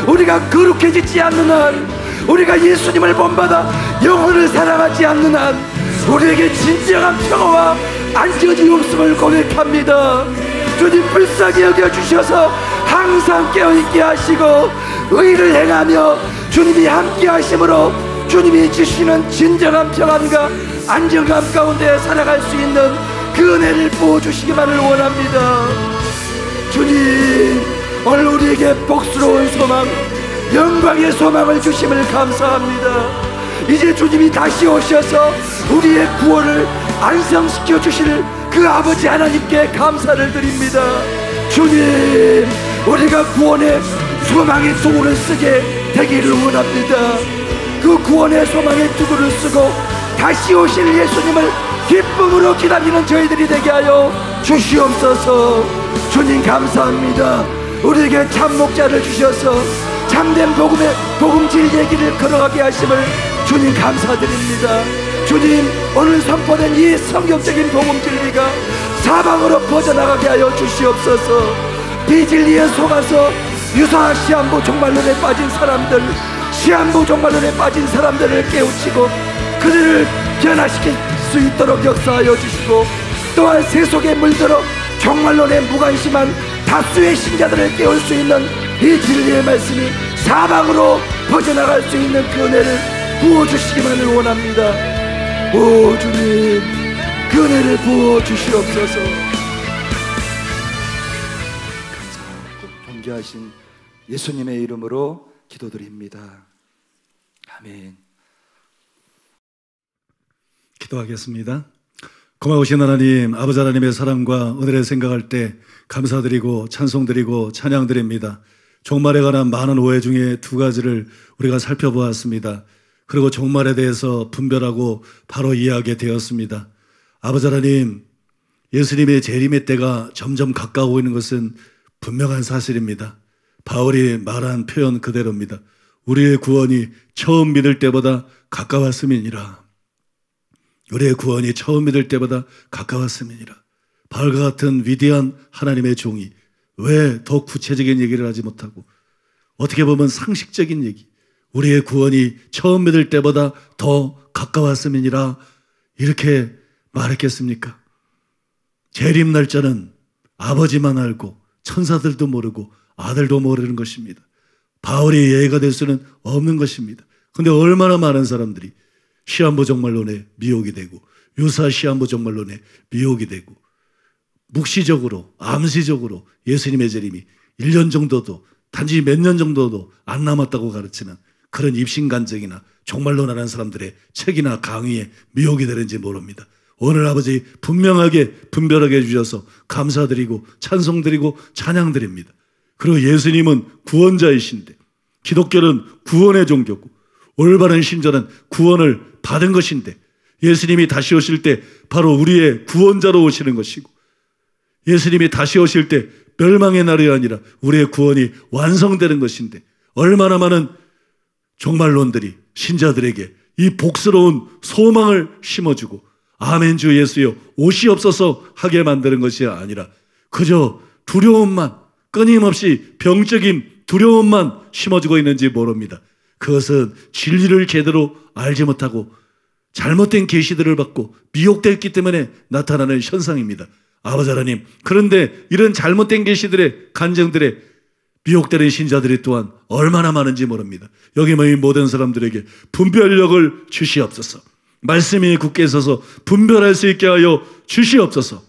우리가 거룩해지지 않는 한 우리가 예수님을 본받아 영혼을 사랑하지 않는 한 우리에게 진정한 평화와 안전이 없음을 고백합니다 주님 불쌍히 여겨주셔서 항상 깨어있게 하시고 의를 행하며 주님이 함께 하심으로 주님이 주시는 진정한 평안과 안정감 가운데 살아갈 수 있는 그 은혜를 부어주시기만을 원합니다 주님 오늘 우리에게 복스러운 소망 영광의 소망을 주심을 감사합니다. 이제 주님이 다시 오셔서 우리의 구원을 안성시켜 주실 그 아버지 하나님께 감사를 드립니다. 주님, 우리가 구원의 소망의 두구를 쓰게 되기를 원합니다. 그 구원의 소망의 두구를 쓰고 다시 오실 예수님을 기쁨으로 기다리는 저희들이 되게 하여 주시옵소서. 주님 감사합니다. 우리에게 참 목자를 주셔서 참된 복음의 복음질 얘기를 걸어가게 하심을 주님 감사드립니다. 주님 오늘 선포된 이 성경적인 복음 진리가 사방으로 퍼져나가게 하여 주시옵소서. 비진리에 속아서 유사 시한부 종말론에 빠진 사람들, 시한부 종말론에 빠진 사람들을 깨우치고 그들을 변화시킬 수 있도록 역사하여 주시고 또한 세속에 물들어 종말론에 무관심한 다수의 신자들을 깨울 수 있는 이 진리의 말씀이 사방으로 퍼져나갈 수 있는 그 은혜를 부어주시기만을 원합니다 오 주님 그 은혜를 부어주시옵소서 감사하고 존귀하신 예수님의 이름으로 기도드립니다 아멘 기도하겠습니다 고마우신 하나님 아버지 하나님의 사랑과 은혜를 생각할 때 감사드리고 찬송드리고 찬양드립니다. 종말에 관한 많은 오해 중에 두 가지를 우리가 살펴보았습니다. 그리고 종말에 대해서 분별하고 바로 이해하게 되었습니다. 아버지 하나님, 예수님의 재림의 때가 점점 가까워 있는 것은 분명한 사실입니다. 바울이 말한 표현 그대로입니다. 우리의 구원이 처음 믿을 때보다 가까웠음이니라. 우리의 구원이 처음 믿을 때보다 가까웠음이니라. 바울과 같은 위대한 하나님의 종이 왜 더 구체적인 얘기를 하지 못하고 어떻게 보면 상식적인 얘기, 우리의 구원이 처음 믿을 때보다 더 가까웠음이니라 이렇게 말했겠습니까? 재림 날짜는 아버지만 알고 천사들도 모르고 아들도 모르는 것입니다. 바울이 예가 의될 수는 없는 것입니다. 근데 얼마나 많은 사람들이 시한부 정말론에 미혹이 되고 유사 시한부 정말론에 미혹이 되고 묵시적으로, 암시적으로 예수님의 재림이 1년 정도도 단지 몇 년 정도도 안 남았다고 가르치는 그런 입신간증이나 정말로 나는 사람들의 책이나 강의에 미혹이 되는지 모릅니다. 오늘 아버지 분명하게 분별하게 해주셔서 감사드리고 찬송드리고 찬양드립니다. 그리고 예수님은 구원자이신데 기독교는 구원의 종교고 올바른 신자는 구원을 받은 것인데 예수님이 다시 오실 때 바로 우리의 구원자로 오시는 것이고 예수님이 다시 오실 때 멸망의 날이 아니라 우리의 구원이 완성되는 것인데 얼마나 많은 종말론들이 신자들에게 이 복스러운 소망을 심어주고 아멘 주 예수여 옷이 없어서 하게 만드는 것이 아니라 그저 두려움만 끊임없이 병적인 두려움만 심어주고 있는지 모릅니다. 그것은 진리를 제대로 알지 못하고 잘못된 계시들을 받고 미혹되었기 때문에 나타나는 현상입니다. 아버지 하나님, 그런데 이런 잘못된 계시들의 간증들의 미혹되는 신자들이 또한 얼마나 많은지 모릅니다. 여기 모인 뭐 모든 사람들에게 분별력을 주시옵소서. 말씀이 굳게 서서 분별할 수 있게 하여 주시옵소서.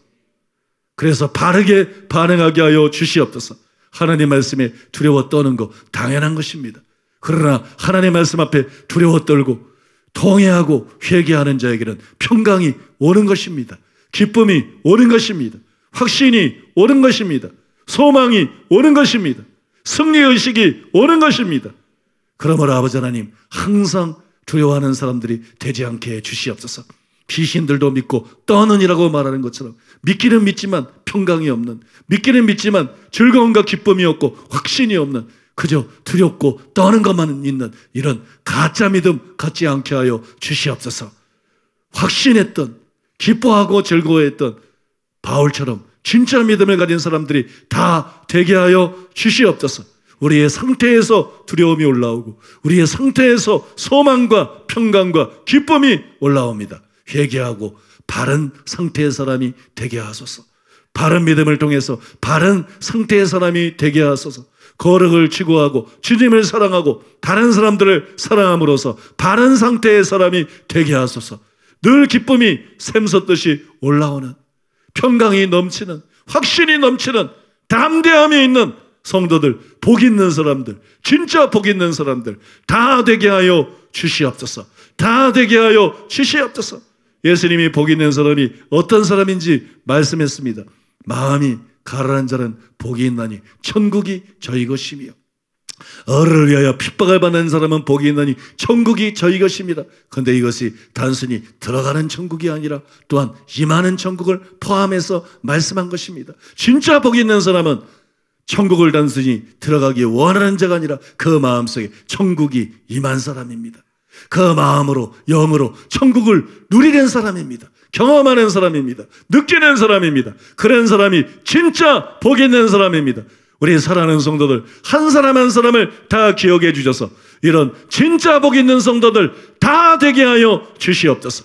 그래서 바르게 반응하게 하여 주시옵소서. 하나님 말씀에 두려워 떠는 거 당연한 것입니다. 그러나 하나님 말씀 앞에 두려워 떨고 통해하고 회개하는 자에게는 평강이 오는 것입니다. 기쁨이 오는 것입니다. 확신이 오는 것입니다. 소망이 오는 것입니다. 승리의식이 오는 것입니다. 그러므로 아버지 하나님, 항상 두려워하는 사람들이 되지 않게 주시옵소서. 귀신들도 믿고 떠는이라고 말하는 것처럼 믿기는 믿지만 평강이 없는, 믿기는 믿지만 즐거움과 기쁨이 없고 확신이 없는, 그저 두렵고 떠는 것만 있는 이런 가짜 믿음 갖지 않게 하여 주시옵소서. 확신했던 기뻐하고 즐거워했던 바울처럼 진짜 믿음을 가진 사람들이 다 되게 하여 주시옵소서. 우리의 상태에서 두려움이 올라오고 우리의 상태에서 소망과 평강과 기쁨이 올라옵니다. 회개하고 바른 상태의 사람이 되게 하소서. 바른 믿음을 통해서 바른 상태의 사람이 되게 하소서. 거룩을 추구하고 주님을 사랑하고 다른 사람들을 사랑함으로써 바른 상태의 사람이 되게 하소서. 늘 기쁨이 샘솟듯이 올라오는 평강이 넘치는 확신이 넘치는 담대함이 있는 성도들, 복 있는 사람들, 진짜 복 있는 사람들 다 되게 하여 주시옵소서. 다 되게 하여 주시옵소서. 예수님이 복 있는 사람이 어떤 사람인지 말씀했습니다. 마음이 가라앉은 자는 복이 있나니 천국이 저희 것이며 어를 위하여 핍박을 받는 사람은 복이 있나니 천국이 저희 것입니다. 그런데 이것이 단순히 들어가는 천국이 아니라 또한 임하는 천국을 포함해서 말씀한 것입니다. 진짜 복이 있는 사람은 천국을 단순히 들어가기 원하는 자가 아니라 그 마음속에 천국이 임한 사람입니다. 그 마음으로 영으로 천국을 누리는 사람입니다. 경험하는 사람입니다. 느끼는 사람입니다. 그런 사람이 진짜 복 있는 사람입니다. 우리 살아가는 성도들 한 사람 한 사람을 다 기억해 주셔서 이런 진짜 복 있는 성도들 다 되게 하여 주시옵소서.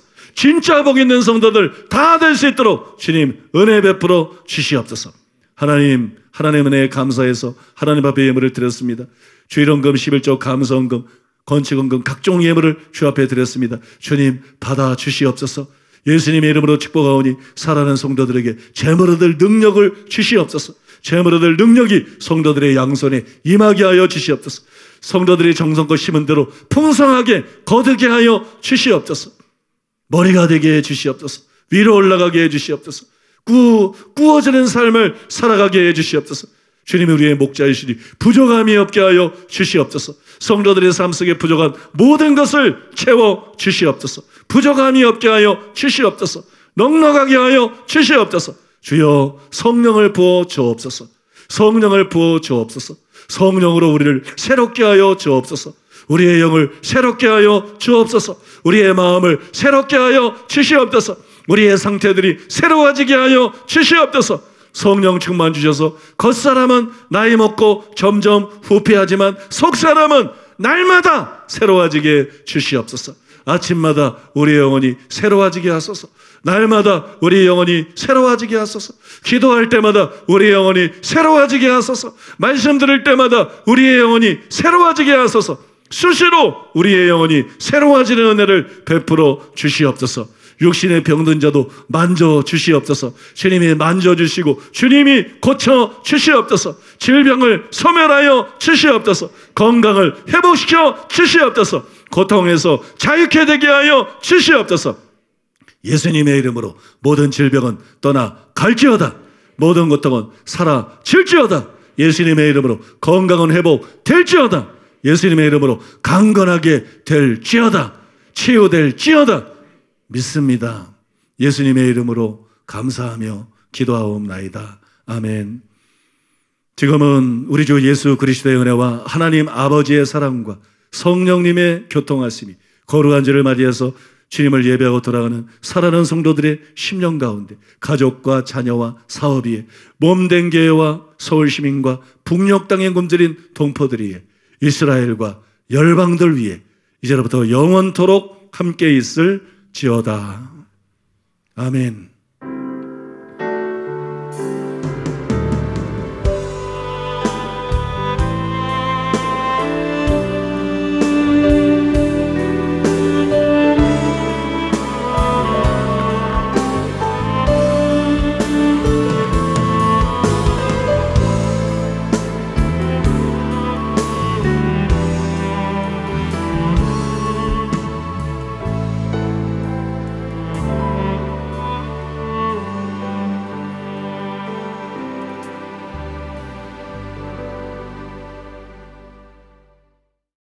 진짜 복 있는 성도들 다 될 수 있도록 주님 은혜 베풀어 주시옵소서. 하나님 하나님 은혜에 감사해서 하나님 앞에 예물을 드렸습니다. 주일원금 11조 감성금 건축원금 각종 예물을 주 앞에 드렸습니다. 주님 받아 주시옵소서. 예수님의 이름으로 축복하오니 살아는 성도들에게 재물을 들 능력을 주시옵소서. 재물 얻을 능력이 성도들의 양손에 임하게 하여 주시옵소서. 성도들이 정성껏 심은 대로 풍성하게 거두게 하여 주시옵소서. 머리가 되게 해 주시옵소서. 위로 올라가게 해 주시옵소서. 구, 구워지는 삶을 살아가게 해 주시옵소서. 주님 이 우리의 목자이시니 부족함이 없게 하여 주시옵소서. 성도들의 삶 속에 부족한 모든 것을 채워 주시옵소서. 부족함이 없게 하여 주시옵소서. 넉넉하게 하여 주시옵소서. 주여 성령을 부어 주옵소서. 성령을 부어 주옵소서. 성령으로 우리를 새롭게 하여 주옵소서. 우리의 영을 새롭게 하여 주옵소서. 우리의 마음을 새롭게 하여 주시옵소서. 우리의 상태들이 새로워지게 하여 주시옵소서. 성령 충만 주셔서 겉사람은 나이 먹고 점점 후패하지만 속사람은 날마다 새로워지게 주시옵소서. 아침마다 우리의 영혼이 새로워지게 하소서. 날마다 우리의 영혼이 새로워지게 하소서. 기도할 때마다 우리의 영혼이 새로워지게 하소서. 말씀 들을 때마다 우리의 영혼이 새로워지게 하소서. 수시로 우리의 영혼이 새로워지는 은혜를 베풀어 주시옵소서. 육신의 병든 자도 만져 주시옵소서. 주님이 만져 주시고 주님이 고쳐 주시옵소서. 질병을 소멸하여 주시옵소서. 건강을 회복시켜 주시옵소서. 고통에서 자유케 되게 하여 주시옵소서. 예수님의 이름으로 모든 질병은 떠나갈지어다. 모든 고통은 사라질지어다. 예수님의 이름으로 건강은 회복될지어다. 예수님의 이름으로 강건하게 될지어다. 치유될지어다. 믿습니다. 예수님의 이름으로 감사하며 기도하옵나이다. 아멘. 지금은 우리 주 예수 그리스도의 은혜와 하나님 아버지의 사랑과 성령님의 교통하심이 거룩한 주를 맞이해서 주님을 예배하고 돌아가는 살아난 성도들의 심령 가운데 가족과 자녀와 사업 위에 몸된 교회와 서울 시민과 북녘 땅의 굶주린 동포들 위에 이스라엘과 열방들 위에 이제로부터 영원토록 함께 있을 지어다. 아멘.